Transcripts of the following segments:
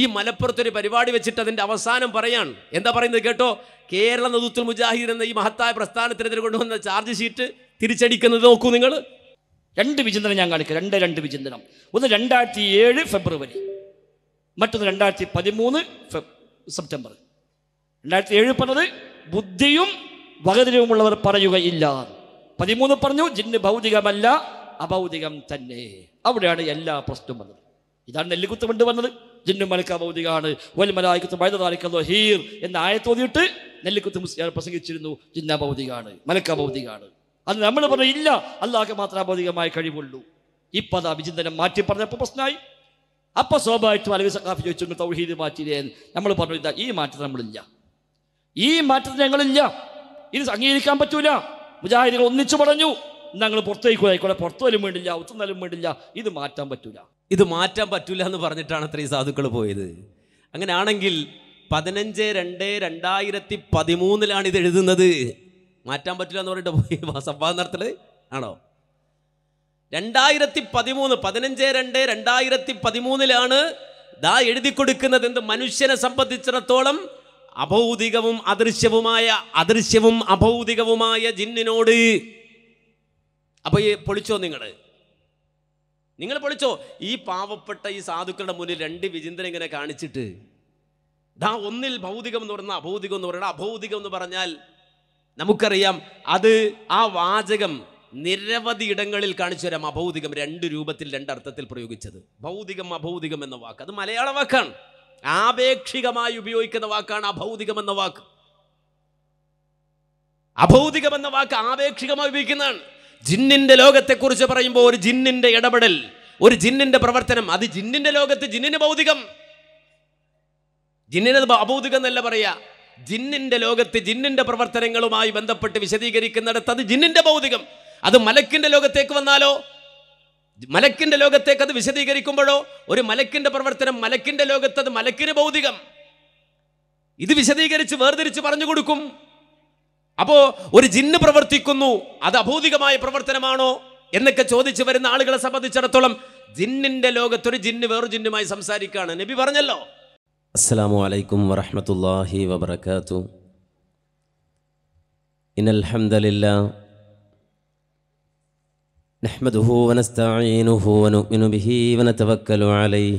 ഈ മലപ്പുറത്തൊരു പരിപാടി വെച്ചിട്ട് അതിൻ്റെ അവസാനം പറയാണ് എന്താ പറയുന്നത് കേട്ടോ കേരള നദുത്തുൽ മുജാഹിദ് എന്ന ഈ മഹത്തായ പ്രസ്ഥാനത്തിനെതിരെ കൊണ്ടുവന്ന ചാർജ് ഷീറ്റ് തിരിച്ചടിക്കുന്നത് നോക്കൂ നിങ്ങൾ രണ്ട് വിചിന്തനം ഞാൻ കാണിക്കാം രണ്ട് രണ്ട് വിചിന്തനം ഒന്ന് രണ്ടായിരത്തി ഏഴ് ഫെബ്രുവരി മറ്റൊന്ന് രണ്ടായിരത്തി പതിമൂന്ന് സെപ്റ്റംബർ രണ്ടായിരത്തി ഏഴ് പറഞ്ഞത് ബുദ്ധിയും വകതിരവുമുള്ളവർ പറയുകയില്ല പതിമൂന്ന് പറഞ്ഞു ജിന്ന് ഭൗതികമല്ല അഭൗതികം തന്നെ അവിടെയാണ് എല്ലാ പ്രശ്നവും വന്നത് ഇതാണ് നെല്ലിക്കുത്ത് കൊണ്ടുവന്നത് വന്നത് ജിന്നു മലക്ക ഭൗതികാണ് വൽ മലായിക്കത്ത് വൈദതാലിക്കല്ലോ ഹീർ എന്ന ആയത്തോതിയിട്ട് നെല്ലിക്കുത്ത് മുസ്ലിയാർ പ്രസംഗിച്ചിരുന്നു ജിന്ന ഭൗതികാണ് മലക്ക ഭൗതികാണ് അത് നമ്മൾ പറഞ്ഞു ഇല്ല അള്ളാഹ് മാത്രം ഭൗതികമായ കഴിവുള്ളൂ ഇപ്പം അതാ വിചിന്തനം മാറ്റി പറഞ്ഞപ്പോൾ പ്രശ്നമായി അപ്പൊ സ്വാഭാവികമായിട്ടും അലവി സഖാഫി ചോദിച്ചു തൗഹീദ് മാറ്റിയില്ലേ നമ്മൾ പറഞ്ഞു ഇതാ ഈ മാറ്റം നമ്മളില്ല ഈ മാറ്റത്തിന് ഞങ്ങളില്ല ഇത് അംഗീകരിക്കാൻ പറ്റൂല മുജാഹിദികൾ ഒന്നിച്ചു പറഞ്ഞു ഞങ്ങൾ പുറത്തേക്ക് ആയിക്കോട്ടെ പുറത്തു വരും വേണ്ടില്ല ഒത്തുനിലും വേണ്ടില്ല ഇത് മാറ്റാൻ പറ്റൂല ഇത് മാറ്റാൻ പറ്റില്ല എന്ന് പറഞ്ഞിട്ടാണ് അത്രയും സാധുക്കൾ പോയത് അങ്ങനെയാണെങ്കിൽ പതിനഞ്ച് രണ്ട് രണ്ടായിരത്തി പതിമൂന്നിലാണ് ഇത് എഴുതുന്നത് മാറ്റാൻ പറ്റില്ല എന്ന് പറഞ്ഞിട്ട് പോയി സഭാ നടത്തല് ആണോ രണ്ടായിരത്തി പതിമൂന്ന് പതിനഞ്ച് രണ്ട് രണ്ടായിരത്തി പതിമൂന്നിലാണ് ദാ എഴുതി കൊടുക്കുന്നത് എന്ത് മനുഷ്യനെ സംബന്ധിച്ചിടത്തോളം അഭൗതികവും അദൃശ്യവുമായ അദൃശ്യവും അഭൗതികവുമായ ജിന്നിനോട് അപ്പോൾ ഈ പൊളിച്ചോ നിങ്ങള് നിങ്ങൾ പൊളിച്ചോ ഈ പാവപ്പെട്ട ഈ സാധുക്കളുടെ മുന്നിൽ രണ്ട് വിചിന്തനം ഇങ്ങനെ കാണിച്ചിട്ട് ദാ ഒന്നിൽ ഭൗതികം എന്ന് പറഞ്ഞാൽ അഭൗതികം എന്ന് പറഞ്ഞാൽ അഭൗതികം എന്ന് പറഞ്ഞാൽ നമുക്കറിയാം അത് ആ വാചകം നിരവധി ഇടങ്ങളിൽ കാണിച്ചു തരാം അഭൗതികം രണ്ട് രൂപത്തിൽ രണ്ടർത്ഥത്തിൽ പ്രയോഗിച്ചത് ഭൗതികം അഭൗതികം എന്ന വാക്ക് അത് മലയാള വാക്കാണ് ആപേക്ഷികമായി ഉപയോഗിക്കുന്ന വാക്കാണ് അഭൗതികം എന്ന വാക്ക് അഭൗതികം എന്ന വാക്ക് ആപേക്ഷികമായി ഉപയോഗിക്കുന്നതാണ് ജിന്നിൻ്റെ ലോകത്തെക്കുറിച്ച് പറയുമ്പോൾ ഒരു ജിന്നിൻ്റെ ഇടപെടൽ ഒരു ജിന്നിൻ്റെ പ്രവർത്തനം അത് ജിന്നിൻ്റെ ലോകത്ത് ജിന്നിന് ഭൗതികം ജിന്നിനത് അഭൗതികം എന്നല്ല പറയുക ജിന്നിൻ്റെ ലോകത്ത് ജിന്നിൻ്റെ പ്രവർത്തനങ്ങളുമായി ബന്ധപ്പെട്ട് വിശദീകരിക്കുന്നിടത്ത് അത് ജിന്നിൻ്റെ ഭൗതികം അത് മലക്കിൻ്റെ ലോകത്തേക്ക് വന്നാലോ മലക്കിൻ്റെ ലോകത്തേക്ക് അത് വിശദീകരിക്കുമ്പോഴോ ഒരു മലക്കിൻ്റെ പ്രവർത്തനം മലക്കിൻ്റെ ലോകത്ത് അത് മലക്കിന് ഭൗതികം ഇത് വിശദീകരിച്ച് വേർതിരിച്ച് പറഞ്ഞു കൊടുക്കും അപ്പോൾ ഒരു ജിന്ന് പ്രവർത്തിക്കുന്നു അത് അഭൗതികമായ പ്രവർത്തനമാണോ എന്നൊക്കെ ചോദിച്ചു വരുന്ന ആളുകളെ സംബന്ധിച്ചിടത്തോളം ലോകത്ത് ലോകത്തൊരു ജിന്ന് വേറൊരു ജിന്നുമായി സംസാരിക്കുകയാണ് നബി പറഞ്ഞല്ലോ അസ്സാം വലൈക്കും വറഹമത്തല്ലാഹി വബർക്കാത്തു ഇൻ الحمد നഹ്മദുഹു വനസ്തഈനുഹു ونستعينه ബിഹി വനതവക്കലു അലൈഹി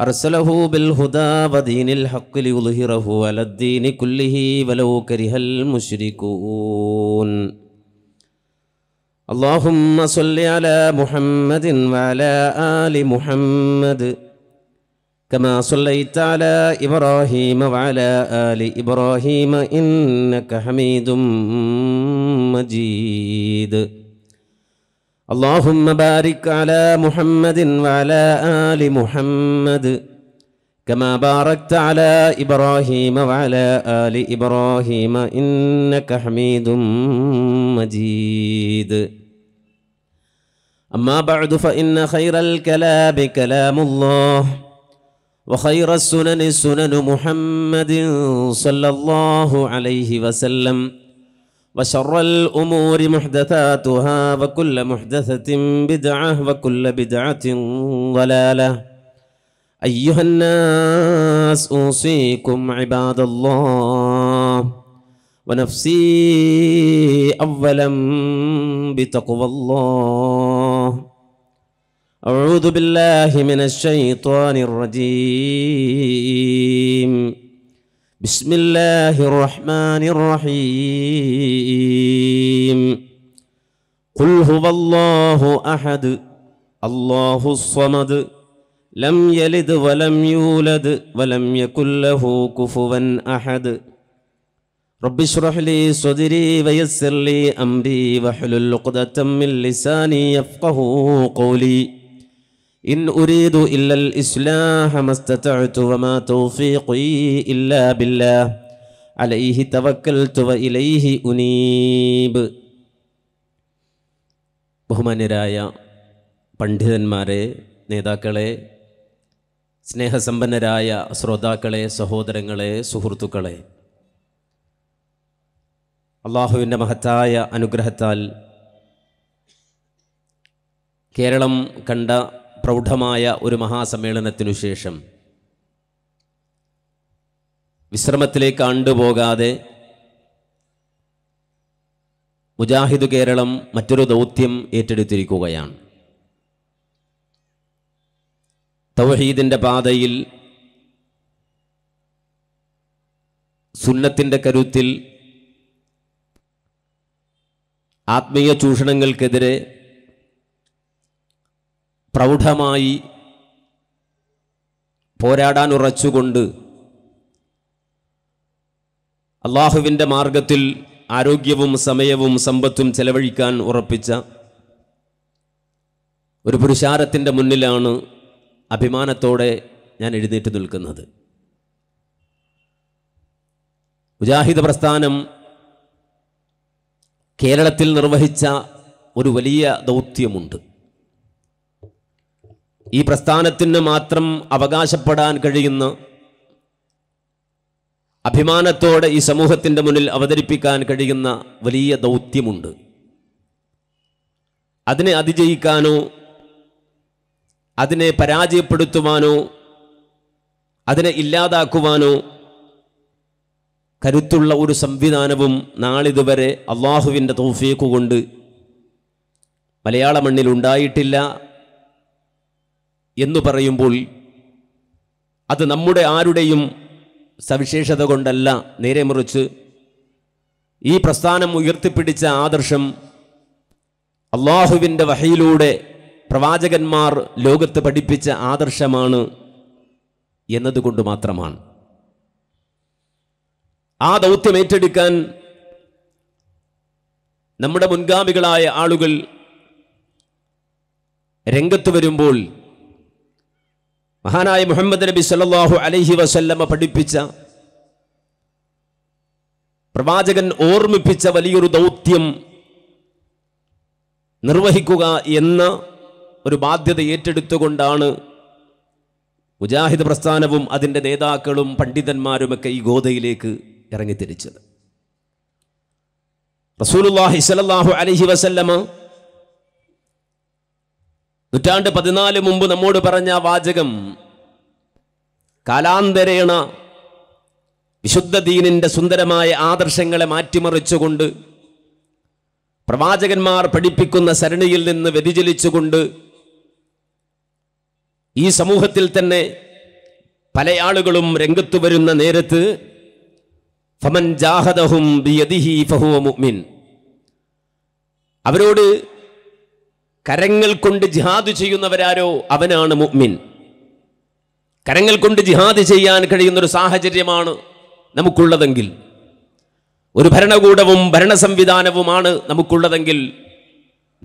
أرسله بالهدى ودين الحق ليظهره على الدين كله ولو كره المشركون اللهم صل على محمد وعلى آل محمد كما صليت على إبراهيم وعلى آل إبراهيم إنك حميد مجيد اللهم بارك على محمد وعلى آل محمد كما باركت على إبراهيم وعلى آل إبراهيم إنك حميد مجيد أما بعد فإن خير الكلام كلام الله وخير السنن سنن محمد صلى الله عليه وسلم وشر الأمور محدثاتها وكل محدثة بدعة وكل بدعة ضلالة أيها الناس أوصيكم عباد الله ونفسي أولا بتقوى الله أعوذ بالله من الشيطان الرجيم بسم الله الرحمن الرحيم قل هو الله أحد الله الصمد لم يلد ولم يولد ولم يكن له كفوا أحد رب اشرح لي صدري ويسر لي أمري واحلل عقدة من لساني يفقه قولي ഇൻ ഉരീദു ഇല്ലൽ ഇസ്ലാഹ മസ്തതഉതു വമാ തൗഫീഖി ഇല്ലാ ബില്ലാഹ് അലൈഹി തവക്കൽതു വഇലൈഹി ഉനീബ് ബഹുമാന്യരായ പണ്ഡിതന്മാരെ നേതാക്കളെ സ്നേഹസമ്പന്നരായ ശ്രോതാക്കളെ സഹോദരങ്ങളെ സുഹൃത്തുക്കളെ അള്ളാഹുവിൻ്റെ മഹത്തായ അനുഗ്രഹത്താൽ കേരളം കണ്ട പ്രൗഢമായ ഒരു മഹാസമ്മേളനത്തിനു ശേഷം വിശ്രമത്തിലേക്ക് ആണ്ടുപോകാതെ മുജാഹിദ് കേരളം മറ്റൊരു ദൗത്യം ഏറ്റെടുത്തിരിക്കുകയാണ് തൗഹീദിൻ്റെ പാതയിൽ സുന്നത്തിൻ്റെ കരുത്തിൽ ആത്മീയ ചൂഷണങ്ങൾക്കെതിരെ പ്രൗഢമായി പോരാടാൻ ഉറച്ചുകൊണ്ട് അള്ളാഹുവിൻ്റെ മാർഗത്തിൽ ആരോഗ്യവും സമയവും സമ്പത്തും ചെലവഴിക്കാൻ ഉറപ്പിച്ച ഒരു പുരുഷാരത്തിൻ്റെ മുന്നിലാണ് അഭിമാനത്തോടെ ഞാൻ എഴുന്നേറ്റ് നിൽക്കുന്നത് മുജാഹിദ് പ്രസ്ഥാനം കേരളത്തിൽ നിർവഹിച്ച ഒരു വലിയ ദൗത്യമുണ്ട് ഈ പ്രസ്ഥാനത്തിന് മാത്രം അവകാശപ്പെടാൻ കഴിയുന്ന അഭിമാനത്തോടെ ഈ സമൂഹത്തിൻ്റെ മുന്നിൽ അവതരിപ്പിക്കാൻ കഴിയുന്ന വലിയ ദൗത്യമുണ്ട് അതിനെ അതിജയിക്കാനോ അതിനെ പരാജയപ്പെടുത്തുവാനോ അതിനെ ഇല്ലാതാക്കുവാനോ കരുത്തുള്ള ഒരു സംവിധാനവും നാളിതുവരെ അള്ളാഹുവിൻ്റെ തൗഫീഖ് മലയാള മണ്ണിൽ ഉണ്ടായിട്ടില്ല എന്ന് പറയുമ്പോൾ അത് നമ്മുടെ ആരുടെയും സവിശേഷത കൊണ്ടല്ല നേരെ മുറിച്ച് ഈ പ്രസ്ഥാനം ഉയർത്തിപ്പിടിച്ച ആദർശം അള്ളാഹുവിൻ്റെ വഹയിലൂടെ പ്രവാചകന്മാർ ലോകത്ത് പഠിപ്പിച്ച ആദർശമാണ് എന്നതുകൊണ്ട് മാത്രമാണ് ആ ദൗത്യം ഏറ്റെടുക്കാൻ നമ്മുടെ മുൻഗാമികളായ ആളുകൾ രംഗത്ത് വരുമ്പോൾ മഹാനായ മുഹമ്മദ് നബി സല്ലാഹു അലൈഹി വസല്ലമ പഠിപ്പിച്ച പ്രവാചകൻ ഓർമ്മിപ്പിച്ച വലിയൊരു ദൗത്യം നിർവഹിക്കുക എന്ന ഒരു ബാധ്യത ഏറ്റെടുത്തുകൊണ്ടാണ് മുജാഹിദ് പ്രസ്ഥാനവും അതിൻ്റെ നേതാക്കളും പണ്ഡിതന്മാരുമൊക്കെ ഈ ഗോതയിലേക്ക് ഇറങ്ങിത്തിരിച്ചത് റസൂലുല്ലാഹി സലല്ലാഹു അലഹി വസല്ലമ നൂറ്റാണ്ട് പതിനാല് മുമ്പ് നമ്മോട് പറഞ്ഞ വാചകം കാലാന്തരേണ വിശുദ്ധ ദീനിൻ്റെ സുന്ദരമായ ആദർശങ്ങളെ മാറ്റിമറിച്ചുകൊണ്ട് പ്രവാചകന്മാർ പഠിപ്പിക്കുന്ന സരണിയിൽ നിന്ന് വ്യതിചലിച്ചുകൊണ്ട് ഈ സമൂഹത്തിൽ തന്നെ പല ആളുകളും രംഗത്തു വരുന്ന നേരത്ത് ഫമൻ ജാഹദഹും ഫഹുവ മുഅ്മിൻ അവരോട് കരങ്ങൾ കൊണ്ട് ജിഹാദ് ചെയ്യുന്നവരാരോ അവനാണ് മുഅ്മിൻ കരങ്ങൾ കൊണ്ട് ജിഹാദ് ചെയ്യാൻ കഴിയുന്നൊരു സാഹചര്യമാണ് നമുക്കുള്ളതെങ്കിൽ ഒരു ഭരണകൂടവും ഭരണ സംവിധാനവുമാണ് നമുക്കുള്ളതെങ്കിൽ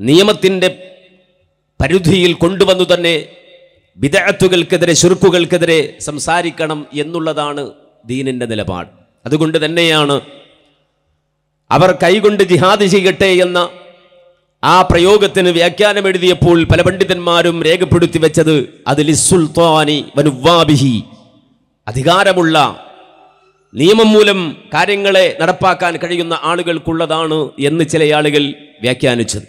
നിയമത്തിൻ്റെ പരിധിയിൽ കൊണ്ടുവന്നു തന്നെ വിദഗ്ധുകൾക്കെതിരെ ചുരുക്കുകൾക്കെതിരെ സംസാരിക്കണം എന്നുള്ളതാണ് ദീനിൻ്റെ നിലപാട് അതുകൊണ്ട് തന്നെയാണ് അവർ കൈകൊണ്ട് ജിഹാദ് ചെയ്യട്ടെ എന്ന ആ പ്രയോഗത്തിന് വ്യാഖ്യാനം എഴുതിയപ്പോൾ പല പണ്ഡിതന്മാരും രേഖപ്പെടുത്തി വെച്ചത് അത് ലിസുൽത്താനി വനുവാബിഹി അധികാരമുള്ള നിയമം മൂലം കാര്യങ്ങളെ നടപ്പാക്കാൻ കഴിയുന്ന ആളുകൾക്കുള്ളതാണ് എന്ന് ചില ആളുകൾ വ്യാഖ്യാനിച്ചത്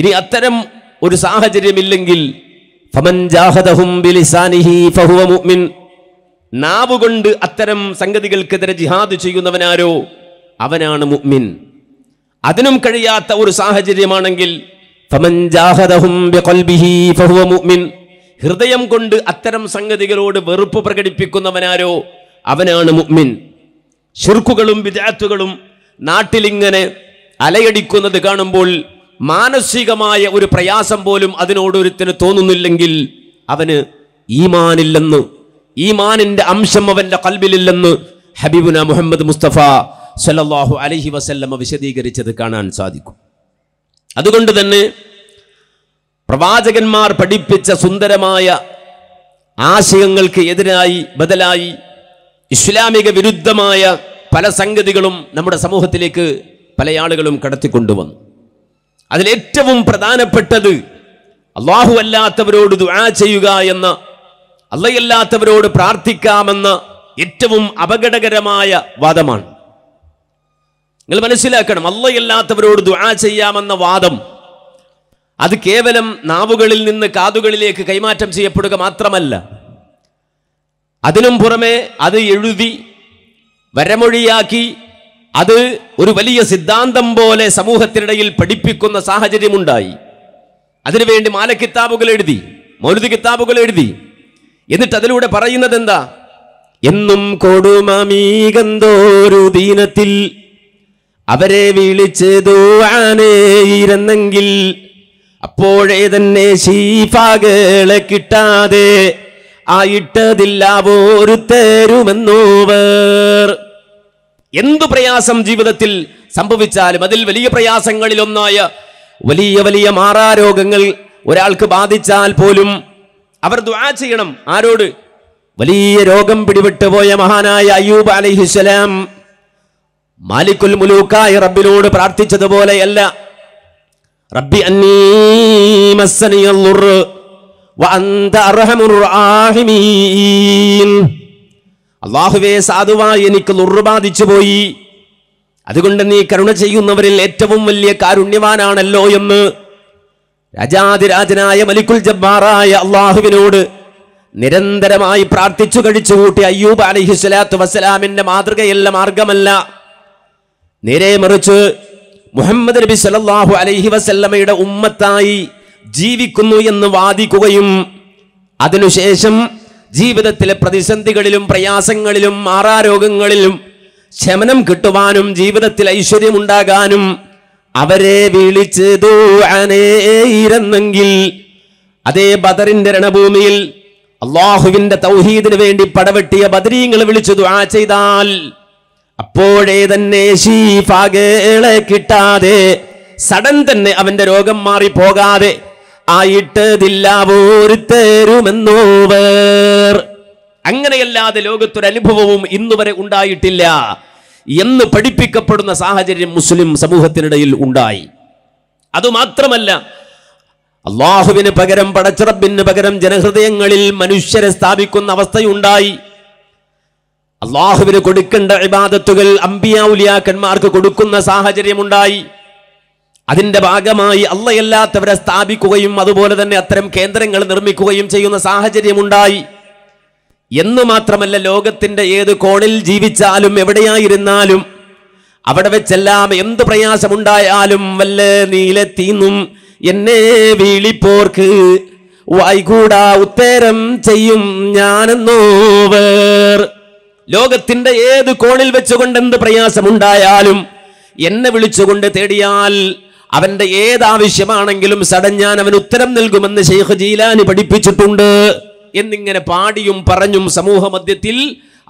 ഇനി അത്തരം ഒരു സാഹചര്യമില്ലെങ്കിൽ നാവുകൊണ്ട് അത്തരം സംഗതികൾക്കെതിരെ ജിഹാദ് ചെയ്യുന്നവനാരോ അവനാണ് മുഅ്മിൻ അതിനും കഴിയാത്ത ഒരു സാഹചര്യമാണെങ്കിൽ ഹൃദയം കൊണ്ട് അത്തരം സംഗതികളോട് വെറുപ്പ് പ്രകടിപ്പിക്കുന്നവനാരോ അവനാണ് മുഗ്മിൻ ഷിർക്കുകളും വിദാത്തുകളും നാട്ടിലിങ്ങനെ അലയടിക്കുന്നത് കാണുമ്പോൾ മാനസികമായ ഒരു പ്രയാസം പോലും അതിനോടൊരുത്തിന് തോന്നുന്നില്ലെങ്കിൽ അവന് ഈമാനില്ലെന്ന് ഈമാനിൻ്റെ അംശം അവൻ്റെ കൽബിലില്ലെന്ന് ഹബീബുന മുഹമ്മദ് മുസ്തഫ സല്ലല്ലാഹു അലൈഹി വസല്ലമ വിശദീകരിച്ചത് കാണാൻ സാധിക്കും അതുകൊണ്ട് തന്നെ പ്രവാചകന്മാർ പഠിപ്പിച്ച സുന്ദരമായ ആശയങ്ങൾക്ക് എതിരായി ബദലായി ഇസ്ലാമിക വിരുദ്ധമായ പല സംഗതികളും നമ്മുടെ സമൂഹത്തിലേക്ക് പല ആളുകളും കടത്തിക്കൊണ്ടുവന്നു അതിലേറ്റവും പ്രധാനപ്പെട്ടത് അള്ളാഹു അല്ലാത്തവരോട് ദുആ ചെയ്യുക എന്ന അല്ലയല്ലാത്തവരോട് പ്രാർത്ഥിക്കാമെന്ന ഏറ്റവും അപകടകരമായ വാദമാണ് നിങ്ങൾ മനസ്സിലാക്കണം അല്ലയില്ലാത്തവരോട് ദുആ ചെയ്യാമെന്ന വാദം അത് കേവലം നാവുകളിൽ നിന്ന് കാതുകളിലേക്ക് കൈമാറ്റം ചെയ്യപ്പെടുക മാത്രമല്ല അതിനും പുറമെ അത് എഴുതി വരമൊഴിയാക്കി അത് ഒരു വലിയ സിദ്ധാന്തം പോലെ സമൂഹത്തിനിടയിൽ പഠിപ്പിക്കുന്ന സാഹചര്യമുണ്ടായി അതിനുവേണ്ടി മാലക്കിത്താബുകൾ എഴുതി മൗലിദ് കിതാബുകൾ എഴുതി എന്നിട്ട് അതിലൂടെ പറയുന്നത് എന്താ എന്നും കൊടുമീകന്തോരു ദീനത്തിൽ അവരെ വിളിച്ച് ദൂവാനേയിരുന്നെങ്കിൽ അപ്പോഴേ തന്നെ ശീഫാകളെ കിട്ടാതെ ആയിട്ടതില്ല ഓരുത്തരുമെന്നോവർ എന്തു പ്രയാസം ജീവിതത്തിൽ സംഭവിച്ചാലും അതിൽ വലിയ പ്രയാസങ്ങളിലൊന്നായ വലിയ വലിയ മാറാരോഗങ്ങൾ ഒരാൾക്ക് ബാധിച്ചാൽ പോലും അവർ ദ്വാ ചെയ്യണം ആരോട് വലിയ രോഗം പിടിപെട്ടുപോയ മഹാനായ അയ്യൂബ് അലൈഹിസ്സലാം മാലിക്കുൽ മുലൂക്കായി റബ്ബിനോട് പ്രാർത്ഥിച്ചതുപോലെയല്ല റബ്ബി അള്ളാഹുവേ സാധുവായി എനിക്ക് നുറ് ബാധിച്ചു പോയി അതുകൊണ്ട് നീ കരുണ ചെയ്യുന്നവരിൽ ഏറ്റവും വലിയ കാരുണ്യവാനാണല്ലോ എന്ന് രാജാതിരാജനായ മലിക്കുൽ ജബ്ബാറായ അള്ളാഹുവിനോട് നിരന്തരമായി പ്രാർത്ഥിച്ചു കഴിച്ചു കൂട്ടി അയ്യൂബ് അലഹിസ്വലാത്തു വസ്സലാമിന്റെ മാതൃകയല്ല മാർഗമല്ല നേരെ മറിച്ച് മുഹമ്മദ് നബി സല്ലാഹു അലൈഹി വസല്ലമയുടെ ഉമ്മത്തായി ജീവിക്കുന്നു എന്ന് വാദിക്കുകയും അതിനുശേഷം ജീവിതത്തിലെ പ്രതിസന്ധികളിലും പ്രയാസങ്ങളിലും മാറാരോഗങ്ങളിലും ശമനം കിട്ടുവാനും ജീവിതത്തിൽ ഐശ്വര്യമുണ്ടാകാനും അവരെ വിളിച്ച് ദൂരന്നെങ്കിൽ അതേ ബദറിന്റെ രണഭൂമിയിൽ അള്ളാഹുവിന്റെ തൗഹീദിന് വേണ്ടി പടവെട്ടിയ ബദരീങ്ങൾ വിളിച്ചു ദുആ ചെയ്താൽ അപ്പോഴേ തന്നെ ഷീഫാകളെ കിട്ടാതെ സടൻ തന്നെ അവന്റെ രോഗം മാറി പോകാതെ ആയിട്ടതില്ല അങ്ങനെയല്ലാതെ ലോകത്തൊരനുഭവവും ഇന്നുവരെ ഉണ്ടായിട്ടില്ല എന്ന് പഠിപ്പിക്കപ്പെടുന്ന സാഹചര്യം മുസ്ലിം സമൂഹത്തിനിടയിൽ ഉണ്ടായി അതുമാത്രമല്ല അള്ളാഹുവിന് പകരം പടച്ചിറപ്പിന് പകരം ജനഹൃദയങ്ങളിൽ മനുഷ്യരെ സ്ഥാപിക്കുന്ന അവസ്ഥയുണ്ടായി അള്ളാഹുവിന് കൊടുക്കേണ്ട ഇബാദത്തുകൾ അമ്പിയാവുലിയാക്കന്മാർക്ക് കൊടുക്കുന്ന സാഹചര്യമുണ്ടായി അതിന്റെ ഭാഗമായി അള്ളയല്ലാത്തവരെ സ്ഥാപിക്കുകയും അതുപോലെ തന്നെ അത്തരം കേന്ദ്രങ്ങൾ നിർമ്മിക്കുകയും ചെയ്യുന്ന സാഹചര്യമുണ്ടായി എന്ന് മാത്രമല്ല ലോകത്തിന്റെ ഏത് കോണിൽ ജീവിച്ചാലും എവിടെയായിരുന്നാലും അവിടെ വെച്ചെല്ലാം എന്ത് പ്രയാസമുണ്ടായാലും വല്ല നീലത്തീന്നും എന്നെ വീളിപ്പോർക്ക് വായിക്കൂടാ ഉത്തേരം ചെയ്യും ഞാനെന്നോവർ ലോകത്തിന്റെ ഏത് കോണിൽ വെച്ചുകൊണ്ട് എന്ത് പ്രയാസമുണ്ടായാലും എന്നെ വിളിച്ചുകൊണ്ട് തേടിയാൽ അവന്റെ ഏതാവശ്യമാണെങ്കിലും സടൻ ഞാൻ അവൻ ഉത്തരം നൽകുമെന്ന് ഷെയ്ഖ് ജീലാനി പഠിപ്പിച്ചിട്ടുണ്ട് എന്നിങ്ങനെ പാടിയും പറഞ്ഞും സമൂഹ മധ്യത്തിൽ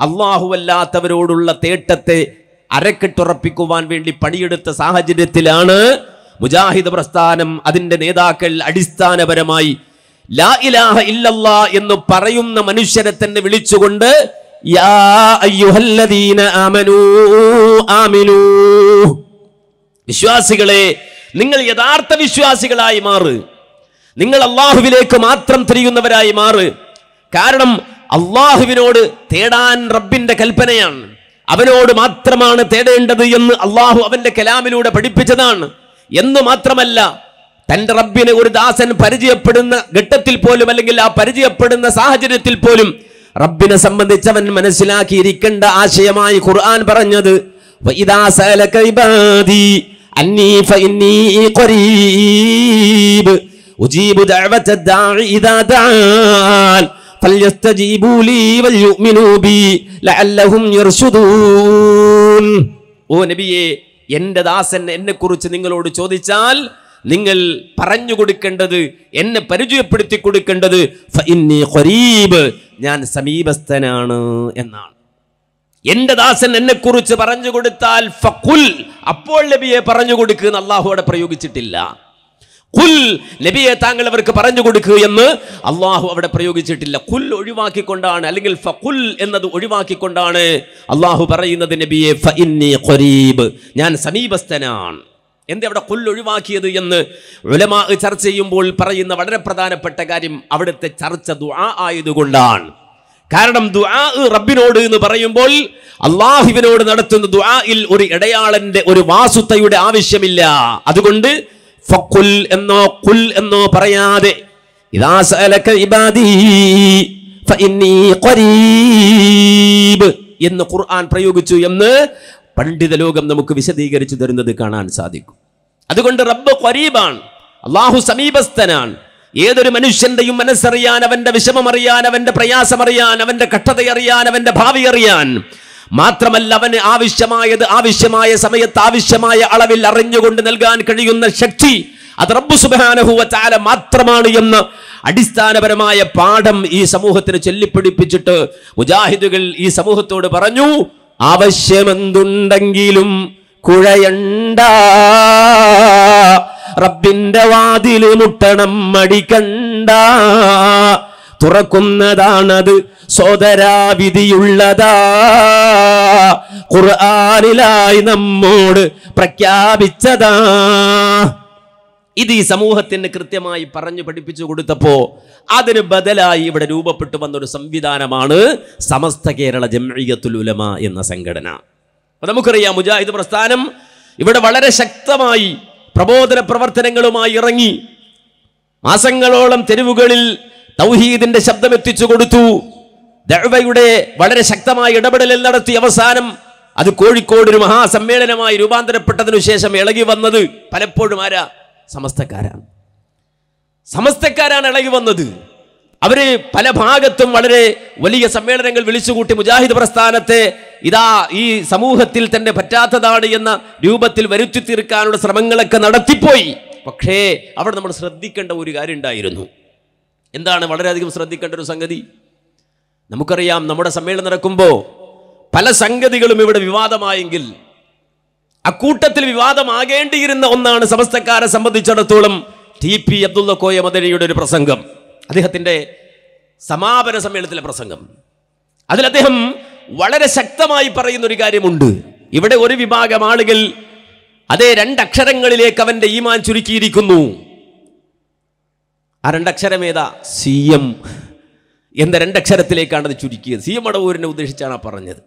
അള്ളാഹുവല്ലാത്തവരോടുള്ള തേട്ടത്തെ അരക്കെട്ടുറപ്പിക്കുവാൻ വേണ്ടി പണിയെടുത്ത സാഹചര്യത്തിലാണ് മുജാഹിദ് പ്രസ്ഥാനം അതിന്റെ നേതാക്കൾ അടിസ്ഥാനപരമായി ലാ ഇലാഹ ഇല്ലല്ലാ എന്ന് പറയുന്ന മനുഷ്യരെ തന്നെ വിളിച്ചുകൊണ്ട് വിശ്വാസികളെ നിങ്ങൾ യഥാർത്ഥ വിശ്വാസികളായി മാറ് നിങ്ങൾ അള്ളാഹുവിലേക്ക് മാത്രം തിരിയുന്നവരായി മാറ് കാരണം അള്ളാഹുവിനോട് തേടാൻ റബ്ബിന്റെ കൽപ്പനയാണ് അവനോട് മാത്രമാണ് തേടേണ്ടത് എന്ന് അള്ളാഹു അവന്റെ കലാമിലൂടെ പഠിപ്പിച്ചതാണ് എന്ന് മാത്രമല്ല തന്റെ റബ്ബിനെ ഒരു ദാസൻ പരിചയപ്പെടുന്ന ഘട്ടത്തിൽ പോലും അല്ലെങ്കിൽ ആ പരിചയപ്പെടുന്ന സാഹചര്യത്തിൽ പോലും റബ്ബിനെ അവൻ മനസ്സിലാക്കിയിരിക്കേണ്ട ആശയമായി ഖുർആൻ പറഞ്ഞത് എന്റെ ദാസൻ എന്നെ കുറിച്ച് നിങ്ങളോട് ചോദിച്ചാൽ നിങ്ങൾ പറഞ്ഞു കൊടുക്കേണ്ടത് എന്നെ പരിചയപ്പെടുത്തി കൊടുക്കേണ്ടത് ഞാൻ സമീപസ്ഥനാണ് എന്നാണ് എൻ്റെ ദാസൻ എന്നെ കുറിച്ച് പറഞ്ഞു കൊടുത്താൽ ഫുൽ അപ്പോൾ ലബിയെ പറഞ്ഞു എന്ന് അള്ളാഹു അവിടെ പ്രയോഗിച്ചിട്ടില്ല കുൽ ലബിയെ താങ്കൾ അവർക്ക് പറഞ്ഞു കൊടുക്കുക എന്ന് അള്ളാഹു അവിടെ പ്രയോഗിച്ചിട്ടില്ല കുൽ ഒഴിവാക്കിക്കൊണ്ടാണ് അല്ലെങ്കിൽ ഫുൽ എന്നത് ഒഴിവാക്കിക്കൊണ്ടാണ് അള്ളാഹു പറയുന്നത് നബിയെ ഞാൻ സമീപസ്ഥനാണ് എന്താ അവിടെ കൊല്ലൊഴിവാക്കിയത് എന്ന് ഉലമാ ചർച്ച ചെയ്യുമ്പോൾ പറയുന്ന വളരെ പ്രധാനപ്പെട്ട കാര്യം അവിടുത്തെ ചർച്ച ദുആ ആയതുകൊണ്ടാണ് കാരണം ദുആ റബ്ബിനോട് എന്ന് പറയുമ്പോൾ അള്ളാഹുവിനോട് നടത്തുന്ന ദുആയിൽ ഒരു ഇടയാളന്റെ ഒരു വാസുത്തയുടെ ആവശ്യമില്ല അതുകൊണ്ട് ഫക്കുൽ എന്നോ കുൽ എന്നോ പറയാതെ ഇദാ സഅലക ഇബാദി ഫഇന്നി ഖരീബ് എന്ന് ഖുർആൻ പ്രയോഗിച്ചു എന്ന് പണ്ഡിത ലോകം നമുക്ക് വിശദീകരിച്ചു തരുന്നത് കാണാൻ സാധിക്കും അതുകൊണ്ട് റബ്ബ് ഖരീബാണ് അള്ളാഹു സമീപസ്ഥനാണ് ഏതൊരു മനുഷ്യന്റെയും മനസ്സറിയാൻ അവന്റെ വിഷമമറിയാൻ അവന്റെ പ്രയാസമറിയാൻ അവന്റെ അറിയാൻ അവന്റെ ഭാവി അറിയാൻ മാത്രമല്ല അവന് ആവശ്യമായത് ആവശ്യമായ സമയത്ത് ആവശ്യമായ അളവിൽ അറിഞ്ഞുകൊണ്ട് നൽകാൻ കഴിയുന്ന ശക്തി അത് റബ്ബു സുബാനഹുവ ചാല മാത്രമാണ് എന്ന് അടിസ്ഥാനപരമായ പാഠം ഈ സമൂഹത്തിന് ചൊല്ലിപ്പിടിപ്പിച്ചിട്ട് മുജാഹിദുകൾ ഈ സമൂഹത്തോട് പറഞ്ഞു ആവശ്യമെന്തുണ്ടെങ്കിലും കുഴയണ്ട റബ്ബിന്റെ വാതില് മുട്ടണം മടിക്കണ്ട തുറക്കുന്നതാണത് സോദരാവിധിയുള്ളതാ വിധിയുള്ളതാ ഖുർആാനിലായി നമ്മോട് പ്രഖ്യാപിച്ചതാ ഇത് ഈ സമൂഹത്തിന് കൃത്യമായി പറഞ്ഞു പഠിപ്പിച്ചു കൊടുത്തപ്പോൾ അതിന് ബദലായി ഇവിടെ രൂപപ്പെട്ടു വന്നൊരു സംവിധാനമാണ് സമസ്ത കേരള ജംഇയത്തുൽ ഉലമ എന്ന സംഘടന അപ്പോൾ നമുക്കറിയാം മുജാഹിദ് പ്രസ്ഥാനം ഇവിടെ വളരെ ശക്തമായി പ്രബോധന പ്രവർത്തനങ്ങളുമായി ഇറങ്ങി മാസങ്ങളോളം തെരുവുകളിൽ തൗഹീദിന്റെ ശബ്ദം എത്തിച്ചു കൊടുത്തു ദഴവയുടെ വളരെ ശക്തമായ ഇടപെടലിൽ നടത്തി അവസാനം അത് കോഴിക്കോട് മഹാസമ്മേളനമായി രൂപാന്തരപ്പെട്ടതിനു ശേഷം ഇളകി വന്നത് പലപ്പോഴും ആരാ സമസ്തക്കാരാണ് സമസ്തക്കാരാണ് ഇളകി വന്നത് അവര് പല ഭാഗത്തും വളരെ വലിയ സമ്മേളനങ്ങൾ വിളിച്ചുകൂട്ടി മുജാഹിദ് പ്രസ്ഥാനത്തെ ഇതാ ഈ സമൂഹത്തിൽ തന്നെ പറ്റാത്തതാണ് എന്ന രൂപത്തിൽ വരുത്തി തീർക്കാനുള്ള ശ്രമങ്ങളൊക്കെ നടത്തിപ്പോയി പക്ഷേ അവിടെ നമ്മൾ ശ്രദ്ധിക്കേണ്ട ഒരു കാര്യം ഉണ്ടായിരുന്നു എന്താണ് വളരെയധികം ശ്രദ്ധിക്കേണ്ട ഒരു സംഗതി നമുക്കറിയാം നമ്മുടെ സമ്മേളനം നടക്കുമ്പോൾ പല സംഗതികളും ഇവിടെ വിവാദമായെങ്കിൽ അക്കൂട്ടത്തിൽ വിവാദമാകേണ്ടിയിരുന്ന ഒന്നാണ് സമസ്തക്കാരെ സംബന്ധിച്ചിടത്തോളം ടി പി അബ്ദുള്ള കോയ മദനിയുടെ ഒരു പ്രസംഗം അദ്ദേഹത്തിൻ്റെ സമാപന സമ്മേളനത്തിലെ പ്രസംഗം അതിൽ അദ്ദേഹം വളരെ ശക്തമായി പറയുന്ന ഒരു കാര്യമുണ്ട് ഇവിടെ ഒരു വിഭാഗം ആളുകൾ അതേ രണ്ടക്ഷരങ്ങളിലേക്ക് അവൻ്റെ ഈമാൻ ചുരുക്കിയിരിക്കുന്നു ആ രണ്ടക്ഷരം ഏതാ സി എം എന്ന രണ്ടക്ഷരത്തിലേക്കാണ് അത് ചുരുക്കിയത് സി എം അടവൂരിനെ ഉദ്ദേശിച്ചാണ് പറഞ്ഞത്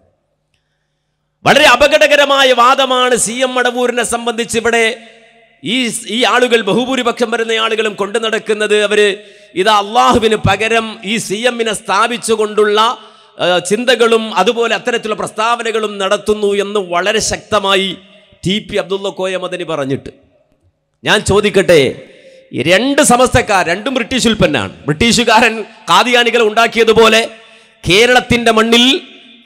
വളരെ അപകടകരമായ വാദമാണ് സി എം മടവൂരിനെ സംബന്ധിച്ച് ഇവിടെ ഈ ഈ ആളുകൾ ബഹുഭൂരിപക്ഷം വരുന്ന ആളുകളും കൊണ്ടു നടക്കുന്നത് അവര് ഇത് അള്ളാഹുവിന് പകരം ഈ സി എമ്മിനെ സ്ഥാപിച്ചുകൊണ്ടുള്ള ചിന്തകളും അതുപോലെ അത്തരത്തിലുള്ള പ്രസ്താവനകളും നടത്തുന്നു എന്ന് വളരെ ശക്തമായി ടി പി അബ്ദുള്ള കോയ മദനി പറഞ്ഞിട്ട് ഞാൻ ചോദിക്കട്ടെ രണ്ട് സമസ്തക്കാർ രണ്ടും ബ്രിട്ടീഷ് ഉൽപ്പന്നാണ് ബ്രിട്ടീഷുകാരൻ കാതിയാനികൾ ഉണ്ടാക്കിയതുപോലെ കേരളത്തിൻ്റെ മണ്ണിൽ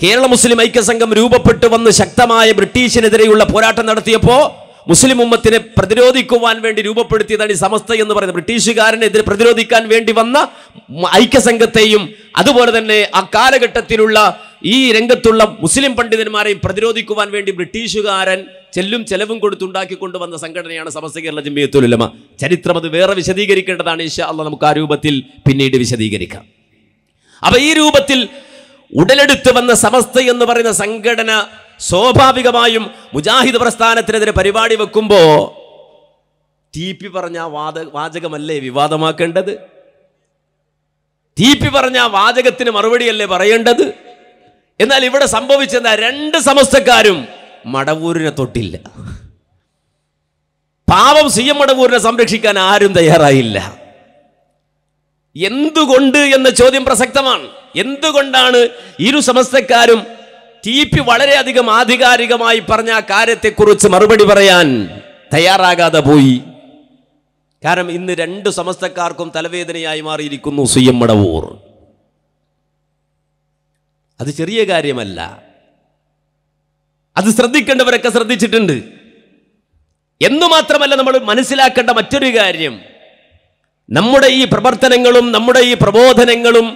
കേരള മുസ്ലിം ഐക്യസംഘം രൂപപ്പെട്ടു വന്ന് ശക്തമായ ബ്രിട്ടീഷിനെതിരെയുള്ള പോരാട്ടം നടത്തിയപ്പോൾ മുസ്ലിം ഉമ്മത്തിനെ പ്രതിരോധിക്കുവാൻ വേണ്ടി രൂപപ്പെടുത്തിയതാണ് ഈ സമസ്ത എന്ന് പറയുന്നത് ബ്രിട്ടീഷുകാരനെതിരെ പ്രതിരോധിക്കാൻ വേണ്ടി വന്ന ഐക്യസംഘത്തെയും അതുപോലെ തന്നെ ആ കാലഘട്ടത്തിലുള്ള ഈ രംഗത്തുള്ള മുസ്ലിം പണ്ഡിതന്മാരെയും പ്രതിരോധിക്കുവാൻ വേണ്ടി ബ്രിട്ടീഷുകാരൻ ചെല്ലും ചെലവും കൊടുത്തുണ്ടാക്കി കൊണ്ടുവന്ന സംഘടനയാണ് സമസ്ത കേരള ജമ്മിയത്തുലമ ചരിത്രം അത് വേറെ വിശദീകരിക്കേണ്ടതാണ് ഇഷ അല്ല നമുക്ക് ആ രൂപത്തിൽ പിന്നീട് വിശദീകരിക്കാം അപ്പൊ ഈ രൂപത്തിൽ ഉടലെടുത്തു വന്ന സമസ്ത എന്ന് പറയുന്ന സംഘടന സ്വാഭാവികമായും മുജാഹിദ് പ്രസ്ഥാനത്തിനെതിരെ പരിപാടി വെക്കുമ്പോൾ പി പറഞ്ഞ വാദ വാചകമല്ലേ വിവാദമാക്കേണ്ടത് പി പറഞ്ഞ വാചകത്തിന് മറുപടിയല്ലേ പറയേണ്ടത് എന്നാൽ ഇവിടെ സംഭവിച്ചെന്താ രണ്ട് സമസ്തക്കാരും മടവൂരിനെ തൊട്ടില്ല പാവം സി എം മടവൂരിനെ സംരക്ഷിക്കാൻ ആരും തയ്യാറായില്ല എന്തുകൊണ്ട് എന്ന ചോദ്യം പ്രസക്തമാണ് എന്തുകൊണ്ടാണ് ഇരു സമസ്തക്കാരും ടി പി വളരെയധികം ആധികാരികമായി പറഞ്ഞ ആ കാര്യത്തെക്കുറിച്ച് മറുപടി പറയാൻ തയ്യാറാകാതെ പോയി കാരണം ഇന്ന് രണ്ട് സമസ്തക്കാർക്കും തലവേദനയായി മാറിയിരിക്കുന്നു സി എം മടവൂർ അത് ചെറിയ കാര്യമല്ല അത് ശ്രദ്ധിക്കേണ്ടവരൊക്കെ ശ്രദ്ധിച്ചിട്ടുണ്ട് എന്നു മാത്രമല്ല നമ്മൾ മനസ്സിലാക്കേണ്ട മറ്റൊരു കാര്യം നമ്മുടെ ഈ പ്രവർത്തനങ്ങളും നമ്മുടെ ഈ പ്രബോധനങ്ങളും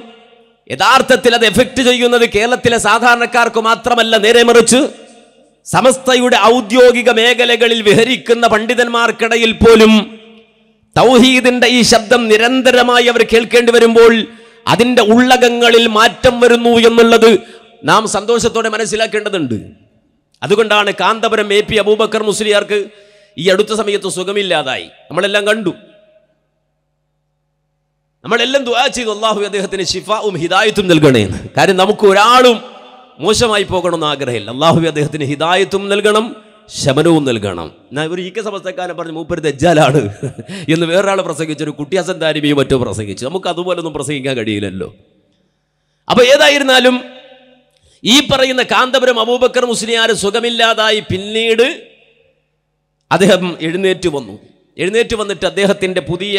യഥാർത്ഥത്തിൽ അത് എഫക്റ്റ് ചെയ്യുന്നത് കേരളത്തിലെ സാധാരണക്കാർക്ക് മാത്രമല്ല നേരെ മറിച്ച് സമസ്തയുടെ ഔദ്യോഗിക മേഖലകളിൽ വിഹരിക്കുന്ന പണ്ഡിതന്മാർക്കിടയിൽ പോലും തൗഹീദിന്റെ ഈ ശബ്ദം നിരന്തരമായി അവർ കേൾക്കേണ്ടി വരുമ്പോൾ അതിൻ്റെ ഉള്ളകങ്ങളിൽ മാറ്റം വരുന്നു എന്നുള്ളത് നാം സന്തോഷത്തോടെ മനസ്സിലാക്കേണ്ടതുണ്ട് അതുകൊണ്ടാണ് കാന്തപുരം എ പി അബൂബക്കർ മുസ്ലിയാർക്ക് ഈ അടുത്ത സമയത്ത് സുഖമില്ലാതായി നമ്മളെല്ലാം കണ്ടു നമ്മളെല്ലാം ദുആ ചെയ്തു അള്ളാഹു അദ്ദേഹത്തിന് ശിഫാവും ഹിദായത്തും നൽകണേ കാര്യം നമുക്ക് ഒരാളും മോശമായി പോകണമെന്ന് ആഗ്രഹമില്ല അള്ളാഹു അദ്ദേഹത്തിന് ഹിദായത്തും നൽകണം ശമനവും നൽകണം ഞാൻ ഒരു ഈക്ക സമസ്തക്കാരൻ പറഞ്ഞു മൂപ്പര് ദജ്ജാലാണ് എന്ന് വേറൊരാൾ പ്രസംഗിച്ചു ഒരു കുട്ടിയാസൻ താരിമിയും മറ്റോ പ്രസംഗിച്ചു നമുക്ക് അതുപോലെ ഒന്നും പ്രസംഗിക്കാൻ കഴിയില്ലല്ലോ അപ്പോൾ ഏതായിരുന്നാലും ഈ പറയുന്ന കാന്തപുരം അബൂബക്കർ മുസ്ലിയാർ സുഖമില്ലാതായി പിന്നീട് അദ്ദേഹം എഴുന്നേറ്റ് വന്നു എഴുന്നേറ്റ് വന്നിട്ട് അദ്ദേഹത്തിൻ്റെ പുതിയ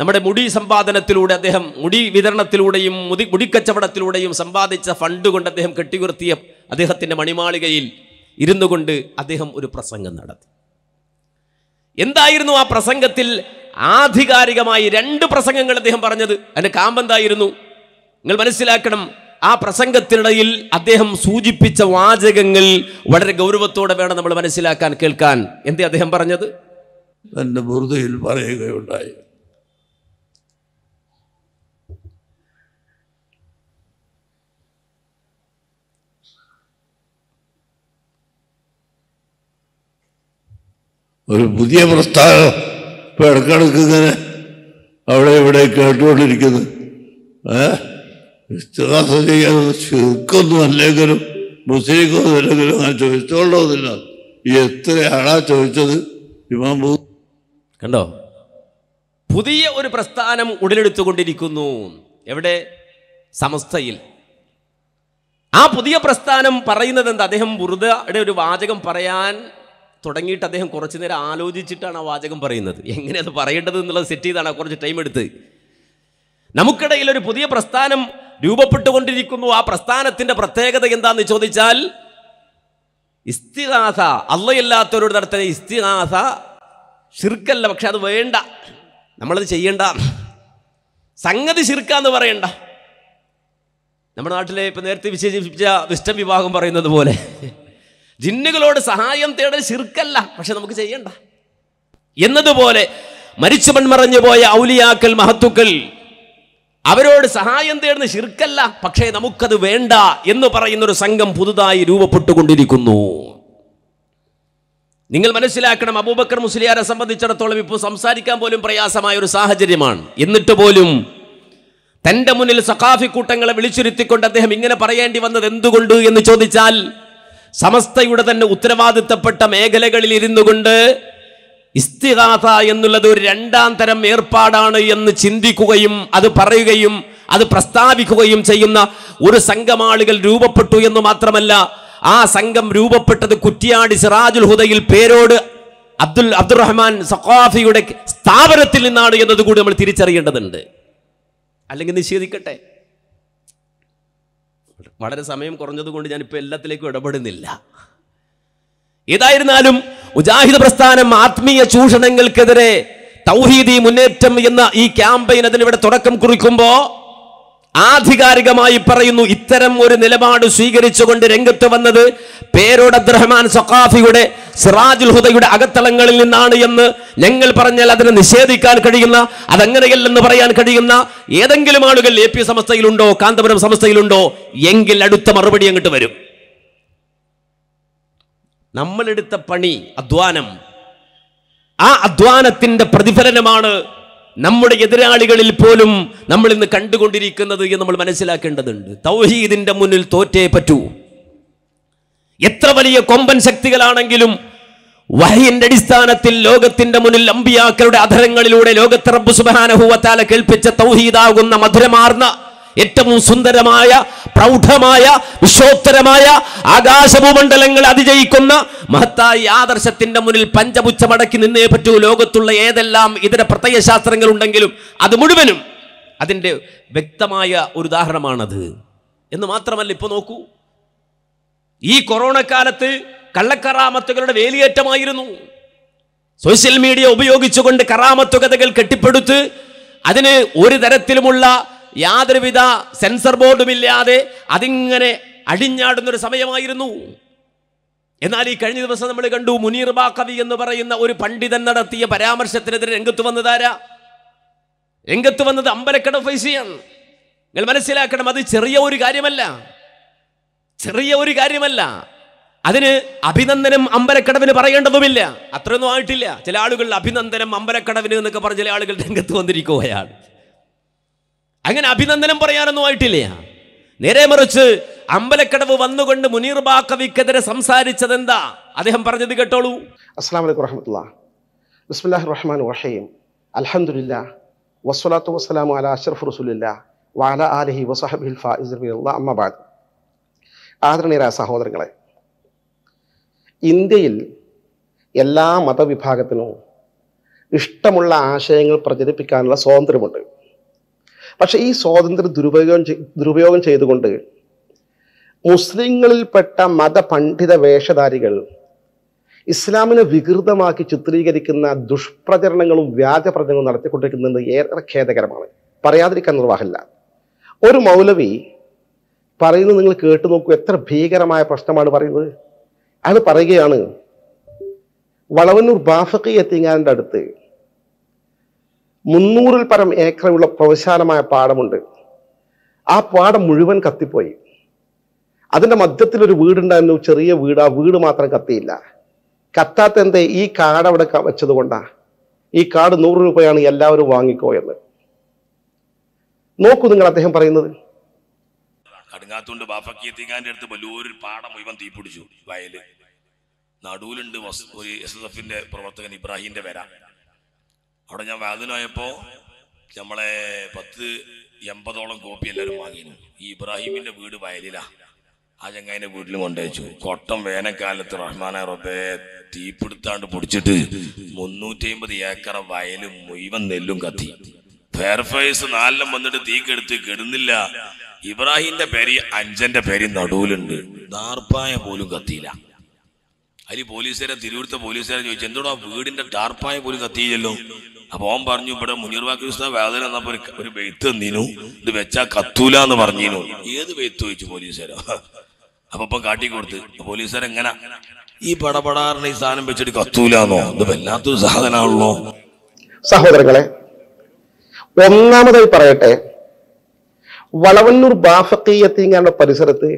നമ്മുടെ മുടി സമ്പാദനത്തിലൂടെ അദ്ദേഹം മുടി വിതരണത്തിലൂടെയും മുടി മുടിക്കച്ചവടത്തിലൂടെയും സമ്പാദിച്ച ഫണ്ട് കൊണ്ട് അദ്ദേഹം കെട്ടിയുയർത്തിയ അദ്ദേഹത്തിൻ്റെ മണിമാളികയിൽ ഇരുന്നു കൊണ്ട് അദ്ദേഹം ഒരു പ്രസംഗം നടത്തി എന്തായിരുന്നു ആ പ്രസംഗത്തിൽ ആധികാരികമായി രണ്ട് പ്രസംഗങ്ങൾ അദ്ദേഹം പറഞ്ഞത് അതിൻ്റെ കാമ്പെന്തായിരുന്നു നിങ്ങൾ മനസ്സിലാക്കണം ആ പ്രസംഗത്തിനിടയിൽ അദ്ദേഹം സൂചിപ്പിച്ച വാചകങ്ങൾ വളരെ ഗൗരവത്തോടെ വേണം നമ്മൾ മനസ്സിലാക്കാൻ കേൾക്കാൻ എന്തേ അദ്ദേഹം പറഞ്ഞത് തൻ്റെ വെറുതെയിൽ പറയുകയുണ്ടായി ഒരു പുതിയ പ്രസ്ഥാനം ഇപ്പം ഇടക്കിടക്കുന്നതിന് അവിടെ ഇവിടെ കേട്ടുകൊണ്ടിരിക്കുന്നു വിശ്വാസം ചെയ്യാതെ ചുരുക്കൊന്നും അല്ലെങ്കിലും മുസ്ലിക്കൊന്നും അല്ലെങ്കിലും അങ്ങനെ ചോദിച്ചോളൊന്നുമില്ല എത്രയാണാ ചോദിച്ചത് ഇമാം കണ്ടോ പുതിയ ഒരു പ്രസ്ഥാനം ഉടലെടുത്തുകൊണ്ടിരിക്കുന്നു എവിടെ സമസ്തയിൽ ആ പുതിയ പ്രസ്ഥാനം പറയുന്നത് എന്താ അദ്ദേഹം ബുറുദയുടെ ഒരു വാചകം പറയാൻ തുടങ്ങിയിട്ട് അദ്ദേഹം കുറച്ച് നേരം ആലോചിച്ചിട്ടാണ് ആ വാചകം പറയുന്നത് എങ്ങനെ അത് പറയേണ്ടത് എന്നുള്ളത് സെറ്റ് ചെയ്താണ് കുറച്ച് ടൈം എടുത്ത് നമുക്കിടയിൽ ഒരു പുതിയ പ്രസ്ഥാനം രൂപപ്പെട്ടുകൊണ്ടിരിക്കുന്നു ആ പ്രസ്ഥാനത്തിൻ്റെ പ്രത്യേകത എന്താണെന്ന് ചോദിച്ചാൽ ഇസ്തിനാഥ അല്ലയില്ലാത്തവരോട് നടത്തുന്ന ഇസ്തിനാഥ ശിർക്കല്ല പക്ഷെ അത് വേണ്ട നമ്മളത് ചെയ്യണ്ട സംഗതി എന്ന് പറയണ്ട നമ്മുടെ നാട്ടിലെ ഇപ്പം നേരത്തെ വിശേഷിപ്പിച്ച വിസ്റ്റം വിഭാഗം പറയുന്നത് പോലെ ജിന്നുകളോട് സഹായം തേടൽ ശിർക്കല്ല പക്ഷെ നമുക്ക് ചെയ്യണ്ട എന്നതുപോലെ മരിച്ചു മൺമറഞ്ഞു പോയ ഔലിയാക്കൽ മഹത്തുക്കൾ അവരോട് സഹായം തേടുന്ന ശിർക്കല്ല പക്ഷേ നമുക്കത് വേണ്ട എന്ന് പറയുന്നൊരു സംഘം പുതുതായി രൂപപ്പെട്ടുകൊണ്ടിരിക്കുന്നു നിങ്ങൾ മനസ്സിലാക്കണം അബൂബക്കർ മുസ്ലിയാരെ സംബന്ധിച്ചിടത്തോളം ഇപ്പോൾ സംസാരിക്കാൻ പോലും പ്രയാസമായ ഒരു സാഹചര്യമാണ് എന്നിട്ട് പോലും തൻ്റെ മുന്നിൽ സഖാഫി കൂട്ടങ്ങളെ വിളിച്ചിരുത്തിക്കൊണ്ട് അദ്ദേഹം ഇങ്ങനെ പറയേണ്ടി വന്നത് എന്തുകൊണ്ട് എന്ന് ചോദിച്ചാൽ സമസ്തയുടെ തന്നെ ഉത്തരവാദിത്തപ്പെട്ട മേഖലകളിൽ ഇരുന്നു കൊണ്ട് ഇസ്തിഹാസ എന്നുള്ളത് ഒരു രണ്ടാം തരം ഏർപ്പാടാണ് എന്ന് ചിന്തിക്കുകയും അത് പറയുകയും അത് പ്രസ്താവിക്കുകയും ചെയ്യുന്ന ഒരു സംഘമാളുകൾ രൂപപ്പെട്ടു എന്ന് മാത്രമല്ല ആ സംഘം രൂപപ്പെട്ടത് കുറ്റിയാടി സിറാജുൽ ഹുദയിൽ പേരോട് അബ്ദുൽ അബ്ദുറഹ്മാൻ സഖാഫിയുടെ സ്ഥാപനത്തിൽ നിന്നാണ് എന്നതുകൂടി നമ്മൾ തിരിച്ചറിയേണ്ടതുണ്ട് അല്ലെങ്കിൽ നിഷേധിക്കട്ടെ വളരെ സമയം കുറഞ്ഞതുകൊണ്ട് ഞാൻ ഞാനിപ്പോൾ എല്ലാത്തിലേക്കും ഇടപെടുന്നില്ല ഏതായിരുന്നാലും മുജാഹിദ് പ്രസ്ഥാനം ആത്മീയ ചൂഷണങ്ങൾക്കെതിരെ തൗഹീദി മുന്നേറ്റം എന്ന ഈ ക്യാമ്പയിൻ അതിനിവിടെ തുടക്കം കുറിക്കുമ്പോൾ ആധികാരികമായി പറയുന്നു ഇത്തരം ഒരു നിലപാട് സ്വീകരിച്ചുകൊണ്ട് രംഗത്ത് വന്നത് പേരോട് അബ്ദുറഹ്മാൻ സഖാഫിയുടെ സിറാജുൽ ഹുദയുടെ അകത്തളങ്ങളിൽ നിന്നാണ് എന്ന് ഞങ്ങൾ പറഞ്ഞാൽ അതിനെ നിഷേധിക്കാൻ കഴിയുന്ന അതങ്ങനെയല്ലെന്ന് പറയാൻ കഴിയുന്ന ഏതെങ്കിലും ആളുകൾ എ പി സമസ്തയിലുണ്ടോ കാന്തപുരം സമസ്തയിലുണ്ടോ എങ്കിൽ അടുത്ത മറുപടി അങ്ങോട്ട് വരും നമ്മളെടുത്ത പണി അധ്വാനം ആ അധ്വാനത്തിന്റെ പ്രതിഫലനമാണ് നമ്മുടെ എതിരാളികളിൽ പോലും നമ്മൾ ഇന്ന് കണ്ടുകൊണ്ടിരിക്കുന്നത് എന്ന് നമ്മൾ മനസ്സിലാക്കേണ്ടതുണ്ട് തൗഹീദിന്റെ മുന്നിൽ തോറ്റേ പറ്റൂ എത്ര വലിയ കൊമ്പൻ ശക്തികളാണെങ്കിലും വഹയിന്റെ അടിസ്ഥാനത്തിൽ ലോകത്തിന്റെ മുന്നിൽ അമ്പിയാക്കളുടെ അധരങ്ങളിലൂടെ ലോകത്തെ റബ്ബ് തആല കേൾപ്പിച്ച തൗഹീദാകുന്ന മധുരമാർന്ന ഏറ്റവും സുന്ദരമായ പ്രൗഢമായ വിശ്വോത്തരമായ ആകാശഭൂമണ്ഡലങ്ങൾ അതിജയിക്കുന്ന മഹത്തായ ആദർശത്തിന്റെ മുന്നിൽ പഞ്ചപുച്ഛമടക്കി നിന്നേ പറ്റൂ ലോകത്തുള്ള ഏതെല്ലാം ഇതര പ്രത്യയശാസ്ത്രങ്ങൾ ഉണ്ടെങ്കിലും അത് മുഴുവനും അതിൻ്റെ വ്യക്തമായ ഒരു ഉദാഹരണമാണത് എന്ന് മാത്രമല്ല ഇപ്പോൾ നോക്കൂ ഈ കൊറോണ കാലത്ത് കള്ളക്കറാമത്തുകളുടെ വേലിയേറ്റമായിരുന്നു സോഷ്യൽ മീഡിയ ഉപയോഗിച്ചുകൊണ്ട് കറാമത്തുകഥകൾ കെട്ടിപ്പടുത്ത് അതിന് ഒരു തരത്തിലുമുള്ള യാതൊരുവിധ സെൻസർ ബോർഡും ഇല്ലാതെ അതിങ്ങനെ അടിഞ്ഞാടുന്നൊരു സമയമായിരുന്നു എന്നാൽ ഈ കഴിഞ്ഞ ദിവസം നമ്മൾ കണ്ടു മുനീർ ബാക്കവി എന്ന് പറയുന്ന ഒരു പണ്ഡിതൻ നടത്തിയ പരാമർശത്തിനെതിരെ രംഗത്ത് വന്നതാരാ രംഗത്ത് വന്നത് അമ്പലക്കട ഫൈസിയാണ് നിങ്ങൾ മനസ്സിലാക്കണം അത് ചെറിയ ഒരു കാര്യമല്ല ചെറിയ ഒരു കാര്യമല്ല അതിന് അഭിനന്ദനം അമ്പലക്കടവിന് പറയേണ്ടതുമില്ല അത്രയൊന്നും ആയിട്ടില്ല ചില ആളുകൾ അഭിനന്ദനം അമ്പലക്കടവിന് എന്നൊക്കെ പറഞ്ഞ ചില ആളുകൾ രംഗത്ത് വന്നിരിക്കുകയാണ് അങ്ങനെ അഭിനന്ദനം പറയാനൊന്നും ആയിട്ടില്ല നേരെ മറിച്ച് അമ്പലക്കടവ് വന്നുകൊണ്ട് മുനീർ ബാക്കവിക്കെതിരെ സംസാരിച്ചത് എന്താ അദ്ദേഹം പറഞ്ഞത് കേട്ടോളൂ അസ്സാം വലൈക്കും ബിസ്മില്ലാഹി റഹ്മാൻ വഹീം അലഹമുല്ല വസ്സലാത്തു വസ്സലാം അല അഷറഫ് റസൂലില്ല വാല ആലഹി വസഹബിൽ അമ്മബാദ് ആദരണീയരായ സഹോദരങ്ങളെ ഇന്ത്യയിൽ എല്ലാ മതവിഭാഗത്തിനും ഇഷ്ടമുള്ള ആശയങ്ങൾ പ്രചരിപ്പിക്കാനുള്ള സ്വാതന്ത്ര്യമുണ്ട് പക്ഷേ ഈ സ്വാതന്ത്ര്യം ദുരുപയോഗം ദുരുപയോഗം ചെയ്തുകൊണ്ട് മുസ്ലിങ്ങളിൽപ്പെട്ട മതപണ്ഡിത വേഷധാരികൾ ഇസ്ലാമിനെ വികൃതമാക്കി ചിത്രീകരിക്കുന്ന ദുഷ്പ്രചരണങ്ങളും വ്യാജ പ്രചരണങ്ങളും നടത്തിക്കൊണ്ടിരിക്കുന്നത് ഏറെ ഖേദകരമാണ് പറയാതിരിക്കാൻ നിർവാഹമില്ല ഒരു മൗലവി പറയുന്നത് നിങ്ങൾ കേട്ടു നോക്കൂ എത്ര ഭീകരമായ പ്രശ്നമാണ് പറയുന്നത് അയാൾ പറയുകയാണ് വളവന്നൂർ ബാഫക്കി എത്തിങ്ങാൻ്റെ അടുത്ത് മുന്നൂറിൽ പരം ഏക്കറുള്ള പ്രവശാലമായ പാടമുണ്ട് ആ പാടം മുഴുവൻ കത്തിപ്പോയി അതിൻ്റെ ഒരു വീടുണ്ടായിരുന്നു ചെറിയ വീട് ആ വീട് മാത്രം കത്തിയില്ല കത്താത്ത എന്തേ ഈ കാട് അവിടെ വെച്ചത് കൊണ്ടാ ഈ കാട് നൂറ് രൂപയാണ് എല്ലാവരും വാങ്ങിക്കോ എന്ന് നോക്കൂ നിങ്ങൾ അദ്ദേഹം പറയുന്നത് കടുങ്ങാത്തോണ്ട് ബാഫക്കി എത്തിക്കാൻ്റെ അടുത്ത് വലിയൊരു പാടം മുഴുവൻ തീപിടിച്ചു വയല് നടുവിലുണ്ട് ഒരു എസ് എസ് എഫിന്റെ പ്രവർത്തകൻ ഇബ്രാഹിമിന്റെ വരാം അവിടെ ഞാൻ വാതിലായപ്പോ നമ്മളെ പത്ത് എൺപതോളം കോപ്പി എല്ലാരും വാങ്ങിയിരുന്നു ഈ ഇബ്രാഹിമിന്റെ വീട് വയലിലാ ആ ചങ്ങായിന്റെ വീട്ടിൽ കൊണ്ടുവച്ചു കൊട്ടം വേനൽക്കാലത്ത് റഹ്മാന റബ്ബെ തീപിടുത്താണ്ട് പൊടിച്ചിട്ട് മുന്നൂറ്റി അമ്പത് ഏക്കർ വയലും മുഴുവൻ നെല്ലും കത്തി ഫെയർഫൈസ് നാലിലും വന്നിട്ട് തീക്കെടുത്ത് കെടുന്നില്ല ഇബ്രാഹിമിന്റെ പേരി അഞ്ചന്റെ പേരി നടുവിലുണ്ട് ദാർപ്പായ പോലും കത്തിയില്ല അതിൽ പോലീസുകാരെ തിരുവിടുത്ത പോലീസുകാരെ ചോദിച്ചു എന്തോടാ വീടിന്റെ ടാർപ്പായ പോലും കത്തിയില്ലല്ലോ അപ്പൊ ഓൻ പറഞ്ഞു ഇവിടെ മുനീർ വേദന എന്നപ്പോ ഒരു വെയ്ത്ത് നിന്നു ഇത് വെച്ചാ കത്തൂല എന്ന് പറഞ്ഞു ഏത് വെയ്ത്ത് വെച്ചു പോലീസുകാരോ അപ്പൊ ഇപ്പൊ കാട്ടിക്കൊടുത്ത് പോലീസുകാരെങ്ങനെ ഈ പടപടാറിന് ഈ സാധനം വെച്ചിട്ട് കത്തൂലാന്നോ ഇത് വല്ലാത്തൊരു സാധനമാണല്ലോ സഹോദരങ്ങളെ ഒന്നാമതായി പറയട്ടെ വളവന്നൂർ ബാഫക്കീയത്തിങ്ങാണ്ട പരിസരത്ത്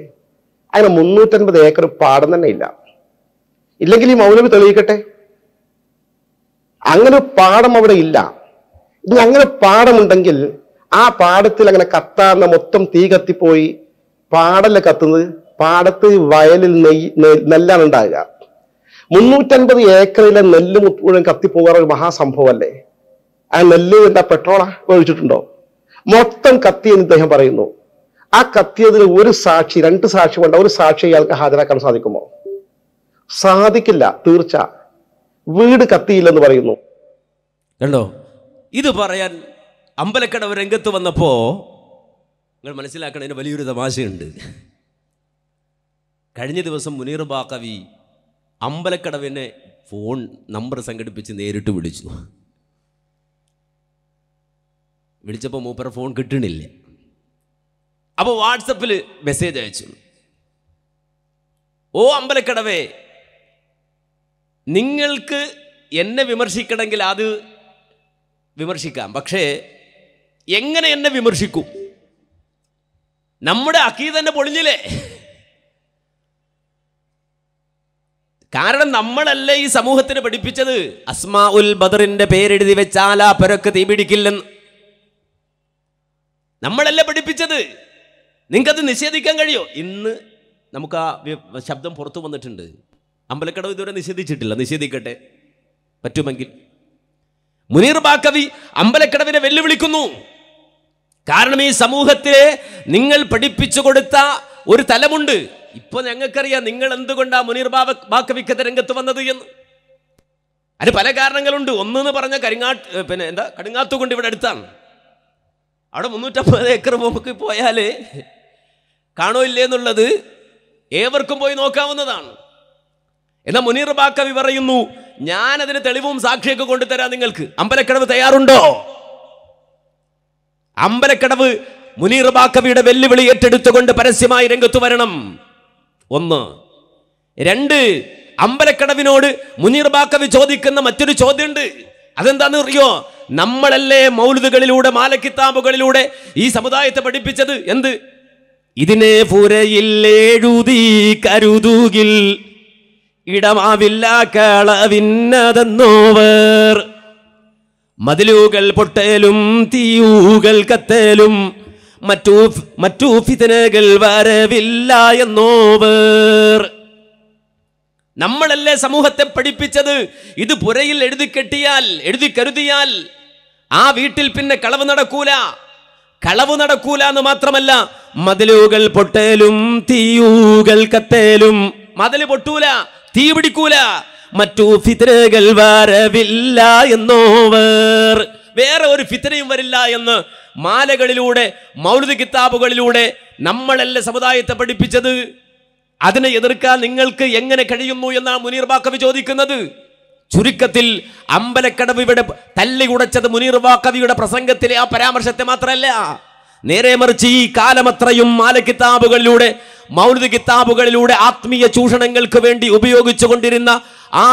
അങ്ങനെ മുന്നൂറ്റൻപത് ഏക്കർ പാടം തന്നെ ഇല്ല ഇല്ലെങ്കിൽ ഈ മൗലവി തെളിയിക്കട്ടെ അങ്ങനെ പാഠം അവിടെ ഇല്ല ഇനി അങ്ങനെ പാഠമുണ്ടെങ്കിൽ ആ പാടത്തിൽ അങ്ങനെ കത്താന്ന മൊത്തം തീ കത്തിപ്പോയി പാടല്ല കത്തുന്നത് പാടത്ത് വയലിൽ നെയ് നെല്ലാണ് ഉണ്ടാകുക മുന്നൂറ്റൻപത് ഏക്കറിലെ നെല്ല് മുഴുവൻ കത്തിപ്പോകാറ് ഒരു മഹാസംഭവമല്ലേ ആ നെല്ല് എന്താ പെട്രോളാ ഒഴിച്ചിട്ടുണ്ടോ മൊത്തം കത്തിയെന്ന് ഇദ്ദേഹം പറയുന്നു ആ കത്തിയതിൽ ഒരു സാക്ഷി രണ്ട് സാക്ഷി വേണ്ട ഒരു സാക്ഷി അയാൾക്ക് ഹാജരാക്കാൻ സാധിക്കുമോ സാധിക്കില്ല തീർച്ച വീട് കത്തിയില്ലെന്ന് പറയുന്നു കണ്ടോ ഇത് പറയാൻ അമ്പലക്കടവ് രംഗത്ത് വന്നപ്പോൾ നിങ്ങൾ മനസ്സിലാക്കണം വലിയൊരു തമാശയുണ്ട് കഴിഞ്ഞ ദിവസം മുനീർ ബാക്കവി അമ്പലക്കടവിനെ ഫോൺ നമ്പർ സംഘടിപ്പിച്ച് നേരിട്ട് വിളിച്ചു വിളിച്ചപ്പോൾ മൂപ്പറ ഫോൺ കിട്ടണില്ല അപ്പോൾ വാട്സപ്പിൽ മെസ്സേജ് അയച്ചു ഓ അമ്പലക്കടവേ നിങ്ങൾക്ക് എന്നെ വിമർശിക്കണമെങ്കിൽ അത് വിമർശിക്കാം പക്ഷേ എങ്ങനെ എന്നെ വിമർശിക്കും നമ്മുടെ അക്കീദ് തന്നെ പൊളിഞ്ഞില്ലേ കാരണം നമ്മളല്ലേ ഈ സമൂഹത്തിന് പഠിപ്പിച്ചത് അസ്മാ ഉൽ ബദറിന്റെ പേരെഴുതി വെച്ചാൽ ആ പെരക്ക് തീപിടിക്കില്ലെന്ന് നമ്മളല്ലേ പഠിപ്പിച്ചത് നിങ്ങൾക്കത് നിഷേധിക്കാൻ കഴിയോ ഇന്ന് നമുക്ക് ആ ശബ്ദം പുറത്തു വന്നിട്ടുണ്ട് അമ്പലക്കടവ് ഇതുവരെ നിഷേധിച്ചിട്ടില്ല നിഷേധിക്കട്ടെ പറ്റുമെങ്കിൽ മുനീർ ബാക്കവി അമ്പലക്കടവിനെ വെല്ലുവിളിക്കുന്നു കാരണം ഈ സമൂഹത്തിലെ നിങ്ങൾ പഠിപ്പിച്ചു കൊടുത്ത ഒരു തലമുണ്ട് ഇപ്പൊ ഞങ്ങൾക്കറിയാം നിങ്ങൾ എന്തുകൊണ്ടാ മുനീർ ബാബ ബാക്കവിക്കത്തെ രംഗത്ത് വന്നത് എന്ന് അതിന് പല കാരണങ്ങളുണ്ട് എന്ന് പറഞ്ഞ കരിങ്ങാട്ട് പിന്നെ എന്താ കടുങ്ങാത്തു കൊണ്ട് ഇവിടെ അടുത്താണ് അവിടെ മുന്നൂറ്റമ്പത് ഏക്കർ നമുക്ക് പോയാൽ കാണോ ഇല്ലേ എന്നുള്ളത് ഏവർക്കും പോയി നോക്കാവുന്നതാണ് എന്നാൽ മുനീർ ബാക്കവി പറയുന്നു ഞാൻ അതിന് തെളിവും സാക്ഷിയൊക്കെ കൊണ്ടുതരാം നിങ്ങൾക്ക് അമ്പലക്കടവ് തയ്യാറുണ്ടോ അമ്പലക്കടവ് മുനീർ ബാക്കവിയുടെ വെല്ലുവിളി ഏറ്റെടുത്തുകൊണ്ട് പരസ്യമായി രംഗത്ത് വരണം ഒന്ന് രണ്ട് അമ്പലക്കടവിനോട് മുനീർ ബാക്കവി ചോദിക്കുന്ന മറ്റൊരു ചോദ്യമുണ്ട് അതെന്താന്ന് അറിയോ നമ്മളല്ലേ മൗലുദുകളിലൂടെ മാലക്കിത്താമ്പുകളിലൂടെ ഈ സമുദായത്തെ പഠിപ്പിച്ചത് എന്ത് ഇതിനെ പുരയിൽ എഴുതി കരുതുകിൽ ഇടമാവില്ല കളവിന്നതെന്നോവർ മതിലുകൾ പൊട്ടലും തീയൂകൾ കത്തലും മറ്റു മറ്റു ഫിതനകൾ വരവില്ല എന്നോവർ നമ്മളല്ലേ സമൂഹത്തെ പഠിപ്പിച്ചത് ഇത് പുരയിൽ എഴുതി കെട്ടിയാൽ എഴുതി കരുതിയാൽ ആ വീട്ടിൽ പിന്നെ കളവ് നടക്കൂല കളവ് നടക്കൂല എന്ന് മാത്രമല്ല മതിലുകൾ പൊട്ടലും തീയൂകൾ കത്തേലും മതില് പൊട്ടൂല തീ പിടിക്കൂല മറ്റു ഫിത്രകൾ വരവില്ല എന്നോവർ വേറെ ഒരു ഫിത്രയും വരില്ല എന്ന് മാലകളിലൂടെ മൗലിക കിതാബുകളിലൂടെ നമ്മളല്ല സമുദായത്തെ പഠിപ്പിച്ചത് അതിനെ എതിർക്കാൻ നിങ്ങൾക്ക് എങ്ങനെ കഴിയുന്നു എന്നാണ് മുനീർ ബാക്കവി ചോദിക്കുന്നത് ചുരുക്കത്തിൽ അമ്പലക്കടവിയുടെ തല്ലി ഉടച്ചത് മുനീർ ബാക്കവിയുടെ പ്രസംഗത്തിലെ ആ പരാമർശത്തെ മാത്രമല്ല നേരെ മറിച്ച് ഈ കാലമത്രയും മാലക്കിതാബുകളിലൂടെ മൗലിക കിതാബുകളിലൂടെ ആത്മീയ ചൂഷണങ്ങൾക്ക് വേണ്ടി ഉപയോഗിച്ചു കൊണ്ടിരുന്ന ആ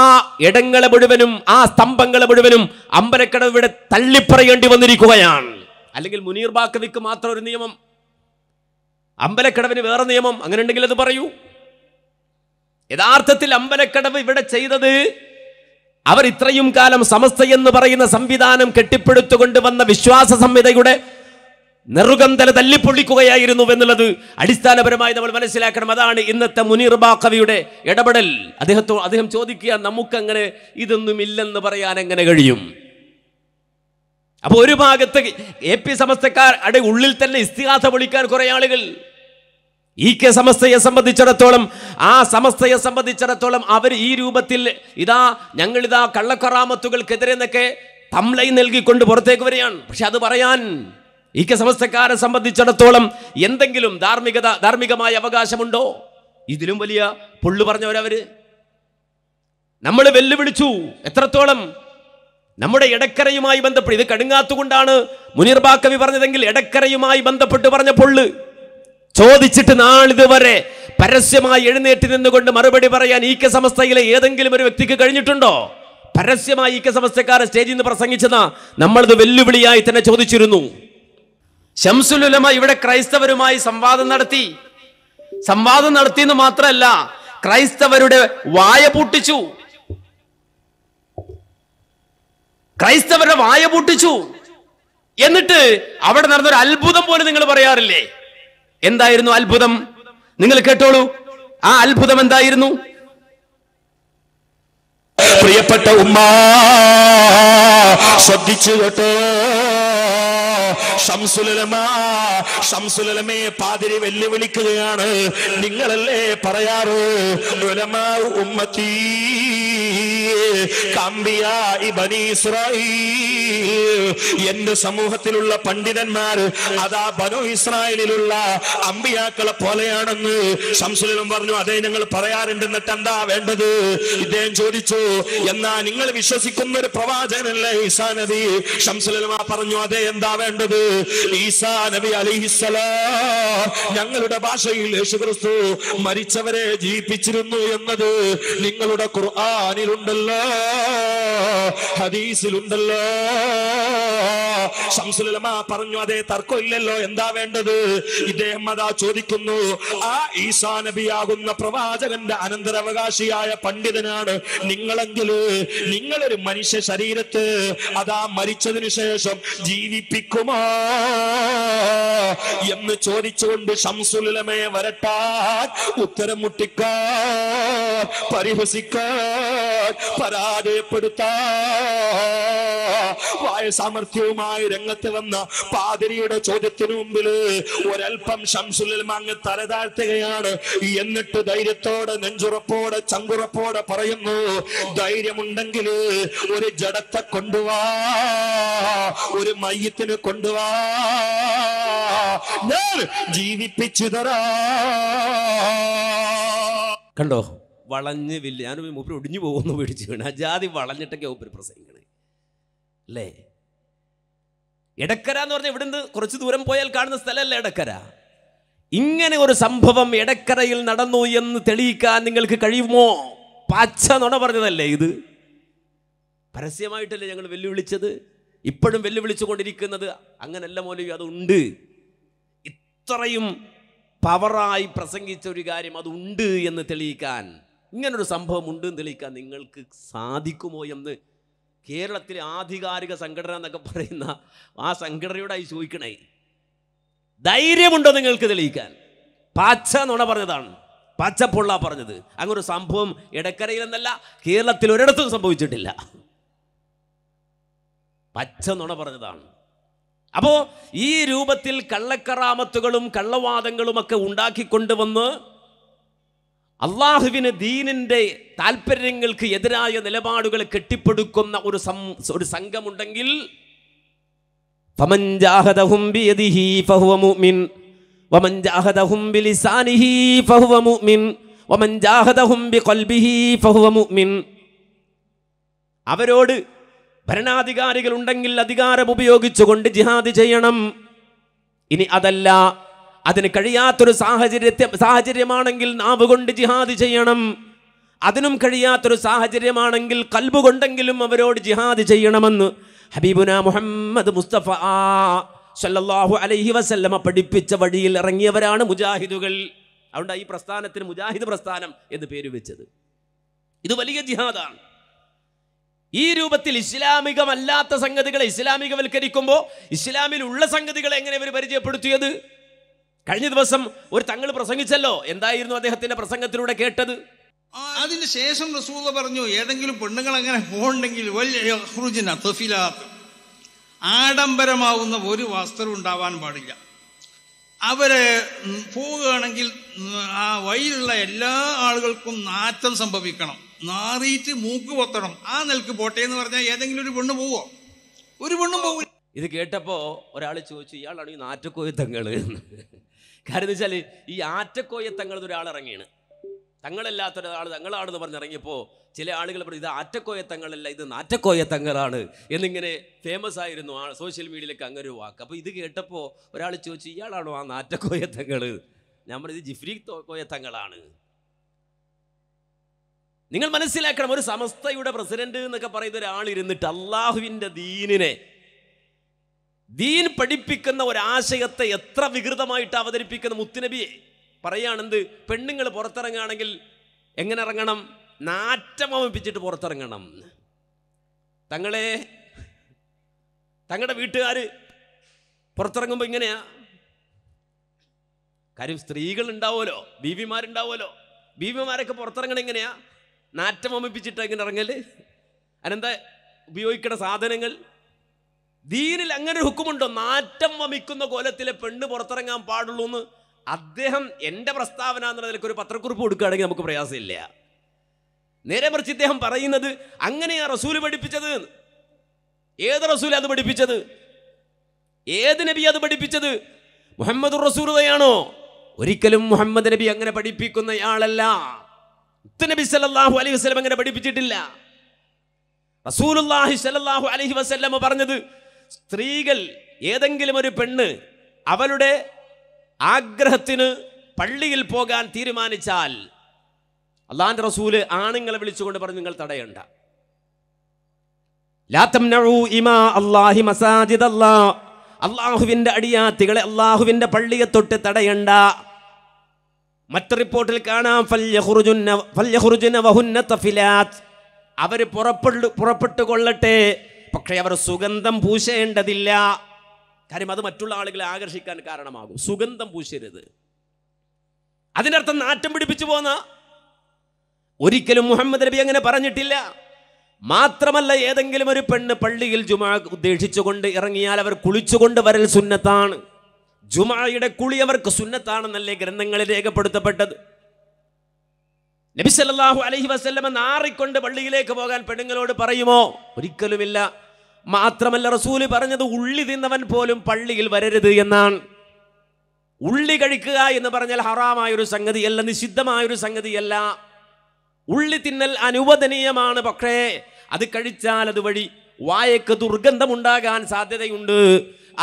ഇടങ്ങളെ മുഴുവനും ആ സ്തംഭങ്ങളെ മുഴുവനും ഇവിടെ തള്ളിപ്പറയേണ്ടി വന്നിരിക്കുകയാണ് അല്ലെങ്കിൽ മുനീർ ബാക്കവിക്ക് മാത്രം ഒരു നിയമം അമ്പലക്കടവിന് വേറെ നിയമം അങ്ങനെ ഉണ്ടെങ്കിൽ അത് പറയൂ യഥാർത്ഥത്തിൽ അമ്പലക്കടവ് ഇവിടെ ചെയ്തത് അവർ ഇത്രയും കാലം സമസ്ത എന്ന് പറയുന്ന സംവിധാനം കെട്ടിപ്പടുത്തുകൊണ്ട് വന്ന വിശ്വാസ സംഹിതയുടെ നെറുകന്തല തല്ലിപ്പൊള്ളിക്കുകയായിരുന്നു എന്നുള്ളത് അടിസ്ഥാനപരമായി നമ്മൾ മനസ്സിലാക്കണം അതാണ് ഇന്നത്തെ മുനീർ ബാക്കവിയുടെ ഇടപെടൽ അദ്ദേഹത്തോ അദ്ദേഹം ചോദിക്കുക നമുക്കങ്ങനെ ഇല്ലെന്ന് പറയാൻ എങ്ങനെ കഴിയും അപ്പോൾ ഒരു ഭാഗത്ത് എ പി സമസ്തക്കാരുടെ ഉള്ളിൽ തന്നെ ഇസ്തിഹാസ വിളിക്കാൻ കുറേ ആളുകൾ ഇ കെ സമസ്തയെ സംബന്ധിച്ചിടത്തോളം ആ സമസ്തയെ സംബന്ധിച്ചിടത്തോളം അവർ ഈ രൂപത്തിൽ ഇതാ ഞങ്ങളിതാ കള്ളക്കറാമത്തുകൾക്കെതിരെ എന്നൊക്കെ തംലൈ നൽകിക്കൊണ്ട് പുറത്തേക്ക് വരികയാണ് പക്ഷെ അത് പറയാൻ ഈ സമസ്തക്കാരെ സംബന്ധിച്ചിടത്തോളം എന്തെങ്കിലും ധാർമ്മികത ധാർമ്മികമായ അവകാശമുണ്ടോ ഇതിലും വലിയ പൊള്ളു പറഞ്ഞവരവര് നമ്മൾ വെല്ലുവിളിച്ചു എത്രത്തോളം നമ്മുടെ ഇടക്കരയുമായി ബന്ധപ്പെട്ട് ഇത് കടുങ്ങാത്തുകൊണ്ടാണ് മുനീർ ബാക്കവി പറഞ്ഞതെങ്കിൽ ഇടക്കരയുമായി ബന്ധപ്പെട്ട് പറഞ്ഞ പൊള്ള് ചോദിച്ചിട്ട് നാളിതുവരെ പരസ്യമായി എഴുന്നേറ്റ് നിന്നുകൊണ്ട് മറുപടി പറയാൻ ഈക്ക സമസ്തയിലെ ഏതെങ്കിലും ഒരു വ്യക്തിക്ക് കഴിഞ്ഞിട്ടുണ്ടോ പരസ്യമായി ഈക്ക സമസ്തക്കാരെ സ്റ്റേജിൽ നിന്ന് പ്രസംഗിച്ചെന്ന നമ്മളത് വെല്ലുവിളിയായി തന്നെ ചോദിച്ചിരുന്നു ശംസുലുലമ ഇവിടെ ക്രൈസ്തവരുമായി സംവാദം നടത്തി സംവാദം നടത്തി എന്ന് മാത്രമല്ല ക്രൈസ്തവരുടെ വായ പൂട്ടിച്ചു ക്രൈസ്തവരുടെ വായ പൂട്ടിച്ചു എന്നിട്ട് അവിടെ നടന്നൊരു അത്ഭുതം പോലും നിങ്ങൾ പറയാറില്ലേ എന്തായിരുന്നു അത്ഭുതം നിങ്ങൾ കേട്ടോളൂ ആ അത്ഭുതം എന്തായിരുന്നു പ്രിയപ്പെട്ട ഉമ്മ ശ്രദ്ധിച്ചു കേട്ടോ ഷംസുലമയെ പാതിരി വെല്ലുവിളിക്കുകയാണ് നിങ്ങളല്ലേ പറയാറ് ഉമ്മത്തി എന്റെ സമൂഹത്തിലുള്ള പണ്ഡിതന്മാർ അതാ ബനു ഇസ്രായേലിലുള്ള അമ്പിയാക്കളെ പോലെയാണെന്ന് ശംസുലും പറഞ്ഞു അതേ ഞങ്ങൾ പറയാറുണ്ട് എന്നിട്ട് എന്താ വേണ്ടത് ഇദ്ദേഹം ചോദിച്ചു എന്നാ നിങ്ങൾ വിശ്വസിക്കുന്ന ഒരു പ്രവാചകനല്ലേ ഈസാ നബി പറഞ്ഞു അതേ എന്താ വേണ്ടത് ഈസാ നബി ഞങ്ങളുടെ ഭാഷയിൽ യേശുക്രിസ്തു മരിച്ചവരെ ജീവിപ്പിച്ചിരുന്നു എന്നത് നിങ്ങളുടെ ഖുർആാനിലുണ്ടല്ലോ ഹദീസിലുണ്ടല്ലോ ശംസുലമ പറഞ്ഞു അതെ തർക്കമില്ലല്ലോ എന്താ വേണ്ടത് ഇദ്ദേഹം അതാ ചോദിക്കുന്നു ആ ഈസാ നബിയാകുന്ന പ്രവാചകന്റെ അനന്തരാവകാശിയായ പണ്ഡിതനാണ് നിങ്ങളെങ്കില് നിങ്ങളൊരു മനുഷ്യ ശരീരത്ത് അതാ മരിച്ചതിനു ശേഷം ജീവിപ്പിക്കുമോ എന്ന് ചോദിച്ചുകൊണ്ട് ശംസുലമേ വരട്ടാൻ ഉത്തരം മുട്ടിക്കാൻ പരിഹസിക്കാൻ പരാജയപ്പെടുത്താ വായ സാമർഥ്യവുമായി രംഗത്ത് വന്ന പാതിരിയുടെ ചോദ്യത്തിനു മുമ്പില് ഒരൽപ്പം ഷംസുലമ അങ്ങ് തലതാഴ്ത്തുകയാണ് എന്നിട്ട് ധൈര്യത്തോടെ നെഞ്ചുറപ്പോടെ ചങ്കുറപ്പോടെ പറയുന്നു ധൈര്യമുണ്ടെങ്കിൽ ഒരു ജഡത്തെ കൊണ്ടുവാ ഒരു മയ്യത്തിന് കൊണ്ടുവാ ഞാൻ ജീവിപ്പിച്ചു തരാ കണ്ടോ വളഞ്ഞ് വില്ല ഞാൻ മൂപ്പര് ഒടിഞ്ഞു പോകുന്നു പേടിച്ചു വീണ് ആ ജാതി വളഞ്ഞിട്ടൊക്കെ മൂപ്പര് പ്രസംഗിക്കണേ അല്ലേ എടക്കര എന്ന് പറഞ്ഞാൽ ഇവിടുന്ന് കുറച്ച് ദൂരം പോയാൽ കാണുന്ന സ്ഥലമല്ല എടക്കര ഇങ്ങനെ ഒരു സംഭവം എടക്കരയിൽ നടന്നു എന്ന് തെളിയിക്കാൻ നിങ്ങൾക്ക് കഴിയുമോ പച്ച നുണ പറഞ്ഞതല്ലേ ഇത് പരസ്യമായിട്ടല്ലേ ഞങ്ങൾ വെല്ലുവിളിച്ചത് ഇപ്പോഴും വെല്ലുവിളിച്ചുകൊണ്ടിരിക്കുന്നത് അങ്ങനല്ല മൂലവി അതുണ്ട് ഇത്രയും പവറായി പ്രസംഗിച്ച ഒരു കാര്യം അതുണ്ട് എന്ന് തെളിയിക്കാൻ ഇങ്ങനൊരു സംഭവം ഉണ്ട് എന്ന് തെളിയിക്കാൻ നിങ്ങൾക്ക് സാധിക്കുമോ എന്ന് കേരളത്തിലെ ആധികാരിക സംഘടന എന്നൊക്കെ പറയുന്ന ആ സംഘടനയോടായി ചോദിക്കണേ ധൈര്യമുണ്ടോ നിങ്ങൾക്ക് തെളിയിക്കാൻ പാച്ച നുണ പറഞ്ഞതാണ് പച്ചപ്പൊള്ള പറഞ്ഞത് അങ്ങനൊരു സംഭവം ഇടക്കരയിലെന്നല്ല കേരളത്തിൽ ഒരിടത്തും സംഭവിച്ചിട്ടില്ല പച്ച നുണ പറഞ്ഞതാണ് അപ്പോൾ ഈ രൂപത്തിൽ കള്ളക്കറാമത്തുകളും കള്ളവാദങ്ങളും ഒക്കെ ഉണ്ടാക്കിക്കൊണ്ടുവന്ന് അള്ളാഹുവിന് ദീനിൻ്റെ താല്പര്യങ്ങൾക്ക് എതിരായ നിലപാടുകൾ കെട്ടിപ്പടുക്കുന്ന ഒരു സം ഒരു സംഘമുണ്ടെങ്കിൽ അവരോട് ഭരണാധികാരികൾ ഉണ്ടെങ്കിൽ അധികാരം ഉപയോഗിച്ചുകൊണ്ട് ജിഹാദ് ചെയ്യണം ഇനി അതല്ല അതിന് കഴിയാത്തൊരു സാഹചര്യത്തെ സാഹചര്യമാണെങ്കിൽ നാവ് കൊണ്ട് ജിഹാദ് ചെയ്യണം അതിനും കഴിയാത്തൊരു സാഹചര്യമാണെങ്കിൽ കൽബുകൊണ്ടെങ്കിലും അവരോട് ജിഹാദ് ചെയ്യണമെന്ന് ഹബീബുന മുഹമ്മദ് മുസ്തഫ ആ സല്ലാഹു അലൈഹി വസല്ലമ പഠിപ്പിച്ച വഴിയിൽ ഇറങ്ങിയവരാണ് മുജാഹിദുകൾ അതുകൊണ്ട് ഈ പ്രസ്ഥാനത്തിന് മുജാഹിദ് പ്രസ്ഥാനം എന്ന് പേര് വെച്ചത് ഇത് വലിയ ജിഹാദാണ് ഈ രൂപത്തിൽ ഇസ്ലാമികമല്ലാത്ത സംഗതികളെ ഇസ്ലാമികവൽക്കരിക്കുമ്പോൾ ഇസ്ലാമിലുള്ള സംഗതികളെ എങ്ങനെ ഇവർ പരിചയപ്പെടുത്തിയത് കഴിഞ്ഞ ദിവസം ഒരു തങ്ങൾ പ്രസംഗിച്ചല്ലോ എന്തായിരുന്നു അദ്ദേഹത്തിന്റെ പ്രസംഗത്തിലൂടെ കേട്ടത് അതിന് ശേഷം റസൂല പറഞ്ഞു ഏതെങ്കിലും പെണ്ണുങ്ങൾ അങ്ങനെ പോകണ്ടെങ്കിൽ ആഡംബരമാവുന്ന ഒരു വസ്ത്രം ഉണ്ടാവാൻ പാടില്ല അവരെ പോവുകയാണെങ്കിൽ ആ വഴിയിലുള്ള എല്ലാ ആളുകൾക്കും നാറ്റം സംഭവിക്കണം നാറിയിട്ട് മൂക്ക് പൊത്തണം ആ നിലക്ക് പോട്ടെ എന്ന് പറഞ്ഞാൽ ഏതെങ്കിലും ഒരു പെണ്ണ് പോവോ ഒരു പെണ്ണും പോവില്ല ഇത് കേട്ടപ്പോൾ ഒരാൾ ചോദിച്ചു ഇയാളാണ് ഈ നാറ്റക്കോയത്തങ്ങൾ കാരണം എന്ന് വെച്ചാൽ ഈ ആറ്റക്കോയത്തങ്ങൾ ഒരാൾ ഇറങ്ങിയാണ് തങ്ങളല്ലാത്തൊരാൾ തങ്ങളാണെന്ന് പറഞ്ഞിറങ്ങിയപ്പോ ചില ആളുകൾ പറയും ഇത് ആറ്റക്കോയത്തങ്ങളല്ല ഇത് നാറ്റക്കോയത്തങ്ങളാണ് എന്നിങ്ങനെ ഫേമസ് ആയിരുന്നു ആ സോഷ്യൽ മീഡിയയിലൊക്കെ അങ്ങനെ ഒരു വാക്ക് അപ്പോൾ ഇത് കേട്ടപ്പോൾ ഒരാൾ ചോദിച്ചു ഇയാളാണോ ആ നാറ്റക്കോയത്തങ്ങൾ ഞാൻ പറഞ്ഞു ഇത് ജിഫ്രി കോയത്തങ്ങളാണ് നിങ്ങൾ മനസ്സിലാക്കണം ഒരു സമസ്തയുടെ പ്രസിഡന്റ് എന്നൊക്കെ പറയുന്ന ഒരാൾ അള്ളാഹുവിൻ്റെ ദീനിനെ ദീൻ പഠിപ്പിക്കുന്ന ഒരാശയത്തെ എത്ര വികൃതമായിട്ട് അവതരിപ്പിക്കുന്ന മുത്തുനബിയെ പറയുകയാണെന്ത് പെണ്ണുങ്ങൾ പുറത്തിറങ്ങുകയാണെങ്കിൽ എങ്ങനെ ഇറങ്ങണം നാറ്റം പുറത്തിറങ്ങണം തങ്ങളെ തങ്ങളുടെ വീട്ടുകാർ പുറത്തിറങ്ങുമ്പോൾ ഇങ്ങനെയാ കാര്യം സ്ത്രീകൾ ഉണ്ടാവുമല്ലോ ബീവിമാരുണ്ടാവുമല്ലോ ബീവിമാരൊക്കെ പുറത്തിറങ്ങണം എങ്ങനെയാ നാറ്റം ഇങ്ങനെ ഇറങ്ങൽ അതെന്താ ഉപയോഗിക്കണ സാധനങ്ങൾ ദീനിൽ അങ്ങനെ ഒരു ഹുക്കുമുണ്ടോ നാറ്റം വമിക്കുന്ന കോലത്തിലെ പെണ്ണ് പുറത്തിറങ്ങാൻ പാടുള്ളൂ എന്ന് അദ്ദേഹം എൻ്റെ പ്രസ്താവന എന്നുള്ള നിലയ്ക്ക് ഒരു പത്രക്കുറിപ്പ് കൊടുക്കുകയാണെങ്കിൽ നമുക്ക് പ്രയാസമില്ല നേരെ മറിച്ച് ഇദ്ദേഹം പറയുന്നത് അങ്ങനെയാ റസൂല് പഠിപ്പിച്ചത് ഏത് റസൂൽ അത് പഠിപ്പിച്ചത് ഏത് നബി അത് പഠിപ്പിച്ചത് മുഹമ്മദ് റസൂലതയാണോ ഒരിക്കലും മുഹമ്മദ് നബി അങ്ങനെ പഠിപ്പിക്കുന്നയാളല്ല നബി സല്ലാഹു അലൈഹി വസ്ലം അങ്ങനെ പഠിപ്പിച്ചിട്ടില്ല റസൂലുല്ലാഹി സല്ലാഹു അലൈഹി വസ്ലമ പറഞ്ഞത് സ്ത്രീകൾ ഏതെങ്കിലും ഒരു പെണ്ണ് അവളുടെ ആഗ്രഹത്തിന് പള്ളിയിൽ പോകാൻ തീരുമാനിച്ചാൽ അള്ളാഹാൻ്റെ റസൂല് ആണുങ്ങളെ വിളിച്ചുകൊണ്ട് പറഞ്ഞു നിങ്ങൾ തടയണ്ട അള്ളാഹുവിന്റെ അടിയാത്തികളെ അള്ളാഹുവിന്റെ പള്ളിയെ തൊട്ട് തടയണ്ട മറ്റു റിപ്പോർട്ടിൽ കാണാം അവർ പുറപ്പെട്ടു പുറപ്പെട്ടു കൊള്ളട്ടെ പക്ഷേ അവർ സുഗന്ധം പൂശേണ്ടതില്ല കാര്യം അത് മറ്റുള്ള ആളുകളെ ആകർഷിക്കാൻ കാരണമാകും സുഗന്ധം പൂശരുത് അതിനർത്ഥം നാറ്റം പിടിപ്പിച്ചു പോന്ന ഒരിക്കലും മുഹമ്മദ് നബി അങ്ങനെ പറഞ്ഞിട്ടില്ല മാത്രമല്ല ഏതെങ്കിലും ഒരു പെണ്ണ് പള്ളിയിൽ ജുമാ ഉദ്ദേശിച്ചുകൊണ്ട് ഇറങ്ങിയാൽ അവർ കുളിച്ചുകൊണ്ട് വരൽ സുന്നത്താണ് ജുമായുടെ കുളി അവർക്ക് സുന്നത്താണെന്നല്ലേ ഗ്രന്ഥങ്ങളിൽ രേഖപ്പെടുത്തപ്പെട്ടത് നബി സല്ലാഹു അലഹി വസ്ല്ലമ നാറിക്കൊണ്ട് പള്ളിയിലേക്ക് പോകാൻ പെണ്ണുങ്ങളോട് പറയുമോ ഒരിക്കലുമില്ല മാത്രമല്ല റസൂല് പറഞ്ഞത് ഉള്ളി തിന്നവൻ പോലും പള്ളിയിൽ വരരുത് എന്നാണ് ഉള്ളി കഴിക്കുക എന്ന് പറഞ്ഞാൽ ഹറാമായൊരു സംഗതിയല്ല നിഷിദ്ധമായൊരു സംഗതിയല്ല ഉള്ളി തിന്നൽ അനുവദനീയമാണ് പക്ഷേ അത് കഴിച്ചാൽ അതുവഴി വായക്ക് ദുർഗന്ധമുണ്ടാകാൻ സാധ്യതയുണ്ട്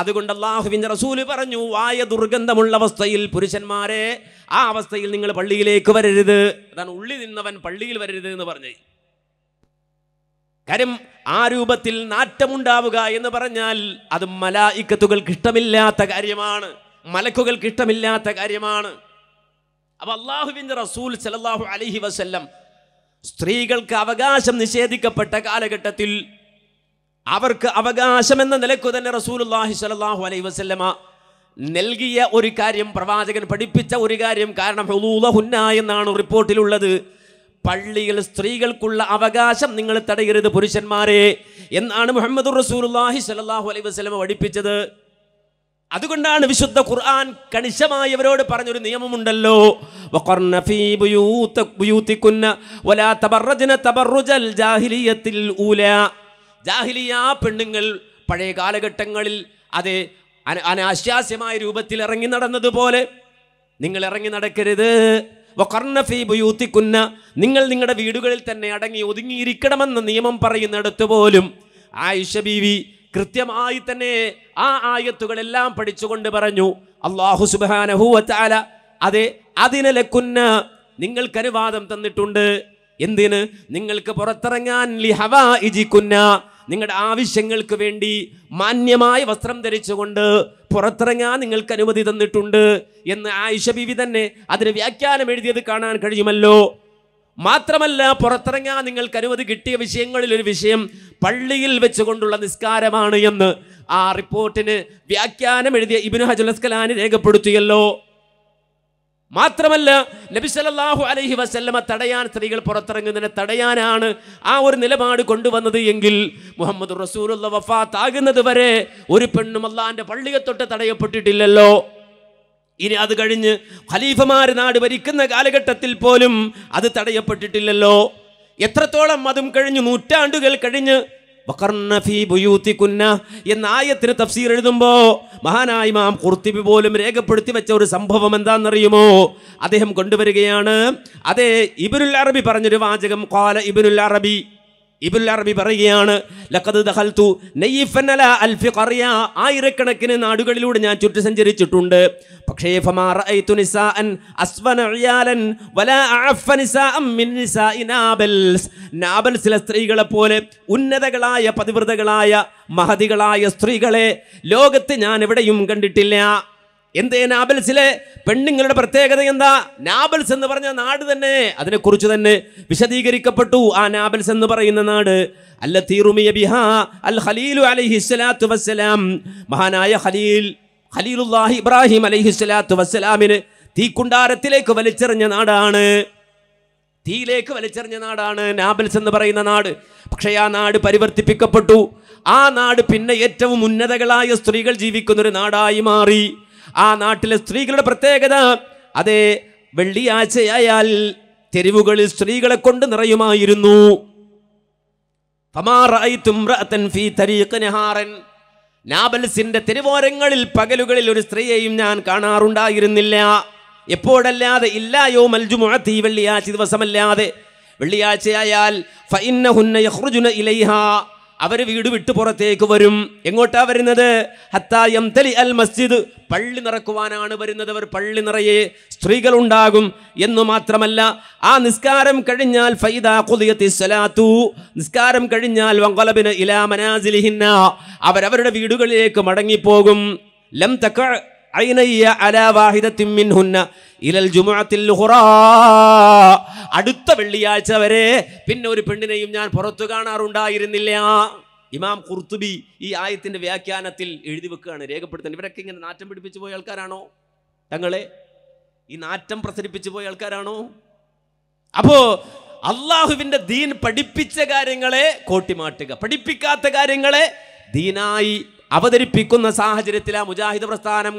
അതുകൊണ്ട് അള്ളാഹുവിൻ്റെ റസൂല് പറഞ്ഞു വായ ദുർഗന്ധമുള്ള അവസ്ഥയിൽ പുരുഷന്മാരെ ആ അവസ്ഥയിൽ നിങ്ങൾ പള്ളിയിലേക്ക് വരരുത് അതാണ് ഉള്ളി നിന്നവൻ പള്ളിയിൽ വരരുത് എന്ന് പറഞ്ഞു കാര്യം ആ രൂപത്തിൽ നാറ്റമുണ്ടാവുക എന്ന് പറഞ്ഞാൽ അത് മലായിക്കത്തുകൾക്ക് ഇഷ്ടമില്ലാത്ത കാര്യമാണ് മലക്കുകൾക്ക് ഇഷ്ടമില്ലാത്ത കാര്യമാണ് അപ്പൊ അള്ളാഹുവിൻ്റെ റസൂൽ സലഹു അലഹി വസ്ല്ലം സ്ത്രീകൾക്ക് അവകാശം നിഷേധിക്കപ്പെട്ട കാലഘട്ടത്തിൽ അവർക്ക് അവകാശം എന്ന നിലക്കു തന്നെ റസൂലുല്ലാഹി സ്വലല്ലാഹു അലൈ വസ്ലമ നൽകിയ ഒരു കാര്യം പ്രവാചകൻ പഠിപ്പിച്ച ഒരു കാര്യം കാരണം ഹുലൂലഹുന്ന എന്നാണ് റിപ്പോർട്ടിലുള്ളത് പള്ളിയിൽ സ്ത്രീകൾക്കുള്ള അവകാശം നിങ്ങൾ തടയരുത് പുരുഷന്മാരെ എന്നാണ് മുഹമ്മദ് റസൂലുല്ലാഹി സ്വലല്ലാഹു അലൈ വസ്ലമ പഠിപ്പിച്ചത് അതുകൊണ്ടാണ് വിശുദ്ധ ഖുർആൻ കണിശമായി അവരോട് പറഞ്ഞൊരു നിയമമുണ്ടല്ലോ പെണ്ണുങ്ങൾ പഴയ കാലഘട്ടങ്ങളിൽ അത് അനാശ്വാസ്യമായ രൂപത്തിൽ ഇറങ്ങി നടന്നതുപോലെ നിങ്ങൾ ഇറങ്ങി നടക്കരുത് യൂത്തിക്കുന്ന നിങ്ങൾ നിങ്ങളുടെ വീടുകളിൽ തന്നെ അടങ്ങി ഒതുങ്ങിയിരിക്കണമെന്ന നിയമം പറയുന്നിടത്ത് പോലും ആയിഷ വി കൃത്യമായി തന്നെ ആ ആയത്തുകളെല്ലാം പഠിച്ചുകൊണ്ട് പറഞ്ഞു അള്ളാഹു സുബാനഹൂവത്താല അതെ അതിനലക്കുന്ന നിങ്ങൾക്ക് അനുവാദം തന്നിട്ടുണ്ട് എന്തിന് നിങ്ങൾക്ക് പുറത്തിറങ്ങാൻ ലിഹവാ ഇജിക്കുന്ന നിങ്ങളുടെ ആവശ്യങ്ങൾക്ക് വേണ്ടി മാന്യമായ വസ്ത്രം ധരിച്ചുകൊണ്ട് പുറത്തിറങ്ങാൻ നിങ്ങൾക്ക് അനുമതി തന്നിട്ടുണ്ട് എന്ന് ആയിഷ ബിവി തന്നെ അതിന് വ്യാഖ്യാനം എഴുതിയത് കാണാൻ കഴിയുമല്ലോ മാത്രമല്ല പുറത്തിറങ്ങാൻ നിങ്ങൾക്ക് അനുമതി കിട്ടിയ വിഷയങ്ങളിൽ ഒരു വിഷയം പള്ളിയിൽ വെച്ചുകൊണ്ടുള്ള നിസ്കാരമാണ് എന്ന് ആ റിപ്പോർട്ടിന് വ്യാഖ്യാനം എഴുതിയ ഇബിനു ഹജുലസ്കലാനി രേഖപ്പെടുത്തിയല്ലോ മാത്രമല്ല നബി സല്ലല്ലാഹു അലൈഹി വസല്ലമ തടയാൻ സ്ത്രീകൾ പുറത്തിറങ്ങുന്നതിനെ തടയാനാണ് ആ ഒരു നിലപാട് കൊണ്ടുവന്നത് എങ്കിൽ മുഹമ്മദ് റസൂലുള്ള വഫാത്താകുന്നത് വരെ ഒരു പെണ്ണും അള്ളാന്റെ പള്ളിയെ തൊട്ട് തടയപ്പെട്ടിട്ടില്ലല്ലോ ഇനി അത് കഴിഞ്ഞ് ഖലീഫമാർ നാട് ഭരിക്കുന്ന കാലഘട്ടത്തിൽ പോലും അത് തടയപ്പെട്ടിട്ടില്ലല്ലോ എത്രത്തോളം അതും കഴിഞ്ഞ് നൂറ്റാണ്ടുകൾ കഴിഞ്ഞ് വക്കർണഫി കുന്ന എന്ന ആയത്തിന് തഫ്സീർ എഴുതുമ്പോൾ മഹാനായ മാം കുർത്തിബി പോലും രേഖപ്പെടുത്തി വെച്ച ഒരു സംഭവം എന്താണെന്നറിയുമോ അദ്ദേഹം കൊണ്ടുവരികയാണ് അതേ ഇബിനുൽ അറബി പറഞ്ഞൊരു വാചകം കോല ഇബിനുൽ അറബി ഇബുൽ അറബി പറയുകയാണ് ലഖദ് ദഹൽത്തു നയ്യിഫൻ അല അൽഫി ഖറിയ ആയിരക്കണക്കിന് നാടുകളിലൂടെ ഞാൻ ചുറ്റി സഞ്ചരിച്ചിട്ടുണ്ട് പക്ഷേ ഫമാ റഅയ്തു നിസാഅൻ അസ്വന ഉയാലൻ വലാ അഅഫ നിസാഅം മിൻ നിസാഇ നാബൽസ് നാബൽസിലെ സ്ത്രീകളെ പോലെ ഉന്നതകളായ പതിവ്രതകളായ മഹതികളായ സ്ത്രീകളെ ലോകത്ത് ഞാൻ എവിടെയും കണ്ടിട്ടില്ല എന്തേ നാബൽസിലെ പെണ്ണുങ്ങളുടെ പ്രത്യേകത എന്താ നാബൽസ് എന്ന് പറഞ്ഞ നാട് തന്നെ അതിനെക്കുറിച്ച് തന്നെ വിശദീകരിക്കപ്പെട്ടു ആ നാബൽസ് എന്ന് പറയുന്ന നാട് അല്ല തീറുമിയ ബിഹ അൽ ഖലീലു അലൈഹി സ്വലാത്തു വസ്സലാം മഹാനായ ഖലീൽ ഖലീലുല്ലാഹി ഇബ്രാഹിം അലൈഹി സ്വലാത്തു വസ്സലാമിന് തീക്കുണ്ടാരത്തിലേക്ക് വലിച്ചെറിഞ്ഞ നാടാണ് തീയിലേക്ക് വലിച്ചെറിഞ്ഞ നാടാണ് നാബൽസ് എന്ന് പറയുന്ന നാട് പക്ഷേ ആ നാട് പരിവർത്തിപ്പിക്കപ്പെട്ടു ആ നാട് പിന്നെ ഏറ്റവും ഉന്നതകളായ സ്ത്രീകൾ ജീവിക്കുന്നൊരു നാടായി മാറി ആ നാട്ടിലെ സ്ത്രീകളുടെ പ്രത്യേകത അതെ വെള്ളിയാഴ്ചയായാൽ തെരുവുകളിൽ സ്ത്രീകളെ കൊണ്ട് നിറയുമായിരുന്നു നാബൽസിന്റെ തെരുവോരങ്ങളിൽ പകലുകളിൽ ഒരു സ്ത്രീയെയും ഞാൻ കാണാറുണ്ടായിരുന്നില്ല എപ്പോഴല്ലാതെ ഇല്ലായോ മൽജുമുഴത്തി വെള്ളിയാഴ്ച ദിവസമല്ലാതെ വെള്ളിയാഴ്ചയായാൽ അവർ വീട് വിട്ട് പുറത്തേക്ക് വരും എങ്ങോട്ടാ വരുന്നത് ഹത്തായം തലി അൽ മസ്ജിദ് പള്ളി നിറക്കുവാനാണ് വരുന്നത് അവർ പള്ളി നിറയെ സ്ത്രീകളുണ്ടാകും എന്നു മാത്രമല്ല ആ നിസ്കാരം കഴിഞ്ഞാൽ ഫൈദാ കുതിയത്തി സലാത്തു നിസ്കാരം കഴിഞ്ഞാൽ വങ്കലബിന് ഇലാ മനാസിലിഹിന്ന അവരവരുടെ വീടുകളിലേക്ക് മടങ്ങിപ്പോകും ലം തക്ക അലാ വാഹിദത്തിൻ മിൻഹുന്ന ഇലൽ ജുമുഅത്തിൽ ഹുറാ അടുത്ത വെള്ളിയാഴ്ച വരെ പിന്നെ ഒരു പെണ്ണിനെയും ഞാൻ പുറത്തു കാണാറുണ്ടായിരുന്നില്ല ഇമാം കുർത്തുബി ഈ ആയത്തിന്റെ വ്യാഖ്യാനത്തിൽ എഴുതി വെക്കുകയാണ് രേഖപ്പെടുത്തുന്നത് ഇവരൊക്കെ ഇങ്ങനെ നാറ്റം പിടിപ്പിച്ചു പോയ ആൾക്കാരാണോ തങ്ങളെ ഈ നാറ്റം പ്രസരിപ്പിച്ചു പോയ ആൾക്കാരാണോ അപ്പോൾ അള്ളാഹുവിന്റെ ദീൻ പഠിപ്പിച്ച കാര്യങ്ങളെ കോട്ടിമാട്ടുക പഠിപ്പിക്കാത്ത കാര്യങ്ങളെ ദീനായി അവതരിപ്പിക്കുന്ന സാഹചര്യത്തിൽ ആ മുജാഹിദ് പ്രസ്ഥാനം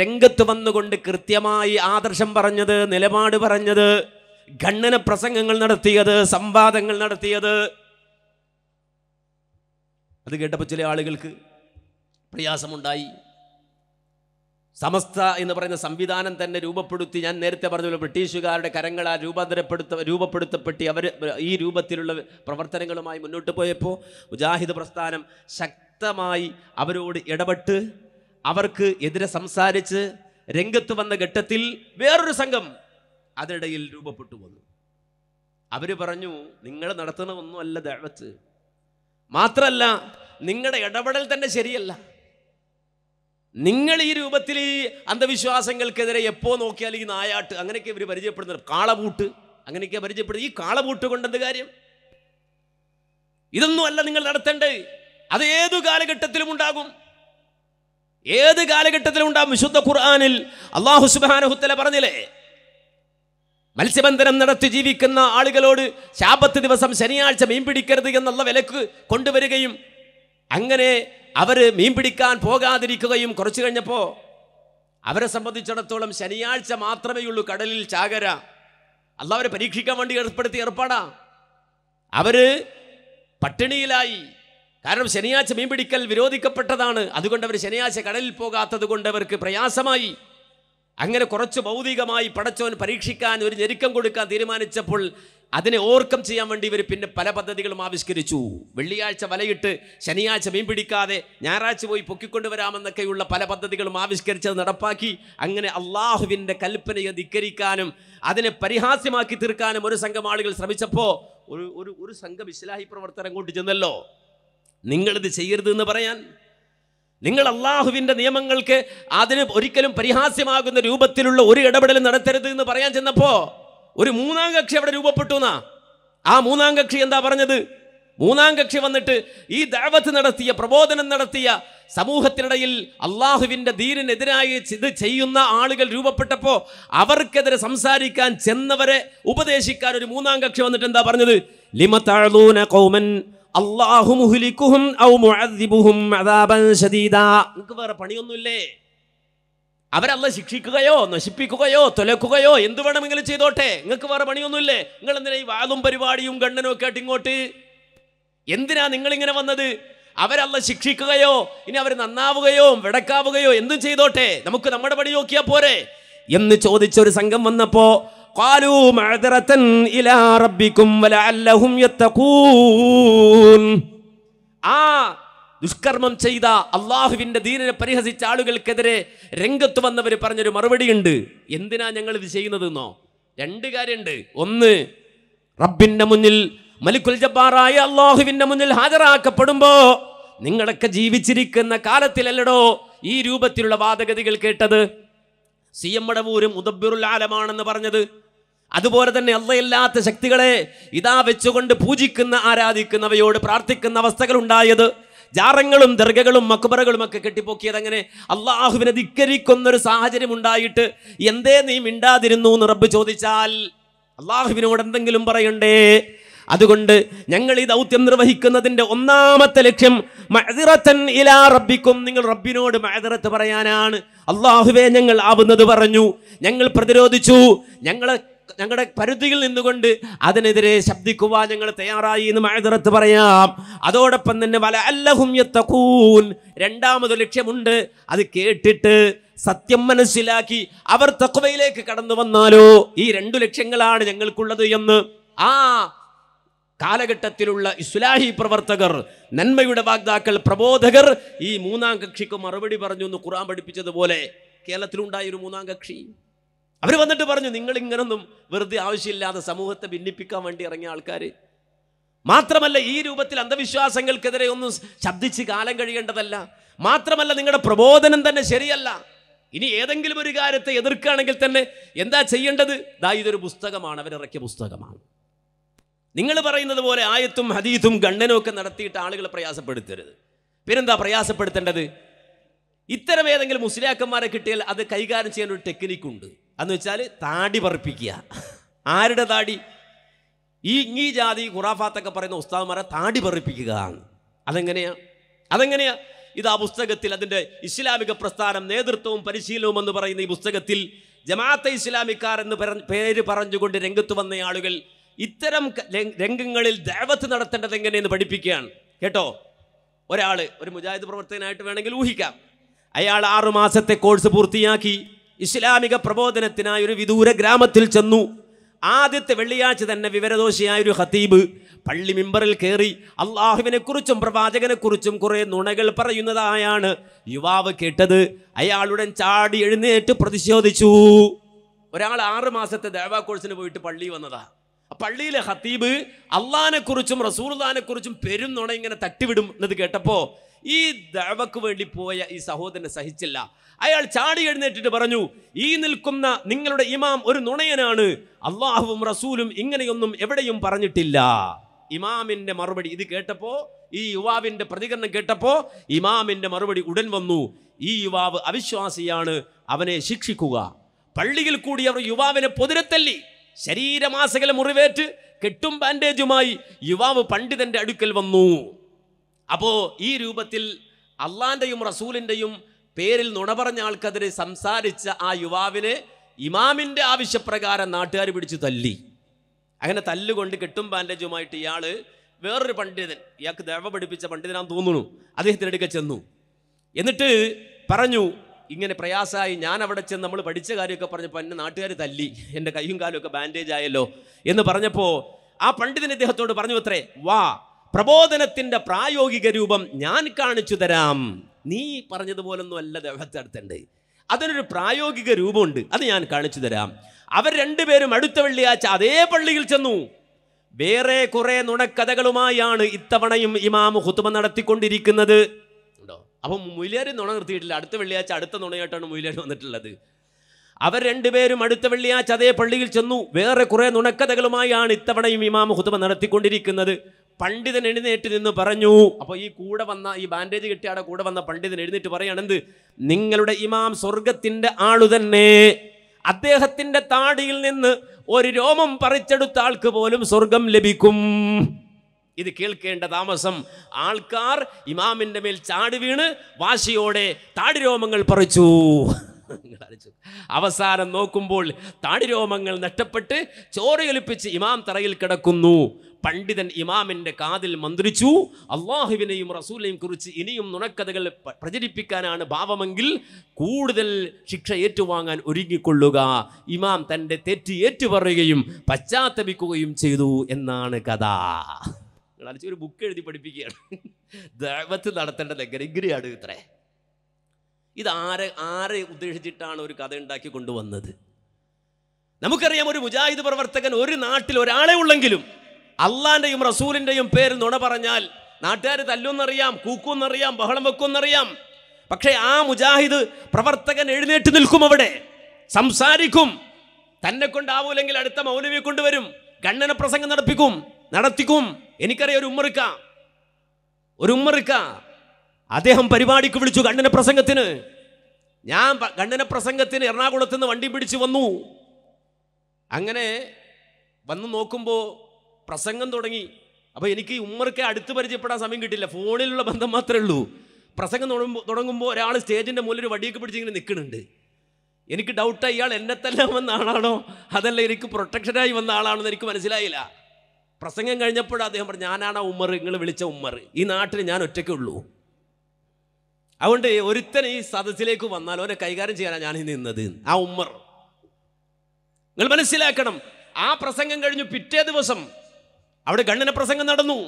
രംഗത്ത് വന്നുകൊണ്ട് കൃത്യമായി ആദർശം പറഞ്ഞത് നിലപാട് പറഞ്ഞത് ഖണ്ഡന പ്രസംഗങ്ങൾ നടത്തിയത് സംവാദങ്ങൾ നടത്തിയത് അത് കേട്ടപ്പോൾ ചില ആളുകൾക്ക് പ്രയാസമുണ്ടായി സമസ്ത എന്ന് പറയുന്ന സംവിധാനം തന്നെ രൂപപ്പെടുത്തി ഞാൻ നേരത്തെ പറഞ്ഞ ബ്രിട്ടീഷുകാരുടെ കരങ്ങളാൽ രൂപാന്തരപ്പെടുത്ത രൂപപ്പെടുത്തപ്പെട്ടി അവർ ഈ രൂപത്തിലുള്ള പ്രവർത്തനങ്ങളുമായി മുന്നോട്ട് പോയപ്പോൾ മുജാഹിദ് പ്രസ്ഥാനം ശക്തമായി അവരോട് ഇടപെട്ട് അവർക്ക് എതിരെ സംസാരിച്ച് രംഗത്ത് വന്ന ഘട്ടത്തിൽ വേറൊരു സംഘം അതിനിടയിൽ രൂപപ്പെട്ടു വന്നു അവർ പറഞ്ഞു നിങ്ങൾ നടത്തുന്ന ഒന്നുമല്ല ദേവത്ത് മാത്രമല്ല നിങ്ങളുടെ ഇടപെടൽ തന്നെ ശരിയല്ല നിങ്ങൾ ഈ രൂപത്തിൽ ഈ അന്ധവിശ്വാസങ്ങൾക്കെതിരെ എപ്പോൾ നോക്കിയാൽ ഈ നായാട്ട് അങ്ങനെയൊക്കെ ഇവർ പരിചയപ്പെടുന്നത് കാളപൂട്ട് അങ്ങനെയൊക്കെ പരിചയപ്പെടുന്നത് ഈ കാളപൂട്ട് കൊണ്ടെന്ത് കാര്യം ഇതൊന്നുമല്ല നിങ്ങൾ നടത്തേണ്ടത് അത് ഏതു കാലഘട്ടത്തിലും ഉണ്ടാകും ഏത് കാലഘട്ടത്തിലും ഉണ്ടാകും വിശുദ്ധ ഖുർആാനിൽ അള്ളാഹുസ്ബാനഹുത്തല പറഞ്ഞില്ലേ മത്സ്യബന്ധനം നടത്തി ജീവിക്കുന്ന ആളുകളോട് ശാപത്ത് ദിവസം ശനിയാഴ്ച മീൻ പിടിക്കരുത് എന്നുള്ള വിലക്ക് കൊണ്ടുവരികയും അങ്ങനെ അവർ മീൻ പിടിക്കാൻ പോകാതിരിക്കുകയും കുറച്ചു കഴിഞ്ഞപ്പോൾ അവരെ സംബന്ധിച്ചിടത്തോളം ശനിയാഴ്ച മാത്രമേ ഉള്ളൂ കടലിൽ ചാകര അല്ല അവരെ പരീക്ഷിക്കാൻ വേണ്ടി ഏർപ്പെടുത്തി ഏർപ്പാടാ അവർ പട്ടിണിയിലായി കാരണം ശനിയാഴ്ച മീൻ പിടിക്കൽ വിരോധിക്കപ്പെട്ടതാണ് അതുകൊണ്ട് അവർ ശനിയാഴ്ച കടലിൽ പോകാത്തത് കൊണ്ട് അവർക്ക് പ്രയാസമായി അങ്ങനെ കുറച്ച് ഭൗതികമായി പടച്ചവൻ പരീക്ഷിക്കാൻ ഒരു ഞെരുക്കം കൊടുക്കാൻ തീരുമാനിച്ചപ്പോൾ അതിനെ ഓർക്കം ചെയ്യാൻ വേണ്ടി ഇവർ പിന്നെ പല പദ്ധതികളും ആവിഷ്കരിച്ചു വെള്ളിയാഴ്ച വലയിട്ട് ശനിയാഴ്ച മീൻ പിടിക്കാതെ ഞായറാഴ്ച പോയി പൊക്കിക്കൊണ്ടുവരാമെന്നൊക്കെയുള്ള പല പദ്ധതികളും ആവിഷ്കരിച്ചത് നടപ്പാക്കി അങ്ങനെ അള്ളാഹുവിൻ്റെ കൽപ്പനയെ ധിക്കരിക്കാനും അതിനെ പരിഹാസ്യമാക്കി തീർക്കാനും ഒരു സംഘം ആളുകൾ ശ്രമിച്ചപ്പോൾ ഒരു ഒരു ഒരു സംഘം ഇസ്ലാഹി പ്രവർത്തനം കൊണ്ട് ചെന്നല്ലോ നിങ്ങളിത് ചെയ്യരുത് എന്ന് പറയാൻ നിങ്ങൾ അള്ളാഹുവിൻ്റെ നിയമങ്ങൾക്ക് അതിന് ഒരിക്കലും പരിഹാസ്യമാകുന്ന രൂപത്തിലുള്ള ഒരു ഇടപെടൽ നടത്തരുത് എന്ന് പറയാൻ ചെന്നപ്പോൾ ഒരു മൂന്നാം കക്ഷി അവിടെ രൂപപ്പെട്ടു എന്നാ ആ മൂന്നാം കക്ഷി എന്താ പറഞ്ഞത് മൂന്നാം കക്ഷി വന്നിട്ട് ഈ ദേവത്ത് നടത്തിയ പ്രബോധനം നടത്തിയ സമൂഹത്തിനിടയിൽ അള്ളാഹുവിൻ്റെ ധീരനെതിരായി ഇത് ചെയ്യുന്ന ആളുകൾ രൂപപ്പെട്ടപ്പോൾ അവർക്കെതിരെ സംസാരിക്കാൻ ചെന്നവരെ ഉപദേശിക്കാൻ ഒരു മൂന്നാം കക്ഷി വന്നിട്ട് എന്താ പറഞ്ഞത് ലിമ കൗമൻ ഔ മുഅദ്ദിബുഹും നിങ്ങൾക്ക് വേറെ പണിയൊന്നുമില്ലേ അവരല്ല ശിക്ഷിക്കുകയോ നശിപ്പിക്കുകയോ തുലക്കുകയോ എന്ത് വേണമെങ്കിലും ചെയ്തോട്ടെ നിങ്ങൾക്ക് വേറെ പണിയൊന്നുമില്ലേ നിങ്ങൾ എന്തിനാ ഈ വാതും പരിപാടിയും ഗണ്ണനും ഒക്കെ ആയിട്ട് ഇങ്ങോട്ട് എന്തിനാ നിങ്ങളിങ്ങനെ വന്നത് അവരല്ല ശിക്ഷിക്കുകയോ ഇനി അവർ നന്നാവുകയോ വിടക്കാവുകയോ എന്തും ചെയ്തോട്ടെ നമുക്ക് നമ്മുടെ പണി നോക്കിയാൽ പോരെ എന്ന് ചോദിച്ച ഒരു സംഘം വന്നപ്പോൾ قالوا معذرة إلى ربكم ولعلهم يتقون ആ ദുഷ്കർമ്മം ചെയ്ത അള്ളാഹുവിൻ്റെ ദീനിനെ പരിഹസിച്ച ആളുകൾക്കെതിരെ രംഗത്ത് വന്നവർ പറഞ്ഞൊരു മറുപടിയുണ്ട് എന്തിനാ ഞങ്ങൾ ഇത് ചെയ്യുന്നതെന്നോ രണ്ട് കാര്യമുണ്ട് ഒന്ന് റബ്ബിൻ്റെ മുന്നിൽ മലിക്കുൽ ജബ്ബാറായ അള്ളാഹുവിൻ്റെ മുന്നിൽ ഹാജരാക്കപ്പെടുമ്പോൾ നിങ്ങളൊക്കെ ജീവിച്ചിരിക്കുന്ന കാലത്തിലല്ലടോ ഈ രൂപത്തിലുള്ള വാദഗതികൾ കേട്ടത് സി എം മടവൂരും മുദബ്ബിറുൽ ആലമാണെന്ന് പറഞ്ഞത് അതുപോലെ തന്നെ അല്ലയില്ലാത്ത ശക്തികളെ ഇതാ വെച്ചുകൊണ്ട് പൂജിക്കുന്ന ആരാധിക്കുന്നവയോട് പ്രാർത്ഥിക്കുന്ന അവസ്ഥകൾ ഉണ്ടായത് ജാറങ്ങളും ദർഗകളും മക്ബറകളും ഒക്കെ കെട്ടിപ്പോക്കിയത് അങ്ങനെ അള്ളാഹുവിനെ ധിക്കരിക്കുന്നൊരു സാഹചര്യം ഉണ്ടായിട്ട് എന്തേ നീ മിണ്ടാതിരുന്നു എന്ന് റബ്ബ് ചോദിച്ചാൽ അള്ളാഹുവിനോട് എന്തെങ്കിലും പറയണ്ടേ അതുകൊണ്ട് ഞങ്ങൾ ഈ ദൗത്യം നിർവഹിക്കുന്നതിൻ്റെ ഒന്നാമത്തെ ലക്ഷ്യം മഴതിറത്തൻ ഇലാ റബ്ബിക്കും നിങ്ങൾ റബ്ബിനോട് മഴതിറത്ത് പറയാനാണ് അള്ളാഹുവേ ഞങ്ങൾ ആവുന്നത് പറഞ്ഞു ഞങ്ങൾ പ്രതിരോധിച്ചു ഞങ്ങളെ ഞങ്ങളുടെ പരിധിയിൽ നിന്നുകൊണ്ട് അതിനെതിരെ ശബ്ദിക്കുവാൻ ഞങ്ങൾ തയ്യാറായി എന്ന് മഴതിറത്ത് പറയാം അതോടൊപ്പം തന്നെ വല അല്ലഹും യത്തക്കൂൻ രണ്ടാമത് ലക്ഷ്യമുണ്ട് അത് കേട്ടിട്ട് സത്യം മനസ്സിലാക്കി അവർ തക്കുവയിലേക്ക് കടന്നു വന്നാലോ ഈ രണ്ടു ലക്ഷ്യങ്ങളാണ് ഞങ്ങൾക്കുള്ളത് എന്ന് ആ കാലഘട്ടത്തിലുള്ള ഇസ്ലാഹി പ്രവർത്തകർ നന്മയുടെ വാഗ്ദാക്കൾ പ്രബോധകർ ഈ മൂന്നാം കക്ഷിക്ക് മറുപടി പറഞ്ഞു എന്ന് ഖുറാൻ പഠിപ്പിച്ചതുപോലെ കേരളത്തിലുണ്ടായൊരു മൂന്നാം കക്ഷി അവർ വന്നിട്ട് പറഞ്ഞു നിങ്ങൾ ഇങ്ങനൊന്നും വെറുതെ ആവശ്യമില്ലാതെ സമൂഹത്തെ ഭിന്നിപ്പിക്കാൻ വേണ്ടി ഇറങ്ങിയ ആൾക്കാർ മാത്രമല്ല ഈ രൂപത്തിൽ അന്ധവിശ്വാസങ്ങൾക്കെതിരെ ഒന്നും ശബ്ദിച്ച് കാലം കഴിയേണ്ടതല്ല മാത്രമല്ല നിങ്ങളുടെ പ്രബോധനം തന്നെ ശരിയല്ല ഇനി ഏതെങ്കിലും ഒരു കാര്യത്തെ എതിർക്കുകയാണെങ്കിൽ തന്നെ എന്താ ചെയ്യേണ്ടത് ദാ ഇതൊരു പുസ്തകമാണ് അവരിറക്കിയ പുസ്തകമാണ് നിങ്ങൾ പറയുന്നത് പോലെ ആയത്തും ഹദീത്തും ഗണ്ണനും ഒക്കെ നടത്തിയിട്ട് ആളുകളെ പ്രയാസപ്പെടുത്തരുത് പിന്നെന്താ പ്രയാസപ്പെടുത്തേണ്ടത് ഇത്തരം ഏതെങ്കിലും മുസ്ലിയാക്കന്മാരെ കിട്ടിയാൽ അത് കൈകാര്യം ചെയ്യാൻ ഒരു ടെക്നിക്കുണ്ട് എന്ന് വെച്ചാൽ താടി പറപ്പിക്കുക ആരുടെ താടി ഈ ഇങ്ങീ ജാതി ഖുറാഫാത്തൊക്കെ പറയുന്ന ഉസ്താദ്മാരെ താടി പറപ്പിക്കുക അതെങ്ങനെയാ അതെങ്ങനെയാ ഇത് ആ പുസ്തകത്തിൽ അതിൻ്റെ ഇസ്ലാമിക പ്രസ്ഥാനം നേതൃത്വവും പരിശീലനവും എന്ന് പറയുന്ന ഈ പുസ്തകത്തിൽ ജമാഅത്തെ ഇസ്ലാമിക്കാർ എന്ന് പേര് പറഞ്ഞുകൊണ്ട് രംഗത്ത് വന്ന ആളുകൾ ഇത്തരം രംഗങ്ങളിൽ ദേവത്ത് നടത്തേണ്ടത് എങ്ങനെയെന്ന് പഠിപ്പിക്കുകയാണ് കേട്ടോ ഒരാൾ ഒരു മുജാഹിദ് പ്രവർത്തകനായിട്ട് വേണമെങ്കിൽ ഊഹിക്കാം അയാൾ ആറുമാസത്തെ കോഴ്സ് പൂർത്തിയാക്കി ഇസ്ലാമിക പ്രബോധനത്തിനായി ഒരു വിദൂര ഗ്രാമത്തിൽ ചെന്നു ആദ്യത്തെ വെള്ളിയാഴ്ച തന്നെ വിവരദോഷിയായ ഒരു ഹത്തീബ് പള്ളി മിമ്പറിൽ കയറി അള്ളാഹുവിനെക്കുറിച്ചും പ്രവാചകനെക്കുറിച്ചും കുറേ നുണകൾ പറയുന്നതായാണ് യുവാവ് കേട്ടത് അയാളുടെ ചാടി എഴുന്നേറ്റ് പ്രതിഷേധിച്ചു ഒരാൾ ആറ് മാസത്തെ ദേവാ കോഴ്സിന് പോയിട്ട് പള്ളി വന്നതാ പള്ളിയിലെ ഹത്തീബ് അള്ളഹാനെക്കുറിച്ചും റസൂർദാനെക്കുറിച്ചും പെരും നുണ ഇങ്ങനെ എന്നത് കേട്ടപ്പോൾ ഈ ദഴവക്ക് വേണ്ടി പോയ ഈ സഹോദരനെ സഹിച്ചില്ല അയാൾ ചാടി എഴുന്നേറ്റിട്ട് പറഞ്ഞു ഈ നിൽക്കുന്ന നിങ്ങളുടെ ഇമാം ഒരു നുണയനാണ് അള്ളാഹുവും റസൂലും ഇങ്ങനെയൊന്നും എവിടെയും പറഞ്ഞിട്ടില്ല ഇമാമിന്റെ മറുപടി ഇത് കേട്ടപ്പോ ഈ യുവാവിന്റെ പ്രതികരണം കേട്ടപ്പോ ഇമാമിന്റെ മറുപടി ഉടൻ വന്നു ഈ യുവാവ് അവിശ്വാസിയാണ് അവനെ ശിക്ഷിക്കുക പള്ളിയിൽ കൂടി അവർ യുവാവിനെ പൊതിരത്തല്ലി ശരീരമാസകലെ മുറിവേറ്റ് കെട്ടും ബാൻഡേജുമായി യുവാവ് പണ്ഡിതന്റെ അടുക്കൽ വന്നു അപ്പോൾ ഈ രൂപത്തിൽ അള്ളാൻ്റെയും റസൂലിൻ്റെയും പേരിൽ നുണ പറഞ്ഞ ആൾക്കെതിരെ സംസാരിച്ച ആ യുവാവിനെ ഇമാമിൻ്റെ ആവശ്യപ്രകാരം നാട്ടുകാർ പിടിച്ചു തല്ലി അങ്ങനെ തല്ലുകൊണ്ട് കെട്ടും ബാൻഡേജുമായിട്ട് ഇയാൾ വേറൊരു പണ്ഡിതൻ ഇയാൾക്ക് ദേവ പഠിപ്പിച്ച പണ്ഡിതനാന്ന് തോന്നുന്നു അദ്ദേഹത്തിനടുക്കെ ചെന്നു എന്നിട്ട് പറഞ്ഞു ഇങ്ങനെ പ്രയാസമായി ഞാൻ അവിടെ ചെന്ന് നമ്മൾ പഠിച്ച കാര്യമൊക്കെ പറഞ്ഞപ്പോൾ എന്നെ നാട്ടുകാർ തല്ലി എൻ്റെ കൈയും കാലും ഒക്കെ ബാൻഡേജ് ആയല്ലോ എന്ന് പറഞ്ഞപ്പോൾ ആ പണ്ഡിതൻ ഇദ്ദേഹത്തോട് പറഞ്ഞു അത്രേ വാ പ്രബോധനത്തിൻ്റെ പ്രായോഗിക രൂപം ഞാൻ കാണിച്ചു തരാം നീ പറഞ്ഞതുപോലൊന്നും അല്ല ദേഹത്തെടുത്തുണ്ട് അതിനൊരു പ്രായോഗിക രൂപമുണ്ട് അത് ഞാൻ കാണിച്ചു തരാം അവർ രണ്ടുപേരും അടുത്ത വെള്ളിയാഴ്ച അതേ പള്ളിയിൽ ചെന്നു വേറെ കുറേ നുണക്കഥകളുമായാണ് ഇത്തവണയും ഇമാമ് ഹുത്തുമ നടത്തിക്കൊണ്ടിരിക്കുന്നത് ഉണ്ടോ അപ്പം മുയിലേര് നുണ നിർത്തിയിട്ടില്ല അടുത്ത വെള്ളിയാഴ്ച അടുത്ത നുണയായിട്ടാണ് മുയിലേര് വന്നിട്ടുള്ളത് അവർ രണ്ടുപേരും അടുത്ത വെള്ളിയാഴ്ച അതേ പള്ളിയിൽ ചെന്നു വേറെ കുറേ നുണക്കഥകളുമായാണ് ഇത്തവണയും ഇമാമ് ഹുത്തുമ നടത്തിക്കൊണ്ടിരിക്കുന്നത് പണ്ഡിതൻ എഴുന്നേറ്റ് നിന്ന് പറഞ്ഞു അപ്പോൾ ഈ കൂടെ വന്ന ഈ ബാൻഡേജ് കെട്ടിയാടെ കൂടെ വന്ന പണ്ഡിതൻ എഴുന്നേറ്റ് പറയുകയാണെന്ത് നിങ്ങളുടെ ഇമാം സ്വർഗത്തിൻ്റെ ആളു തന്നെ അദ്ദേഹത്തിൻ്റെ താടിയിൽ നിന്ന് ഒരു രോമം പറിച്ചെടുത്ത ആൾക്ക് പോലും സ്വർഗം ലഭിക്കും ഇത് കേൾക്കേണ്ട താമസം ആൾക്കാർ ഇമാമിൻ്റെ മേൽ ചാടി വീണ് വാശിയോടെ താടി രോമങ്ങൾ പറിച്ചു അവസാനം നോക്കുമ്പോൾ താടിരോമങ്ങൾ നഷ്ടപ്പെട്ട് ചോരയൊലിപ്പിച്ച് ഇമാം തറയിൽ കിടക്കുന്നു പണ്ഡിതൻ ഇമാമിൻ്റെ കാതിൽ മന്ത്രിച്ചു അള്ളാഹുവിനെയും റസൂലിനെയും കുറിച്ച് ഇനിയും നുണക്കഥകൾ പ്രചരിപ്പിക്കാനാണ് ഭാവമെങ്കിൽ കൂടുതൽ ശിക്ഷ ഏറ്റുവാങ്ങാൻ ഒരുങ്ങിക്കൊള്ളുക ഇമാം തൻ്റെ തെറ്റ് ഏറ്റുപറയുകയും പശ്ചാത്തപിക്കുകയും ചെയ്തു എന്നാണ് കഥ ഒരു ബുക്ക് എഴുതി പഠിപ്പിക്കുകയാണ് ദൈവത്ത് നടത്തേണ്ടത് എങ്ങനെ ഇങ്ങനെയാണ് ഇത്രേ ഇത് ആരെ ആരെ ഉദ്ദേശിച്ചിട്ടാണ് ഒരു കഥ ഉണ്ടാക്കി കൊണ്ടുവന്നത് നമുക്കറിയാം ഒരു മുജാഹിദ് പ്രവർത്തകൻ ഒരു നാട്ടിൽ ഒരാളെ ഉള്ളെങ്കിലും അള്ളാന്റെയും റസൂലിന്റെയും പേര് നുണ പറഞ്ഞാൽ നാട്ടുകാർ തല്ലുന്നറിയാം കൂക്കുന്നറിയാം ബഹളം വെക്കുമെന്നറിയാം പക്ഷേ ആ മുജാഹിദ് പ്രവർത്തകൻ എഴുന്നേറ്റ് നിൽക്കും അവിടെ സംസാരിക്കും തന്നെ കൊണ്ടാവൂലെങ്കിൽ അടുത്ത മൗലവിയെ കൊണ്ടുവരും ഗണ്ണന പ്രസംഗം നടപ്പിക്കും നടത്തിക്കും എനിക്കറിയ ഒരു ഉമ്മറിക്ക ഒരു ഉമ്മറിക്ക അദ്ദേഹം പരിപാടിക്ക് വിളിച്ചു ഗണ്ണന പ്രസംഗത്തിന് ഞാൻ ഗണ്ണന പ്രസംഗത്തിന് എറണാകുളത്ത് നിന്ന് വണ്ടി പിടിച്ച് വന്നു അങ്ങനെ വന്നു നോക്കുമ്പോൾ പ്രസംഗം തുടങ്ങി അപ്പോൾ എനിക്ക് ഉമ്മർക്ക് അടുത്ത് പരിചയപ്പെടാൻ സമയം കിട്ടില്ല ഫോണിലുള്ള ബന്ധം മാത്രമേ ഉള്ളൂ പ്രസംഗം തുടങ്ങുമ്പോൾ തുടങ്ങുമ്പോൾ ഒരാൾ സ്റ്റേജിൻ്റെ മുകളിൽ ഒരു വടിയൊക്കെ പിടിച്ചിങ്ങനെ നിൽക്കുന്നുണ്ട് എനിക്ക് ഡൗട്ട് ഇയാൾ തന്നെ വന്ന ആളാണോ അതല്ല എനിക്ക് പ്രൊട്ടക്ഷനായി വന്ന ആളാണോ എന്ന് എനിക്ക് മനസ്സിലായില്ല പ്രസംഗം കഴിഞ്ഞപ്പോൾ അദ്ദേഹം പറഞ്ഞു ഞാനാണ് ഉമ്മർ നിങ്ങൾ വിളിച്ച ഉമ്മർ ഈ നാട്ടിൽ ഞാൻ ഒറ്റയ്ക്കേ ഉള്ളൂ അതുകൊണ്ട് ഒരുത്തൻ ഈ സദസ്സിലേക്ക് വന്നാൽ ഓനെ കൈകാര്യം ചെയ്യാനാണ് ഞാൻ നിന്നത് ആ ഉമ്മർ നിങ്ങൾ മനസ്സിലാക്കണം ആ പ്രസംഗം കഴിഞ്ഞു പിറ്റേ ദിവസം അവിടെ ഗണ്ണന പ്രസംഗം നടന്നു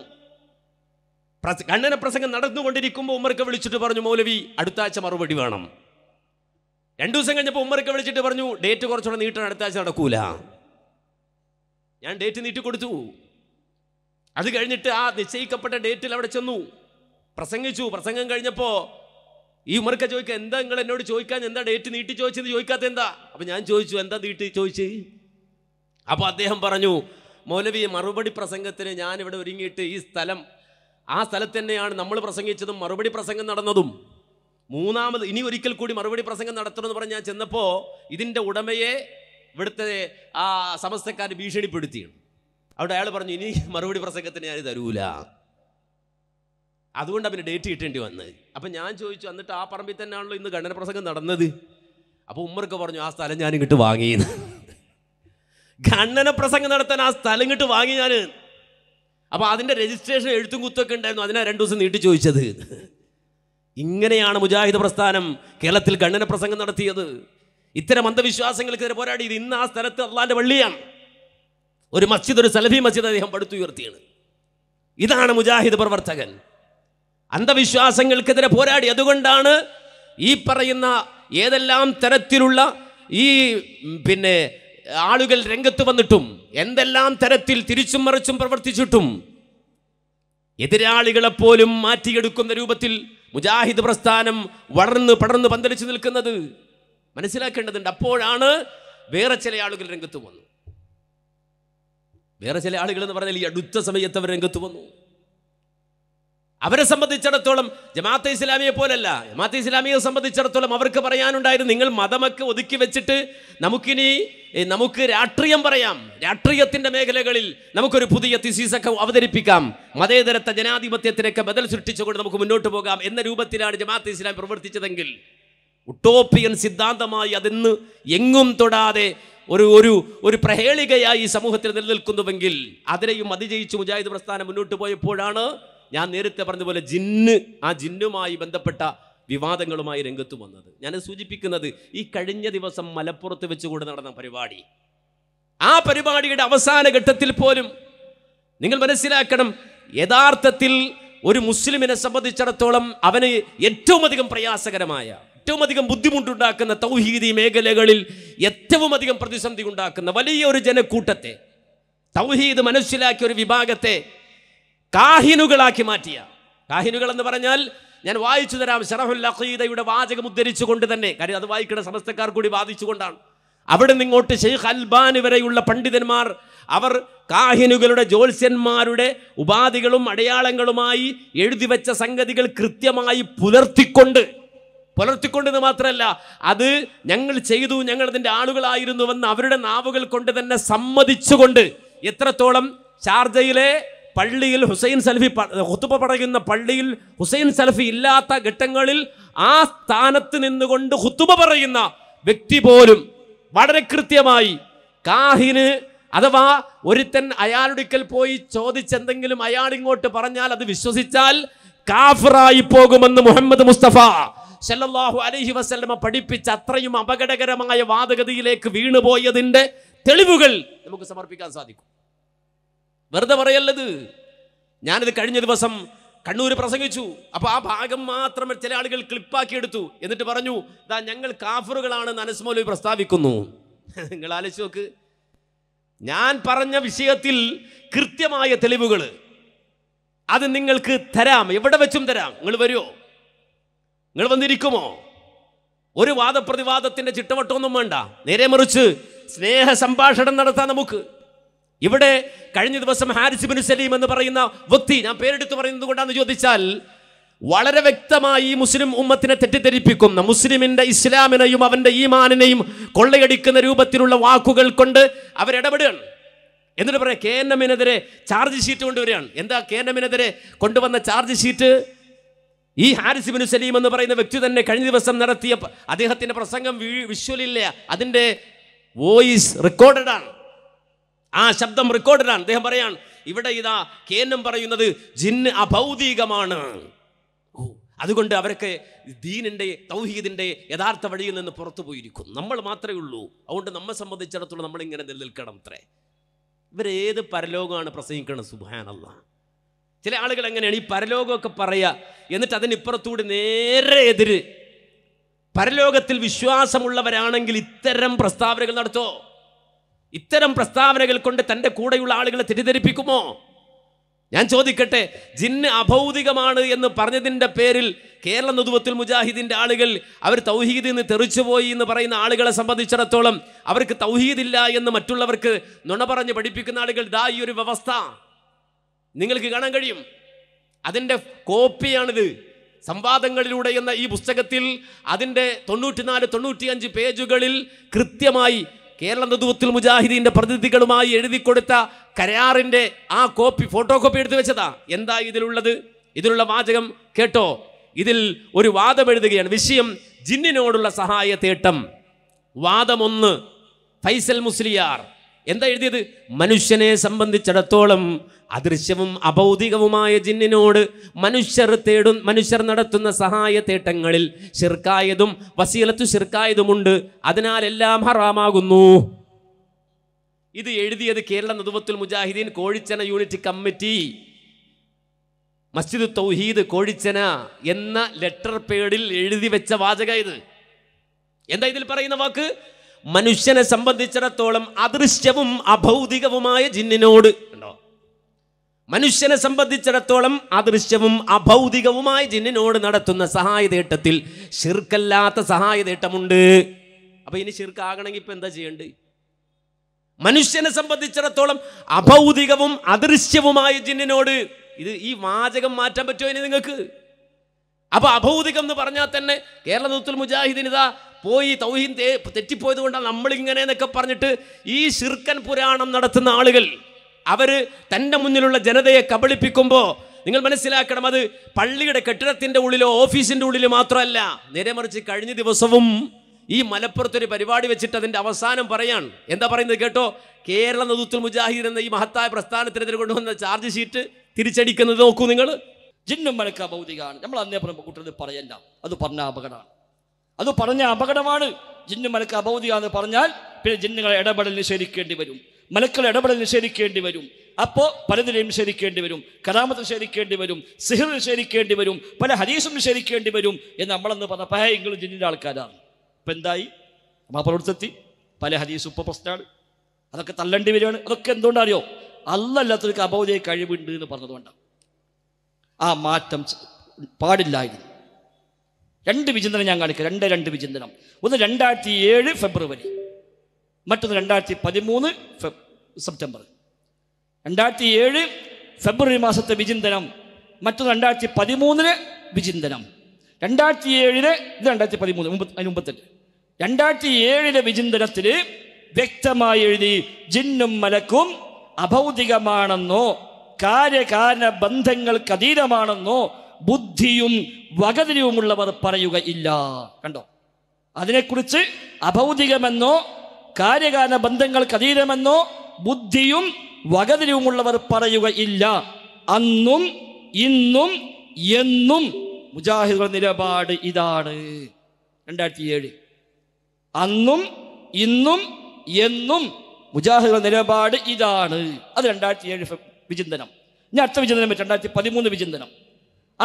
ഗണ്ണന പ്രസംഗം നടന്നുകൊണ്ടിരിക്കുമ്പോൾ ഉമ്മർക്ക് വിളിച്ചിട്ട് പറഞ്ഞു മൗലവി അടുത്ത ആഴ്ച മറുപടി വേണം രണ്ടു ദിവസം കഴിഞ്ഞപ്പോൾ ഉമ്മർക്ക് വിളിച്ചിട്ട് പറഞ്ഞു ഡേറ്റ് കുറച്ചുകൂടെ നീട്ടാൻ അടുത്ത ആഴ്ച നടക്കൂല ഞാൻ ഡേറ്റ് നീട്ടി കൊടുത്തു അത് കഴിഞ്ഞിട്ട് ആ നിശ്ചയിക്കപ്പെട്ട ഡേറ്റിൽ അവിടെ ചെന്നു പ്രസംഗിച്ചു പ്രസംഗം കഴിഞ്ഞപ്പോൾ ഈ ഉമർക്ക ചോദിക്കുക എന്താ നിങ്ങൾ എന്നോട് ചോദിക്കാൻ എന്താ ഡേറ്റ് നീട്ടി ചോദിച്ചെന്ന് ചോദിക്കാത്ത എന്താ അപ്പം ഞാൻ ചോദിച്ചു എന്താ നീട്ടി ചോദിച്ച് അപ്പോൾ അദ്ദേഹം പറഞ്ഞു മൗലവി മറുപടി പ്രസംഗത്തിന് ഞാൻ ഇവിടെ ഒരുങ്ങിയിട്ട് ഈ സ്ഥലം ആ സ്ഥലത്ത് തന്നെയാണ് നമ്മൾ പ്രസംഗിച്ചതും മറുപടി പ്രസംഗം നടന്നതും മൂന്നാമത് ഇനി ഒരിക്കൽ കൂടി മറുപടി പ്രസംഗം നടത്തണമെന്ന് പറഞ്ഞ് ഞാൻ ചെന്നപ്പോൾ ഇതിൻ്റെ ഉടമയെ ഇവിടുത്തെ ആ സമസ്തക്കാർ ഭീഷണിപ്പെടുത്തിയാണ് അവിടെ അയാൾ പറഞ്ഞു ഇനി മറുപടി പ്രസംഗത്തിന് ഞാൻ തരൂല അതുകൊണ്ട് പിന്നെ ഡേറ്റ് കിട്ടേണ്ടി വന്നത് അപ്പം ഞാൻ ചോദിച്ചു എന്നിട്ട് ആ പറമ്പിൽ തന്നെയാണല്ലോ ഇന്ന് ഖണ്ഡന പ്രസംഗം നടന്നത് അപ്പോൾ ഉമ്മർക്ക് പറഞ്ഞു ആ സ്ഥലം ഞാൻ ഇങ്ങോട്ട് വാങ്ങിയെന്ന് ഖണ്ഡന പ്രസംഗം നടത്താൻ ആ സ്ഥലം ഇങ്ങോട്ട് വാങ്ങി ഞാൻ അപ്പോൾ അതിൻ്റെ രജിസ്ട്രേഷൻ എഴുത്തും കുത്തൊക്കെ ഉണ്ടായിരുന്നു അതിനാ രണ്ട് ദിവസം നീട്ടി ചോദിച്ചത് ഇങ്ങനെയാണ് മുജാഹിദ് പ്രസ്ഥാനം കേരളത്തിൽ ഖണ്ഡന പ്രസംഗം നടത്തിയത് ഇത്തരം അന്ധവിശ്വാസങ്ങൾക്കെതിരെ പോരാടിയത് ഇന്ന് ആ സ്ഥലത്ത് അള്ളാൻ്റെ പള്ളിയാണ് ഒരു മസ്ജിദ് ഒരു സലഫി മസ്ജിദ് അദ്ദേഹം പടുത്തുയർത്തിയാണ് ഇതാണ് മുജാഹിദ് പ്രവർത്തകൻ അന്ധവിശ്വാസങ്ങൾക്കെതിരെ പോരാടി അതുകൊണ്ടാണ് ഈ പറയുന്ന ഏതെല്ലാം തരത്തിലുള്ള ഈ പിന്നെ ആളുകൾ രംഗത്ത് വന്നിട്ടും എന്തെല്ലാം തരത്തിൽ തിരിച്ചും മറിച്ചും പ്രവർത്തിച്ചിട്ടും എതിരാളികളെപ്പോലും മാറ്റിയെടുക്കുന്ന രൂപത്തിൽ മുജാഹിദ് പ്രസ്ഥാനം വളർന്ന് പടർന്ന് പന്തലിച്ചു നിൽക്കുന്നത് മനസ്സിലാക്കേണ്ടതുണ്ട് അപ്പോഴാണ് വേറെ ചില ആളുകൾ രംഗത്ത് വന്നു വേറെ ചില ആളുകൾ എന്ന് പറഞ്ഞാൽ ഈ അടുത്ത സമയത്ത് അവർ രംഗത്ത് വന്നു അവരെ സംബന്ധിച്ചിടത്തോളം ജമാഅത്തെ ഇസ്ലാമിയെ പോലല്ല ജമാഅത്തെ ഇസ്ലാമിയെ സംബന്ധിച്ചിടത്തോളം അവർക്ക് പറയാനുണ്ടായിരുന്നു നിങ്ങൾ മതമൊക്കെ ഒതുക്കി വെച്ചിട്ട് നമുക്കിനി നമുക്ക് രാഷ്ട്രീയം പറയാം രാഷ്ട്രീയത്തിൻ്റെ മേഖലകളിൽ നമുക്കൊരു പുതിയ തിസീസൊക്കെ അവതരിപ്പിക്കാം മതേതരത്തെ ജനാധിപത്യത്തിനൊക്കെ ബദൽ സൃഷ്ടിച്ചുകൊണ്ട് നമുക്ക് മുന്നോട്ട് പോകാം എന്ന രൂപത്തിലാണ് ജമാഅത്തെ ഇസ്ലാം പ്രവർത്തിച്ചതെങ്കിൽ ഉട്ടോപ്പിയൻ സിദ്ധാന്തമായി അതിന്ന് എങ്ങും തൊടാതെ ഒരു ഒരു ഒരു പ്രഹേളികയായി സമൂഹത്തിൽ നിലനിൽക്കുന്നുവെങ്കിൽ അതിനെയും അതിജയിച്ച് മുജാഹിദ് പ്രസ്ഥാനം മുന്നോട്ട് പോയപ്പോഴാണ് ഞാൻ നേരത്തെ പറഞ്ഞതുപോലെ ജിന്ന് ആ ജിന്നുമായി ബന്ധപ്പെട്ട വിവാദങ്ങളുമായി രംഗത്ത് വന്നത് ഞാൻ സൂചിപ്പിക്കുന്നത് ഈ കഴിഞ്ഞ ദിവസം മലപ്പുറത്ത് വെച്ചുകൊണ്ട് നടന്ന പരിപാടി ആ പരിപാടിയുടെ അവസാന ഘട്ടത്തിൽ പോലും നിങ്ങൾ മനസ്സിലാക്കണം യഥാർത്ഥത്തിൽ ഒരു മുസ്ലിമിനെ സംബന്ധിച്ചിടത്തോളം അവന് ഏറ്റവും അധികം പ്രയാസകരമായ ഏറ്റവും അധികം ബുദ്ധിമുട്ടുണ്ടാക്കുന്ന തൗഹീദി മേഖലകളിൽ ഏറ്റവും അധികം പ്രതിസന്ധി ഉണ്ടാക്കുന്ന വലിയ ഒരു ജനക്കൂട്ടത്തെ തൗഹീദ് മനസ്സിലാക്കിയ ഒരു വിഭാഗത്തെ കാഹിനുകളാക്കി മാറ്റിയ കാഹിനുകൾ എന്ന് പറഞ്ഞാൽ ഞാൻ വായിച്ചു തരാം ഷറഫുൽ അഖീദയുടെ വാചകം കൊണ്ട് തന്നെ കാര്യം അത് വായിക്കുന്ന സമസ്തക്കാർ കൂടി ബാധിച്ചുകൊണ്ടാണ് അവിടെ നിങ്ങോട്ട് ഷെയ്ഖ് അൽബാൻ വരെയുള്ള പണ്ഡിതന്മാർ അവർ കാഹിനുകളുടെ ജ്യോത്സ്യന്മാരുടെ ഉപാധികളും അടയാളങ്ങളുമായി എഴുതി വെച്ച സംഗതികൾ കൃത്യമായി പുലർത്തിക്കൊണ്ട് പുലർത്തിക്കൊണ്ടെന്ന് മാത്രമല്ല അത് ഞങ്ങൾ ചെയ്തു ഞങ്ങൾ അതിൻ്റെ ആളുകളായിരുന്നുവെന്ന് അവരുടെ നാവുകൾ കൊണ്ട് തന്നെ സമ്മതിച്ചുകൊണ്ട് എത്രത്തോളം ഷാർജയിലെ പള്ളിയിൽ ഹുസൈൻ സലഫി ഹുത്തുബ പറയുന്ന പള്ളിയിൽ ഹുസൈൻ സലഫി ഇല്ലാത്ത ഘട്ടങ്ങളിൽ ആ സ്ഥാനത്ത് നിന്നുകൊണ്ട് ഹുത്തുബ പറയുന്ന വ്യക്തി പോലും വളരെ കൃത്യമായി കാഹിന് അഥവാ ഒരുത്തൻ അയാളൊരിക്കൽ പോയി ചോദിച്ചെന്തെങ്കിലും അയാൾ ഇങ്ങോട്ട് പറഞ്ഞാൽ അത് വിശ്വസിച്ചാൽ കാഫറായി പോകുമെന്ന് മുഹമ്മദ് മുസ്തഫ സല്ലല്ലാഹു അലൈഹി വസല്ലമ പഠിപ്പിച്ച അത്രയും അപകടകരമായ വാദഗതിയിലേക്ക് വീണുപോയതിൻ്റെ തെളിവുകൾ നമുക്ക് സമർപ്പിക്കാൻ സാധിക്കും വെറുതെ പറയല്ലത് ഞാനിത് കഴിഞ്ഞ ദിവസം കണ്ണൂർ പ്രസംഗിച്ചു അപ്പോൾ ആ ഭാഗം മാത്രം ചില ആളുകൾ ക്ലിപ്പാക്കി എടുത്തു എന്നിട്ട് പറഞ്ഞു ഇതാ ഞങ്ങൾ കാഫറുകളാണെന്ന് അനസ്മോലി പ്രസ്താവിക്കുന്നു നിങ്ങൾ ആലോചിച്ച് നോക്ക് ഞാൻ പറഞ്ഞ വിഷയത്തിൽ കൃത്യമായ തെളിവുകൾ അത് നിങ്ങൾക്ക് തരാം എവിടെ വെച്ചും തരാം നിങ്ങൾ വരുമോ നിങ്ങൾ വന്നിരിക്കുമോ ഒരു വാദപ്രതിവാദത്തിൻ്റെ ചിട്ടവട്ടമൊന്നും വേണ്ട നേരെ മറിച്ച് സ്നേഹ സംഭാഷണം നടത്താം നമുക്ക് ഇവിടെ കഴിഞ്ഞ ദിവസം ബിൻ സലീം എന്ന് പറയുന്ന വ്യക്തി ഞാൻ പേരെടുത്ത് പറയുന്നത് കൊണ്ടാന്ന് ചോദിച്ചാൽ വളരെ വ്യക്തമായി മുസ്ലിം ഉമ്മത്തിനെ തെറ്റിദ്ധരിപ്പിക്കുന്ന മുസ്ലിമിന്റെ ഇസ്ലാമിനെയും അവന്റെ ഈമാനിനെയും കൊള്ളയടിക്കുന്ന രൂപത്തിലുള്ള വാക്കുകൾ കൊണ്ട് അവരിടപെടുകയാണ് എന്നിട്ട് പറയാം കെ എൻ എമ്മിനെതിരെ ചാർജ് ഷീറ്റ് കൊണ്ടുവരികയാണ് എന്താ കെ എൻ എമ്മിനെതിരെ കൊണ്ടുവന്ന ചാർജ് ഷീറ്റ് ഈ ഹാരിസ് ബിൻ സലീം എന്ന് പറയുന്ന വ്യക്തി തന്നെ കഴിഞ്ഞ ദിവസം നടത്തിയ അദ്ദേഹത്തിന്റെ പ്രസംഗം വിഷ്വലില്ല അതിൻ്റെ വോയിസ് റെക്കോർഡഡ് ആണ് ആ ശബ്ദം റെക്കോർഡിലാണ് അദ്ദേഹം പറയാണ് ഇവിടെ ഇതാ കേനം പറയുന്നത് ജിന്ന് അഭൗതികമാണ് അതുകൊണ്ട് അവരൊക്കെ ദീനിൻ്റെ തൗഹീദിൻ്റെ യഥാർത്ഥ വഴിയിൽ നിന്ന് പുറത്തു പോയിരിക്കും നമ്മൾ മാത്രമേ ഉള്ളൂ അതുകൊണ്ട് നമ്മെ സംബന്ധിച്ചിടത്തോളം നമ്മളിങ്ങനെ നിലനിൽക്കണം അത്രേ ഇവരേത് പരലോകമാണ് പ്രസംഗിക്കുന്നത് സുബാനല്ല ചില ആളുകൾ എങ്ങനെയാണ് ഈ പരലോകമൊക്കെ പറയുക എന്നിട്ട് അതിനിപ്പുറത്തൂടി നേരെ എതിര് പരലോകത്തിൽ വിശ്വാസമുള്ളവരാണെങ്കിൽ ഇത്തരം പ്രസ്താവനകൾ നടത്തുമോ ഇത്തരം പ്രസ്താവനകൾ കൊണ്ട് തൻ്റെ കൂടെയുള്ള ആളുകളെ തെറ്റിദ്ധരിപ്പിക്കുമോ ഞാൻ ചോദിക്കട്ടെ ജിന്ന് അഭൗതികമാണ് എന്ന് പറഞ്ഞതിൻ്റെ പേരിൽ കേരള നുതുവത്തിൽ മുജാഹിദിൻ്റെ ആളുകൾ അവർ തൗഹീദിൽ നിന്ന് തെറിച്ചുപോയി എന്ന് പറയുന്ന ആളുകളെ സംബന്ധിച്ചിടത്തോളം അവർക്ക് തൗഹീദില്ല എന്ന് മറ്റുള്ളവർക്ക് നുണ പറഞ്ഞ് പഠിപ്പിക്കുന്ന ആളുകൾ ദാ ഈ ഒരു വ്യവസ്ഥ നിങ്ങൾക്ക് കാണാൻ കഴിയും അതിൻ്റെ കോപ്പിയാണിത് സംവാദങ്ങളിലൂടെ എന്ന ഈ പുസ്തകത്തിൽ അതിൻ്റെ തൊണ്ണൂറ്റിനാല് തൊണ്ണൂറ്റിയഞ്ച് പേജുകളിൽ കൃത്യമായി കേരള നേതൃത്വത്തിൽ മുജാഹിദീൻ്റെ പ്രതിനിധികളുമായി എഴുതി കൊടുത്ത കരാറിൻ്റെ ആ കോപ്പി ഫോട്ടോ കോപ്പി എടുത്തു വെച്ചതാ എന്താ ഇതിലുള്ളത് ഇതിലുള്ള വാചകം കേട്ടോ ഇതിൽ ഒരു വാദം എഴുതുകയാണ് വിഷയം ജിന്നിനോടുള്ള സഹായ തേട്ടം വാദമൊന്ന് ഫൈസൽ മുസ്ലിയാർ എന്താ എഴുതിയത് മനുഷ്യനെ സംബന്ധിച്ചിടത്തോളം അദൃശ്യവും അഭൗതികവുമായ ജിന്നിനോട് മനുഷ്യർ തേടും മനുഷ്യർ നടത്തുന്ന സഹായ തേട്ടങ്ങളിൽ ഷിർക്കായതും വസീലത്തു ഷിർക്കായതുമുണ്ട് അതിനാൽ എല്ലാം ഹറാമാകുന്നു ഇത് എഴുതിയത് കേരള നദുവത്തുൽ മുജാഹിദീൻ കോഴിച്ചന യൂണിറ്റ് കമ്മിറ്റി മസ്ജിദ് തൗഹീദ് കോഴിച്ചന എന്ന ലെറ്റർ പേഡിൽ എഴുതി വെച്ച വാചക ഇത് എന്താ ഇതിൽ പറയുന്ന വാക്ക് മനുഷ്യനെ സംബന്ധിച്ചിടത്തോളം അദൃശ്യവും അഭൗതികവുമായ ജിന്നിനോട് മനുഷ്യനെ സംബന്ധിച്ചിടത്തോളം അദൃശ്യവും അഭൗതികവുമായ ജിന്നിനോട് നടത്തുന്ന സഹായതേട്ടത്തിൽ ശിർക്കല്ലാത്ത സഹായതേട്ടമുണ്ട് അപ്പോൾ ഇനി ശിർക്കാകണമെങ്കിൽ ഇപ്പൊ എന്താ ചെയ്യേണ്ടത് മനുഷ്യനെ സംബന്ധിച്ചിടത്തോളം അഭൗതികവും അദൃശ്യവുമായ ജിന്നിനോട് ഇത് ഈ വാചകം മാറ്റാൻ പറ്റുമോ ഇനി നിങ്ങൾക്ക് അപ്പോൾ അഭൗതികം എന്ന് പറഞ്ഞാൽ തന്നെ കേരള ദൂത്തുൽ മുജാഹിദിനിതാ പോയി തൗഹീൻ തെറ്റിപ്പോയത് കൊണ്ടാണ് നമ്മളിങ്ങനെ എന്നൊക്കെ പറഞ്ഞിട്ട് ഈ ശിർക്കൻ പുരാണം നടത്തുന്ന ആളുകൾ അവർ തൻ്റെ മുന്നിലുള്ള ജനതയെ കബളിപ്പിക്കുമ്പോൾ നിങ്ങൾ മനസ്സിലാക്കണം അത് പള്ളിയുടെ കെട്ടിടത്തിൻ്റെ ഉള്ളിലോ ഓഫീസിൻ്റെ ഉള്ളിലോ മാത്രമല്ല നേരെ മറിച്ച് കഴിഞ്ഞ ദിവസവും ഈ മലപ്പുറത്തൊരു പരിപാടി വെച്ചിട്ട് അതിൻ്റെ അവസാനം പറയാണ് എന്താ പറയുന്നത് കേട്ടോ കേരള നദുത്തുൽ മുജാഹിദ് എന്ന ഈ മഹത്തായ പ്രസ്ഥാനത്തിനെതിരെ കൊണ്ടുവന്ന ചാർജ് ഷീറ്റ് തിരിച്ചടിക്കുന്നത് നോക്കൂ നിങ്ങൾ ജിന്നും മലക്ക ഭൗതികമാണ് നമ്മൾ അന്നേ പറഞ്ഞ കുട്ടികൾ പറയല്ല അത് പറഞ്ഞ അപകടമാണ് അത് പറഞ്ഞ അപകടമാണ് ജിന്നും മലക്ക അഭൗതിക എന്ന് പറഞ്ഞാൽ പിന്നെ ജിന്നുകളെ ഇടപെടൽ നിഷേധിക്കേണ്ടി വരും മലക്കൾ ഇടപെടൽ നിഷേധിക്കേണ്ടി വരും അപ്പോൾ പലതിനെയും നിഷേധിക്കേണ്ടി വരും കലാമത്ത് നിഷേധിക്കേണ്ടി വരും സിഹർ നിഷേധിക്കേണ്ടി വരും പല ഹരീസും നിഷേധിക്കേണ്ടി വരും എന്ന് നമ്മളെന്ന് പറഞ്ഞ പല ഇങ്ങൾ ജിന്നിൻ്റെ ആൾക്കാരാണ് അപ്പം എന്തായി നമ്മൾ പലയിടത്തെത്തി പല ഹരീസും ഇപ്പോൾ പ്രശ്നമാണ് അതൊക്കെ തള്ളേണ്ടി വരികയാണ് അതൊക്കെ എന്തുകൊണ്ടറിയോ അല്ലല്ലാത്തവർക്ക് അബൗദയ കഴിവുണ്ട് എന്ന് പറഞ്ഞതുകൊണ്ടാണ് ആ മാറ്റം പാടില്ലായിരുന്നു രണ്ട് വിചിന്തനം ഞാൻ കാണിക്കാം രണ്ട് രണ്ട് വിചിന്തനം ഒന്ന് രണ്ടായിരത്തി ഏഴ് ഫെബ്രുവരി മറ്റത് രണ്ടായിരത്തി പതിമൂന്ന് സെപ്റ്റംബർ രണ്ടായിരത്തി ഏഴ് ഫെബ്രുവരി മാസത്തെ വിചിന്തനം മറ്റൊന്ന് രണ്ടായിരത്തി പതിമൂന്നിന് വിചിന്തനം രണ്ടായിരത്തി ഏഴിന് ഇത് രണ്ടായിരത്തി പതിമൂന്ന് അതിന് മുമ്പത്തെ രണ്ടായിരത്തി ഏഴിലെ വിചിന്തനത്തിൽ വ്യക്തമായി എഴുതി ജിന്നും മലക്കും അഭൗതികമാണെന്നോ കാര്യകാരണ ബന്ധങ്ങൾക്ക് അതീതമാണെന്നോ ബുദ്ധിയും വകതിരിവുമുള്ളവർ പറയുകയില്ല കണ്ടോ അതിനെക്കുറിച്ച് അഭൗതികമെന്നോ കാര്യകാല ബന്ധങ്ങൾക്ക് അതീതമെന്നോ ബുദ്ധിയും വകതിരിവുമുള്ളവർ പറയുകയില്ല അന്നും ഇന്നും എന്നും മുജാഹിദുകളുടെ നിലപാട് ഇതാണ് രണ്ടായിരത്തി ഏഴ് അന്നും ഇന്നും എന്നും മുജാഹിദുകളുടെ നിലപാട് ഇതാണ് അത് രണ്ടായിരത്തി ഏഴ് വിചിന്തനം ഞാൻ അടുത്ത വിചിന്തനം വെച്ച് രണ്ടായിരത്തി പതിമൂന്ന് വിചിന്തനം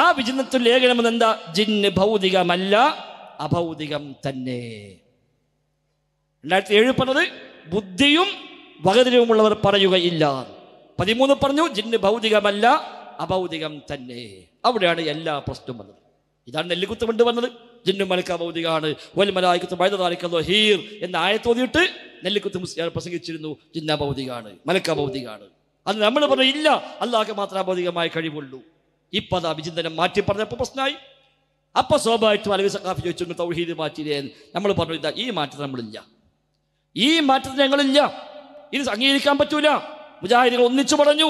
ആ വിചിന്തനത്തിൽ ലേഖനം എന്താ ജിന്ന് ഭൗതികമല്ല അഭൗതികം തന്നെ രണ്ടായിരത്തി ഏഴ് പറഞ്ഞത് ബുദ്ധിയും വകതിരവുമുള്ളവർ പറയുകയില്ല പതിമൂന്ന് പറഞ്ഞു ജിന്ന് ഭൗതികമല്ല അഭൗതികം തന്നെ അവിടെയാണ് എല്ലാ പ്രശ്നവും വന്നത് ഇതാണ് നെല്ലിക്കുത്ത് കൊണ്ട് വന്നത് ജിന്നു മലക്ക ഭൗതികമാണ് വൽമലായിക്കുത്ത് വൈദ്യുതാലിക്കല്ലോ ഹീർ എന്ന ആയത്തോതിയിട്ട് നെല്ലിക്കുത്ത് മുസ്ലിം പ്രസംഗിച്ചിരുന്നു ജിന്ന ഭൗതികമാണ് മലക്ക ഭൗതികമാണ് അത് നമ്മൾ പറഞ്ഞു ഇല്ല അള്ളാഹ്ക്ക് മാത്രം അഭൗതികമായ കഴിവുള്ളൂ ഇപ്പം അത് അഭിചിന്തനം മാറ്റി പറഞ്ഞപ്പോൾ പ്രശ്നമായി അപ്പോൾ സ്വാഭാവികമായിട്ടും അലവി സഖാഫി ചോദിച്ചു തൗഹീദ് മാറ്റിയില്ലേ നമ്മൾ പറഞ്ഞു ഇതാ ഈ മാറ്റം നമ്മളില്ല ഈ മാറ്റത്തിന് ഞങ്ങളില്ല ഇത് അംഗീകരിക്കാൻ പറ്റൂല മുജാഹിദികൾ ഒന്നിച്ചു പറഞ്ഞു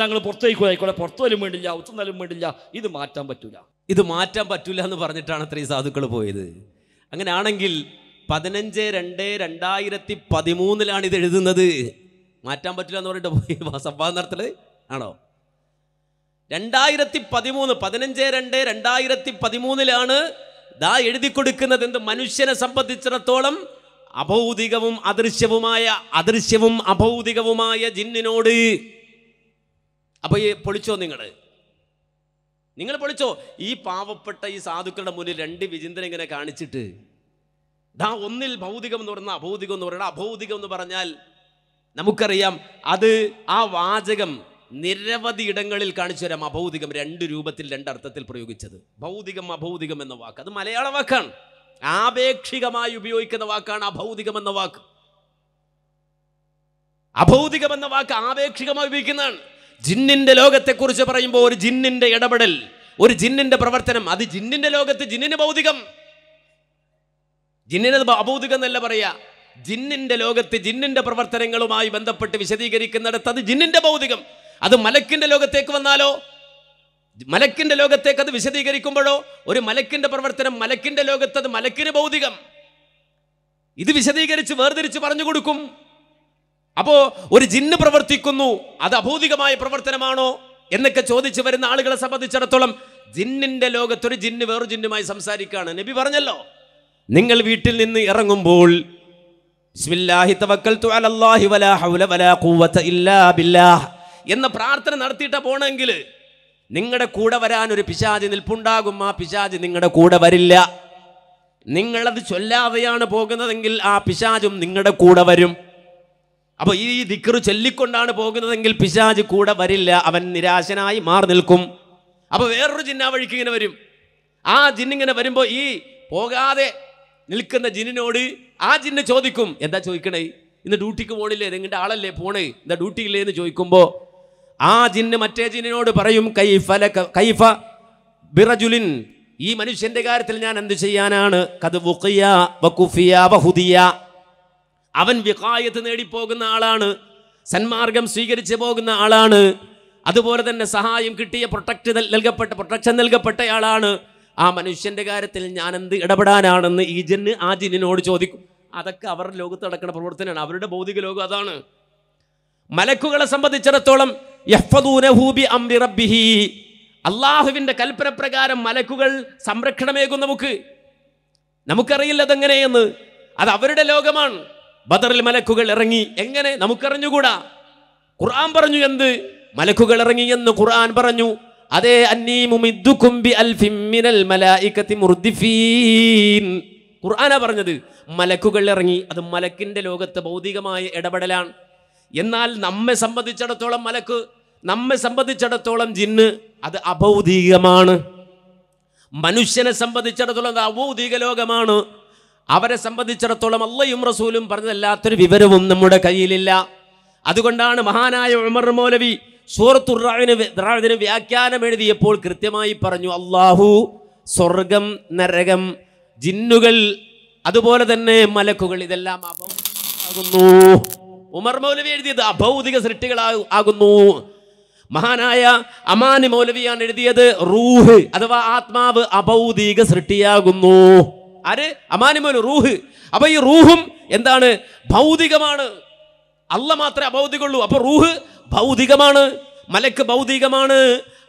ഞങ്ങൾ പുറത്തേക്ക് ആയിക്കോളെ പുറത്തു വരും വേണ്ടില്ല ഒത്തുന്നാലും വേണ്ടില്ല ഇത് മാറ്റാൻ പറ്റൂല ഇത് മാറ്റാൻ പറ്റൂല എന്ന് പറഞ്ഞിട്ടാണ് അത്രയും സാധുക്കൾ പോയത് അങ്ങനെയാണെങ്കിൽ പതിനഞ്ച് രണ്ട് രണ്ടായിരത്തി പതിമൂന്നിലാണ് ഇത് എഴുതുന്നത് മാറ്റാൻ പറ്റില്ല എന്ന് പറഞ്ഞിട്ട് പോയി സഭ നടത്തല് ആണോ രണ്ടായിരത്തി പതിമൂന്ന് പതിനഞ്ച് രണ്ട് രണ്ടായിരത്തി പതിമൂന്നിലാണ് ദാ എഴുതി കൊടുക്കുന്നത് എന്ത് മനുഷ്യനെ സംബന്ധിച്ചിടത്തോളം അഭൗതികവും അദൃശ്യവുമായ അദൃശ്യവും അഭൗതികവുമായ ജിന്നിനോട് അപ്പോൾ ഈ പൊളിച്ചോ നിങ്ങൾ നിങ്ങൾ പൊളിച്ചോ ഈ പാവപ്പെട്ട ഈ സാധുക്കളുടെ മുന്നിൽ രണ്ട് വിചിന്തനം ഇങ്ങനെ കാണിച്ചിട്ട് ദാ ഒന്നിൽ ഭൗതികം എന്ന് പറഞ്ഞാൽ അഭൗതികം എന്ന് പറയുന്നത് അഭൗതികം എന്ന് പറഞ്ഞാൽ നമുക്കറിയാം അത് ആ വാചകം നിരവധി ഇടങ്ങളിൽ കാണിച്ചു തരാം അഭൗതികം രണ്ട് രൂപത്തിൽ രണ്ടർത്ഥത്തിൽ പ്രയോഗിച്ചത് ഭൗതികം അഭൗതികം എന്ന വാക്ക് അത് മലയാള വാക്കാണ് ആപേക്ഷികമായി ഉപയോഗിക്കുന്ന വാക്കാണ് അഭൗതികം എന്ന വാക്ക് അഭൗതികം എന്ന വാക്ക് ആപേക്ഷികമായി ഉപയോഗിക്കുന്നതാണ് ജിന്നിന്റെ ലോകത്തെക്കുറിച്ച് പറയുമ്പോൾ ഒരു ജിന്നിന്റെ ഇടപെടൽ ഒരു ജിന്നിന്റെ പ്രവർത്തനം അത് ജിന്നിന്റെ ലോകത്ത് ജിന്നിന് ഭൗതികം ജിന്നിന് അഭൗതികം എന്നല്ല പറയാ ജിന്നിന്റെ ലോകത്ത് ജിന്നിന്റെ പ്രവർത്തനങ്ങളുമായി ബന്ധപ്പെട്ട് വിശദീകരിക്കുന്നിടത്ത് അത് ജിന്നിന്റെ ഭൗതികം അത് മലക്കിന്റെ ലോകത്തേക്ക് വന്നാലോ മലക്കിൻ്റെ ലോകത്തേക്ക് അത് വിശദീകരിക്കുമ്പോഴോ ഒരു മലക്കിൻ്റെ പ്രവർത്തനം മലക്കിൻ്റെ ലോകത്ത് അത് മലക്കിന് ഭൗതികം ഇത് വിശദീകരിച്ച് വേർതിരിച്ച് പറഞ്ഞു കൊടുക്കും അപ്പോൾ ഒരു ജിന്ന് പ്രവർത്തിക്കുന്നു അത് അഭൗതികമായ പ്രവർത്തനമാണോ എന്നൊക്കെ ചോദിച്ചു വരുന്ന ആളുകളെ സംബന്ധിച്ചിടത്തോളം ജിന്നിൻ്റെ ലോകത്തൊരു ജിന്ന് വേറൊരു ജിന്നുമായി സംസാരിക്കുകയാണ് നബി പറഞ്ഞല്ലോ നിങ്ങൾ വീട്ടിൽ നിന്ന് ഇറങ്ങുമ്പോൾ എന്ന പ്രാർത്ഥന നടത്തിയിട്ടാ പോണെങ്കിൽ നിങ്ങളുടെ കൂടെ വരാൻ ഒരു പിശാജ് നിൽപ്പുണ്ടാകും ആ പിശാജ് നിങ്ങളുടെ കൂടെ വരില്ല നിങ്ങളത് ചൊല്ലാതെയാണ് പോകുന്നതെങ്കിൽ ആ പിശാജും നിങ്ങളുടെ കൂടെ വരും അപ്പോൾ ഈ ദിക്കറ് ചൊല്ലിക്കൊണ്ടാണ് പോകുന്നതെങ്കിൽ പിശാജ് കൂടെ വരില്ല അവൻ നിരാശനായി മാറി നിൽക്കും അപ്പോൾ വേറൊരു ജിന്ന വഴിക്ക് ഇങ്ങനെ വരും ആ ജിന്നിങ്ങനെ വരുമ്പോൾ ഈ പോകാതെ നിൽക്കുന്ന ജിന്നിനോട് ആ ജിന്ന് ചോദിക്കും എന്താ ചോദിക്കണേ ഇന്ന് ഡ്യൂട്ടിക്ക് പോണില്ലേ നിങ്ങളുടെ ആളല്ലേ പോണേ എന്താ ഡ്യൂട്ടിയില്ലേ എന്ന് ചോദിക്കുമ്പോൾ ആ ജിന്ന് മറ്റേ ജിന്നിനോട് പറയും കൈഫല കൈഫ ബിറജുലിൻ ഈ മനുഷ്യന്റെ കാര്യത്തിൽ ഞാൻ എന്ത് ചെയ്യാനാണ് കത് വുഖിയ വഹുദിയ അവൻ വിഹായത്ത് നേടിപ്പോകുന്ന ആളാണ് സന്മാർഗം സ്വീകരിച്ചു പോകുന്ന ആളാണ് അതുപോലെ തന്നെ സഹായം കിട്ടിയ പ്രൊട്ടക്ട് നൽകപ്പെട്ട പ്രൊട്ടക്ഷൻ നൽകപ്പെട്ടയാളാണ് ആ മനുഷ്യന്റെ കാര്യത്തിൽ ഞാൻ എന്ത് ഇടപെടാനാണെന്ന് ഈ ജന് ആ ജിന്നിനോട് ചോദിക്കും അതൊക്കെ അവരുടെ ലോകത്ത് നടക്കുന്ന പ്രവർത്തനമാണ് അവരുടെ ഭൗതിക ലോകം അതാണ് മലക്കുകളെ സംബന്ധിച്ചിടത്തോളം അള്ളാഹുവിന്റെ കൽപ്പനപ്രകാരം മലക്കുകൾ സംരക്ഷണമേകും നമുക്ക് നമുക്കറിയില്ല അതെങ്ങനെയെന്ന് അത് അവരുടെ ലോകമാണ് ബദറിൽ മലക്കുകൾ ഇറങ്ങി എങ്ങനെ നമുക്കറിഞ്ഞുകൂടാ ഖുർആൻ പറഞ്ഞു എന്ത് മലക്കുകൾ ഇറങ്ങി എന്ന് ഖുർആൻ പറഞ്ഞു അതേ ഖുർആന പറഞ്ഞത് മലക്കുകൾ ഇറങ്ങി അത് മലക്കിന്റെ ലോകത്ത് ഭൗതികമായ ഇടപെടലാണ് എന്നാൽ നമ്മെ സംബന്ധിച്ചിടത്തോളം മലക്ക് നമ്മെ സംബന്ധിച്ചിടത്തോളം ജിന്ന് അത് അഭൗതികമാണ് മനുഷ്യനെ സംബന്ധിച്ചിടത്തോളം അത് അഭൗതിക ലോകമാണ് അവരെ സംബന്ധിച്ചിടത്തോളം അള്ളയും റസൂലും പറഞ്ഞതല്ലാത്തൊരു വിവരവും നമ്മുടെ കയ്യിലില്ല അതുകൊണ്ടാണ് മഹാനായ ഉമർ മോലവി സൂറത്തുറാവിന് വ്യാഖ്യാനം എഴുതിയപ്പോൾ കൃത്യമായി പറഞ്ഞു അള്ളാഹു സ്വർഗം നരകം ജിന്നുകൾ അതുപോലെ തന്നെ മലക്കുകൾ ഇതെല്ലാം അപമാകുന്നു ഉമർ മൗലവി എഴുതിയത് അഭൗതിക സൃഷ്ടികളാകുന്നു മഹാനായ അമാനി മൗലവിയാണ് എഴുതിയത് റൂഹ് അഥവാ ആത്മാവ് അഭൗതിക സൃഷ്ടിയാകുന്നു ആര് അമാനി മൗലവി റൂഹ് അപ്പൊ ഈ റൂഹും എന്താണ് ഭൗതികമാണ് അല്ല മാത്രമേ അഭൗതികമുള്ളൂ അപ്പൊ റൂഹ് ഭൗതികമാണ് മലക്ക് ഭൗതികമാണ്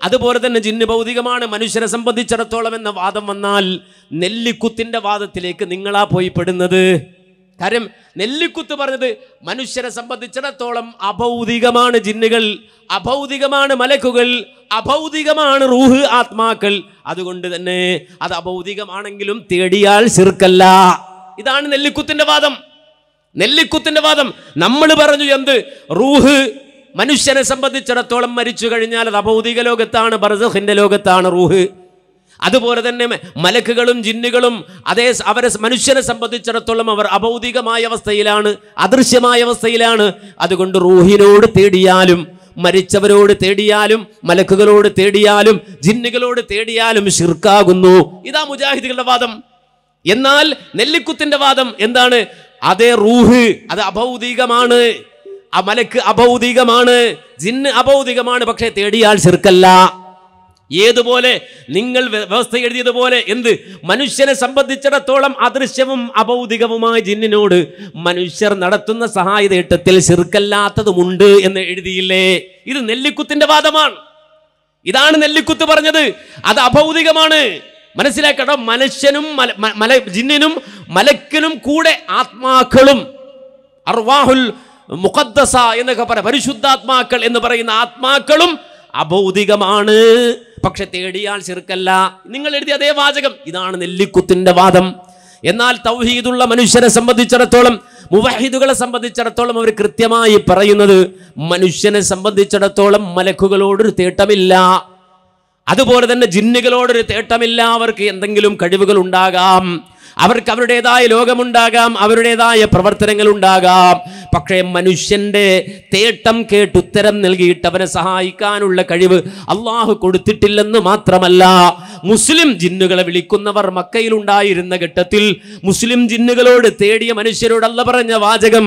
അതുപോലെ തന്നെ ജിന്ന് ഭൗതികമാണ് മനുഷ്യരെ സംബന്ധിച്ചിടത്തോളം എന്ന വാദം വന്നാൽ നെല്ലിക്കുത്തിൻ്റെ വാദത്തിലേക്ക് നിങ്ങളാ പോയി പെടുന്നത് കാര്യം നെല്ലിക്കുത്ത് പറഞ്ഞത് മനുഷ്യരെ സംബന്ധിച്ചിടത്തോളം അഭൗതികമാണ് ജിന്നുകൾ അഭൗതികമാണ് മലക്കുകൾ അഭൗതികമാണ് റൂഹ് ആത്മാക്കൾ അതുകൊണ്ട് തന്നെ അത് അഭൗതികമാണെങ്കിലും തേടിയാൽ ചെറുക്കല്ല ഇതാണ് നെല്ലിക്കുത്തിന്റെ വാദം നെല്ലിക്കുത്തിന്റെ വാദം നമ്മൾ പറഞ്ഞു എന്ത് റൂഹ് മനുഷ്യനെ സംബന്ധിച്ചിടത്തോളം മരിച്ചു കഴിഞ്ഞാൽ അത് അഭൗതിക ലോകത്താണ് ബർസഹിന്റെ ലോകത്താണ് റൂഹ് അതുപോലെ തന്നെ മലക്കുകളും ജിന്നുകളും അതേ അവരെ മനുഷ്യനെ സംബന്ധിച്ചിടത്തോളം അവർ അഭൗതികമായ അവസ്ഥയിലാണ് അദൃശ്യമായ അവസ്ഥയിലാണ് അതുകൊണ്ട് റൂഹിനോട് തേടിയാലും മരിച്ചവരോട് തേടിയാലും മലക്കുകളോട് തേടിയാലും ജിന്നുകളോട് തേടിയാലും ഷിർക്കാകുന്നു ഇതാ മുജാഹിദികളുടെ വാദം എന്നാൽ നെല്ലിക്കുത്തിന്റെ വാദം എന്താണ് അതേ റൂഹ് അത് അഭൗതികമാണ് ആ മലക്ക് അഭൗതികമാണ് ജിന്ന് അഭൗതികമാണ് പക്ഷേ തേടിയാൽ ചെറുക്കല്ല ഏതുപോലെ നിങ്ങൾ വ്യവസ്ഥ എഴുതിയതുപോലെ എന്ത് മനുഷ്യനെ സംബന്ധിച്ചിടത്തോളം അദൃശ്യവും അഭൗതികവുമായ ജിന്നിനോട് മനുഷ്യർ നടത്തുന്ന സഹായതേട്ടത്തിൽ ചെറുക്കല്ലാത്തതുമുണ്ട് എന്ന് എഴുതിയില്ലേ ഇത് നെല്ലിക്കുത്തിന്റെ വാദമാണ് ഇതാണ് നെല്ലിക്കുത്ത് പറഞ്ഞത് അത് അഭൗതികമാണ് മനസ്സിലാക്കട്ടോ മനുഷ്യനും മല ജിന്നിനും മലക്കിനും കൂടെ ആത്മാക്കളും അർവാഹുൽ മുഖദ്ദസ എന്നൊക്കെ പറയാം പരിശുദ്ധാത്മാക്കൾ എന്ന് പറയുന്ന ആത്മാക്കളും അഭൗതികമാണ് പക്ഷെ തേടിയാൽ ചെറുക്കല്ല നിങ്ങൾ എഴുതിയ അതേ വാചകം ഇതാണ് നെല്ലിക്കുത്തിന്റെ വാദം എന്നാൽ തൗഹീദുള്ള മനുഷ്യരെ സംബന്ധിച്ചിടത്തോളം മുവഹിദുകളെ സംബന്ധിച്ചിടത്തോളം അവർ കൃത്യമായി പറയുന്നത് മനുഷ്യനെ സംബന്ധിച്ചിടത്തോളം മലക്കുകളോടൊരു തേട്ടമില്ല അതുപോലെ തന്നെ ജിന്നുകളോടൊരു തേട്ടമില്ല അവർക്ക് എന്തെങ്കിലും കഴിവുകൾ ഉണ്ടാകാം അവർക്ക് അവരുടേതായ ലോകമുണ്ടാകാം അവരുടേതായ പ്രവർത്തനങ്ങൾ ഉണ്ടാകാം പക്ഷേ മനുഷ്യന്റെ തേട്ടം കേട്ട് ഉത്തരം നൽകിയിട്ട് അവനെ സഹായിക്കാനുള്ള കഴിവ് അള്ളാഹു കൊടുത്തിട്ടില്ലെന്ന് മാത്രമല്ല മുസ്ലിം ജിന്നുകളെ വിളിക്കുന്നവർ മക്കയിലുണ്ടായിരുന്ന ഘട്ടത്തിൽ മുസ്ലിം ജിന്നുകളോട് തേടിയ മനുഷ്യരോട് പറഞ്ഞ വാചകം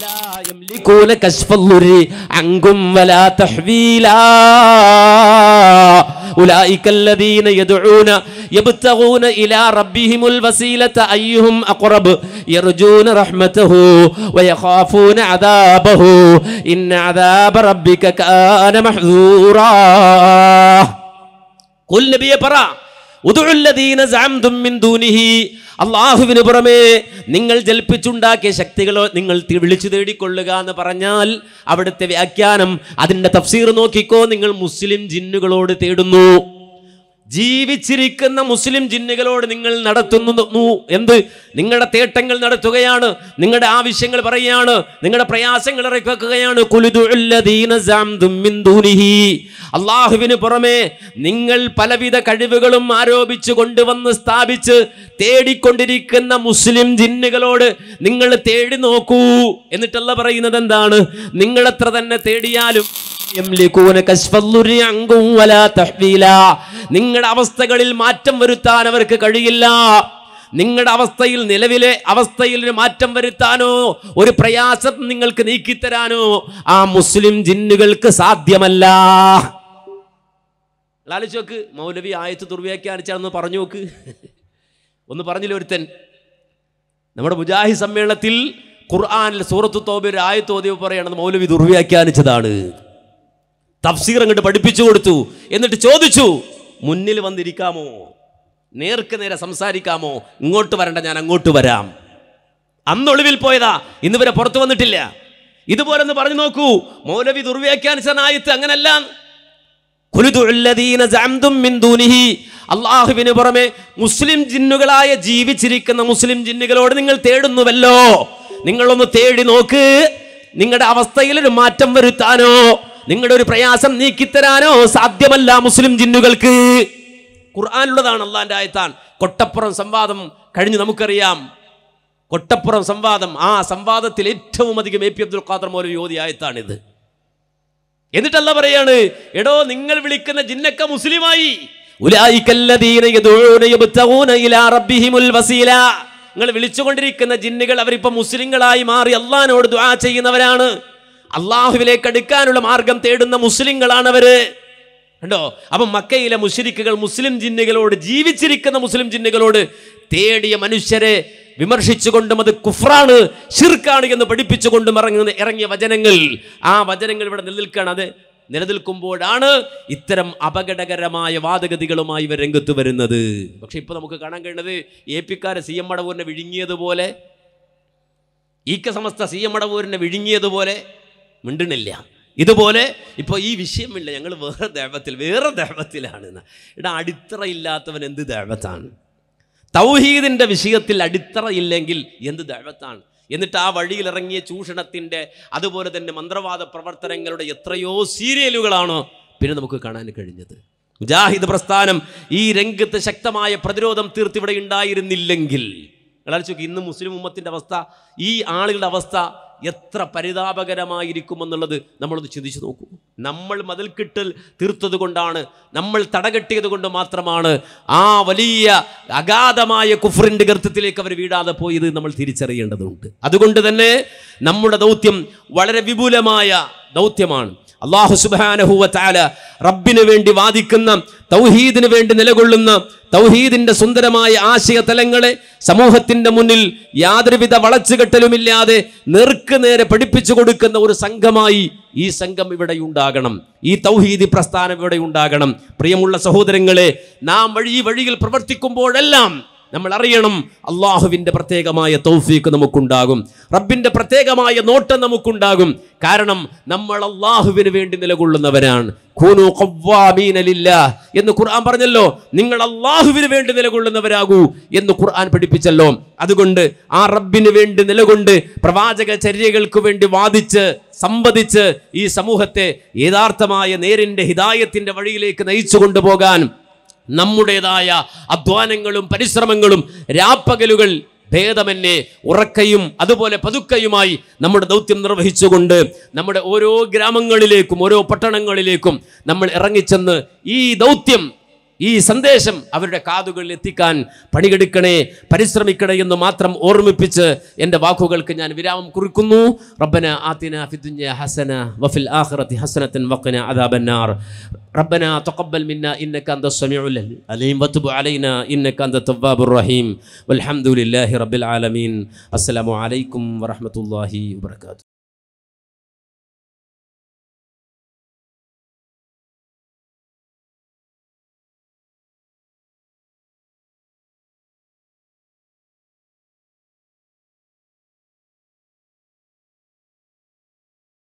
لا يملكون كشف الضر عنكم ولا تحويلا أولئك الذين يدعون يبتغون إلى ربهم الوسيلة أيهم أقرب يرجون رحمته ويخافون عذابه إن عذاب ربك كان محذورا قل نبي برا ودعوا الذين زعمتم من دونه അള്ളാഹുവിന് പുറമേ നിങ്ങൾ ജൽപ്പിച്ചുണ്ടാക്കിയ ശക്തികളോ നിങ്ങൾ വിളിച്ചു തേടിക്കൊള്ളുക എന്ന് പറഞ്ഞാൽ അവിടുത്തെ വ്യാഖ്യാനം അതിൻ്റെ തഫ്സീർ നോക്കിക്കോ നിങ്ങൾ മുസ്ലിം ജിന്നുകളോട് തേടുന്നു ജീവിച്ചിരിക്കുന്ന മുസ്ലിം ജിന്നുകളോട് നിങ്ങൾ നടത്തുന്നു എന്ത് നിങ്ങളുടെ തേട്ടങ്ങൾ നടത്തുകയാണ് നിങ്ങളുടെ ആവശ്യങ്ങൾ പറയുകയാണ് നിങ്ങളുടെ പ്രയാസങ്ങൾ ഇറക്കി കുലുദുല്ലദീന അള്ളാഹുവിന് പുറമേ നിങ്ങൾ പലവിധ കഴിവുകളും ആരോപിച്ചു കൊണ്ടുവന്ന് സ്ഥാപിച്ച് തേടിക്കൊണ്ടിരിക്കുന്ന മുസ്ലിം ജിന്നുകളോട് നിങ്ങൾ തേടി നോക്കൂ എന്നിട്ടല്ല പറയുന്നത് എന്താണ് എത്ര തന്നെ തേടിയാലും നിങ്ങളുടെ അവസ്ഥകളിൽ മാറ്റം വരുത്താൻ അവർക്ക് കഴിയില്ല നിങ്ങളുടെ അവസ്ഥയിൽ നിലവിലെ അവസ്ഥയിൽ ഒരു മാറ്റം വരുത്താനോ ഒരു പ്രയാസം നിങ്ങൾക്ക് നീക്കിത്തരാനോ ആ മുസ്ലിം ജിന്നുകൾക്ക് സാധ്യമല്ല ആലോചിച്ച് നോക്ക് മൗലവി ആയത്ത് ദുർവ്യാഖ്യാനിച്ചാന്ന് പറഞ്ഞു നോക്ക് ഒന്ന് പറഞ്ഞില്ല ഒരുത്തൻ നമ്മുടെ മുജാഹി സമ്മേളനത്തിൽ ഖുർആാനിൽ സൂറത്ത് തോബിൽ ആയത്ത് ഓതിവ് പറയണത് മൗലവി ദുർവ്യാഖ്യാനിച്ചതാണ് തഫ്സീർ അങ്ങോട്ട് പഠിപ്പിച്ചു കൊടുത്തു എന്നിട്ട് ചോദിച്ചു മുന്നിൽ വന്നിരിക്കാമോ നേർക്ക് നേരെ സംസാരിക്കാമോ ഇങ്ങോട്ട് വരണ്ട ഞാൻ അങ്ങോട്ട് വരാം അന്നൊളിവിൽ പോയതാ ഇന്ന് വരെ പുറത്തു വന്നിട്ടില്ല ഇതുപോലെ ഒന്ന് പറഞ്ഞു നോക്കൂ മൗലവി ദുർവ്യാഖ്യാനിച്ച ആയത്ത് അങ്ങനല്ല അള്ളാഹുവിന് പുറമെ മുസ്ലിം ജിന്നുകളായ ജീവിച്ചിരിക്കുന്ന മുസ്ലിം ജിന്നുകളോട് നിങ്ങൾ തേടുന്നുവല്ലോ നിങ്ങളൊന്ന് തേടി നോക്ക് നിങ്ങളുടെ അവസ്ഥയിൽ ഒരു മാറ്റം വരുത്താനോ നിങ്ങളുടെ ഒരു പ്രയാസം നീക്കിത്തരാനോ സാധ്യമല്ല മുസ്ലിം ജിന്നുകൾക്ക് ഖുർആാനുള്ളതാണ് അള്ളാന്റെ ആയത്താൻ കൊട്ടപ്പുറം സംവാദം കഴിഞ്ഞ് നമുക്കറിയാം കൊട്ടപ്പുറം സംവാദം ആ സംവാദത്തിൽ ഏറ്റവും അധികം എ പി അബ്ദുൽ ഖാദർ മൗലവി യോധി ആയത്താണിത് എന്നിട്ടല്ല പറയാണ് എടോ നിങ്ങൾ വിളിക്കുന്ന ജിന്നക്ക മുസ്ലിമായി നിങ്ങൾ വിളിച്ചുകൊണ്ടിരിക്കുന്ന ജിന്നുകൾ അവരിപ്പോൾ മുസ്ലിങ്ങളായി മാറി അള്ളഹാനോട് ദുആ ചെയ്യുന്നവരാണ് അള്ളാഹുവിലേക്ക് അടുക്കാനുള്ള മാർഗം തേടുന്ന മുസ്ലിങ്ങളാണ് അവര് ഉണ്ടോ അപ്പം മക്കയിലെ മുഷരിക്കുകൾ മുസ്ലിം ജിന്നുകളോട് ജീവിച്ചിരിക്കുന്ന മുസ്ലിം ജിന്നുകളോട് തേടിയ മനുഷ്യരെ വിമർശിച്ചുകൊണ്ടും അത് കുഫ്രാണ് ഷിർക്കാണ് എന്ന് പഠിപ്പിച്ചുകൊണ്ടും ഇറങ്ങുന്ന ഇറങ്ങിയ വചനങ്ങൾ ആ വചനങ്ങൾ ഇവിടെ നിലനിൽക്കുകയാണ് അത് നിലനിൽക്കുമ്പോഴാണ് ഇത്തരം അപകടകരമായ വാദഗതികളുമായി ഇവർ രംഗത്ത് വരുന്നത് പക്ഷെ ഇപ്പോൾ നമുക്ക് കാണാൻ കഴിയുന്നത് എ പിക്കാരെ സി എം മടവൂരിനെ വിഴുങ്ങിയതുപോലെ ഈക്ക സമസ്ത സി എം മടവൂരിനെ വിഴുങ്ങിയതുപോലെ മിണ്ടണില്ല ഇതുപോലെ ഇപ്പോൾ ഈ വിഷയമില്ല ഞങ്ങൾ വേറെ ദേവത്തിൽ വേറെ ദേവത്തിലാണ് ഇവിടെ അടിത്തറയില്ലാത്തവൻ എന്ത് ദേവത്താണ് തൗഹീദിൻ്റെ വിഷയത്തിൽ അടിത്തറ ഇല്ലെങ്കിൽ എന്ത് ദഴവത്താണ് എന്നിട്ട് ആ വഴിയിൽ ഇറങ്ങിയ ചൂഷണത്തിൻ്റെ അതുപോലെ തന്നെ മന്ത്രവാദ പ്രവർത്തനങ്ങളുടെ എത്രയോ സീരിയലുകളാണോ പിന്നെ നമുക്ക് കാണാൻ കഴിഞ്ഞത് മുജാഹിദ് പ്രസ്ഥാനം ഈ രംഗത്ത് ശക്തമായ പ്രതിരോധം തീർത്തിവിടെ ഉണ്ടായിരുന്നില്ലെങ്കിൽ അളച്ചു ഇന്ന് മുസ്ലിം ഉമ്മത്തിൻ്റെ അവസ്ഥ ഈ ആളുകളുടെ അവസ്ഥ എത്ര പരിതാപകരമായിരിക്കുമെന്നുള്ളത് നമ്മളൊന്ന് ചിന്തിച്ചു നോക്കൂ നമ്മൾ മതിൽ കിട്ടൽ തീർത്തത് കൊണ്ടാണ് നമ്മൾ തടകെട്ടിയത് കൊണ്ട് മാത്രമാണ് ആ വലിയ അഗാധമായ കുഫറിൻ്റെ ഗർത്തത്തിലേക്ക് അവർ വീടാതെ പോയത് നമ്മൾ തിരിച്ചറിയേണ്ടതുണ്ട് അതുകൊണ്ട് തന്നെ നമ്മുടെ ദൗത്യം വളരെ വിപുലമായ ദൗത്യമാണ് അള്ളാഹു സുബാനഹുവ താല റബ്ബിന് വേണ്ടി വാദിക്കുന്ന തൗഹീദിന് വേണ്ടി നിലകൊള്ളുന്ന തൗഹീദിന്റെ സുന്ദരമായ ആശയ തലങ്ങളെ സമൂഹത്തിന്റെ മുന്നിൽ യാതൊരുവിധ വളച്ചുകെട്ടലുമില്ലാതെ നേർക്ക് നേരെ പഠിപ്പിച്ചു കൊടുക്കുന്ന ഒരു സംഘമായി ഈ സംഘം ഇവിടെ ഉണ്ടാകണം ഈ തൗഹീദി പ്രസ്ഥാനം ഇവിടെ ഉണ്ടാകണം പ്രിയമുള്ള സഹോദരങ്ങളെ നാം വഴി വഴിയിൽ പ്രവർത്തിക്കുമ്പോഴെല്ലാം നമ്മൾ അറിയണം അള്ളാഹുവിൻ്റെ പ്രത്യേകമായ തൗഫീക്ക് നമുക്കുണ്ടാകും റബ്ബിൻ്റെ പ്രത്യേകമായ നോട്ടം നമുക്കുണ്ടാകും കാരണം നമ്മൾ അള്ളാഹുവിന് വേണ്ടി നിലകൊള്ളുന്നവരാണ് എന്ന് ഖുർആൻ പറഞ്ഞല്ലോ നിങ്ങൾ അള്ളാഹുവിന് വേണ്ടി നിലകൊള്ളുന്നവരാകൂ എന്ന് ഖുർആൻ പഠിപ്പിച്ചല്ലോ അതുകൊണ്ട് ആ റബ്ബിന് വേണ്ടി നിലകൊണ്ട് പ്രവാചക ചര്യകൾക്ക് വേണ്ടി വാദിച്ച് സംവദിച്ച് ഈ സമൂഹത്തെ യഥാർത്ഥമായ നേരിൻ്റെ ഹിതായത്തിൻ്റെ വഴിയിലേക്ക് നയിച്ചു കൊണ്ടുപോകാൻ നമ്മുടേതായ അധ്വാനങ്ങളും പരിശ്രമങ്ങളും രാപ്പകലുകൾ ഭേദമന്നെ ഉറക്കയും അതുപോലെ പതുക്കയുമായി നമ്മുടെ ദൗത്യം നിർവഹിച്ചുകൊണ്ട് നമ്മുടെ ഓരോ ഗ്രാമങ്ങളിലേക്കും ഓരോ പട്ടണങ്ങളിലേക്കും നമ്മൾ ഇറങ്ങിച്ചെന്ന് ഈ ദൗത്യം ഈ സന്ദേശം അവരുടെ കാതുകളിൽ എത്തിക്കാൻ പണികെടുക്കണേ പരിശ്രമിക്കണേ എന്ന് മാത്രം ഓർമ്മിപ്പിച്ച് എൻ്റെ വാക്കുകൾക്ക് ഞാൻ വിരാമം കുറിക്കുന്നു റബ്ബന ആത്തിന ഫിദുഞ്ഞ ഹസന വഫിൽ ആഖിറതി ഹസനത്തൻ വഖന അദാബന്നാർ ربنا تقبل منا ഇന്നക أنت السميع العليم وتب علينا ഇന്നക أنت التواب الرحيم والحمد لله رب العالمين السلام عليكم ورحمة الله وبركاته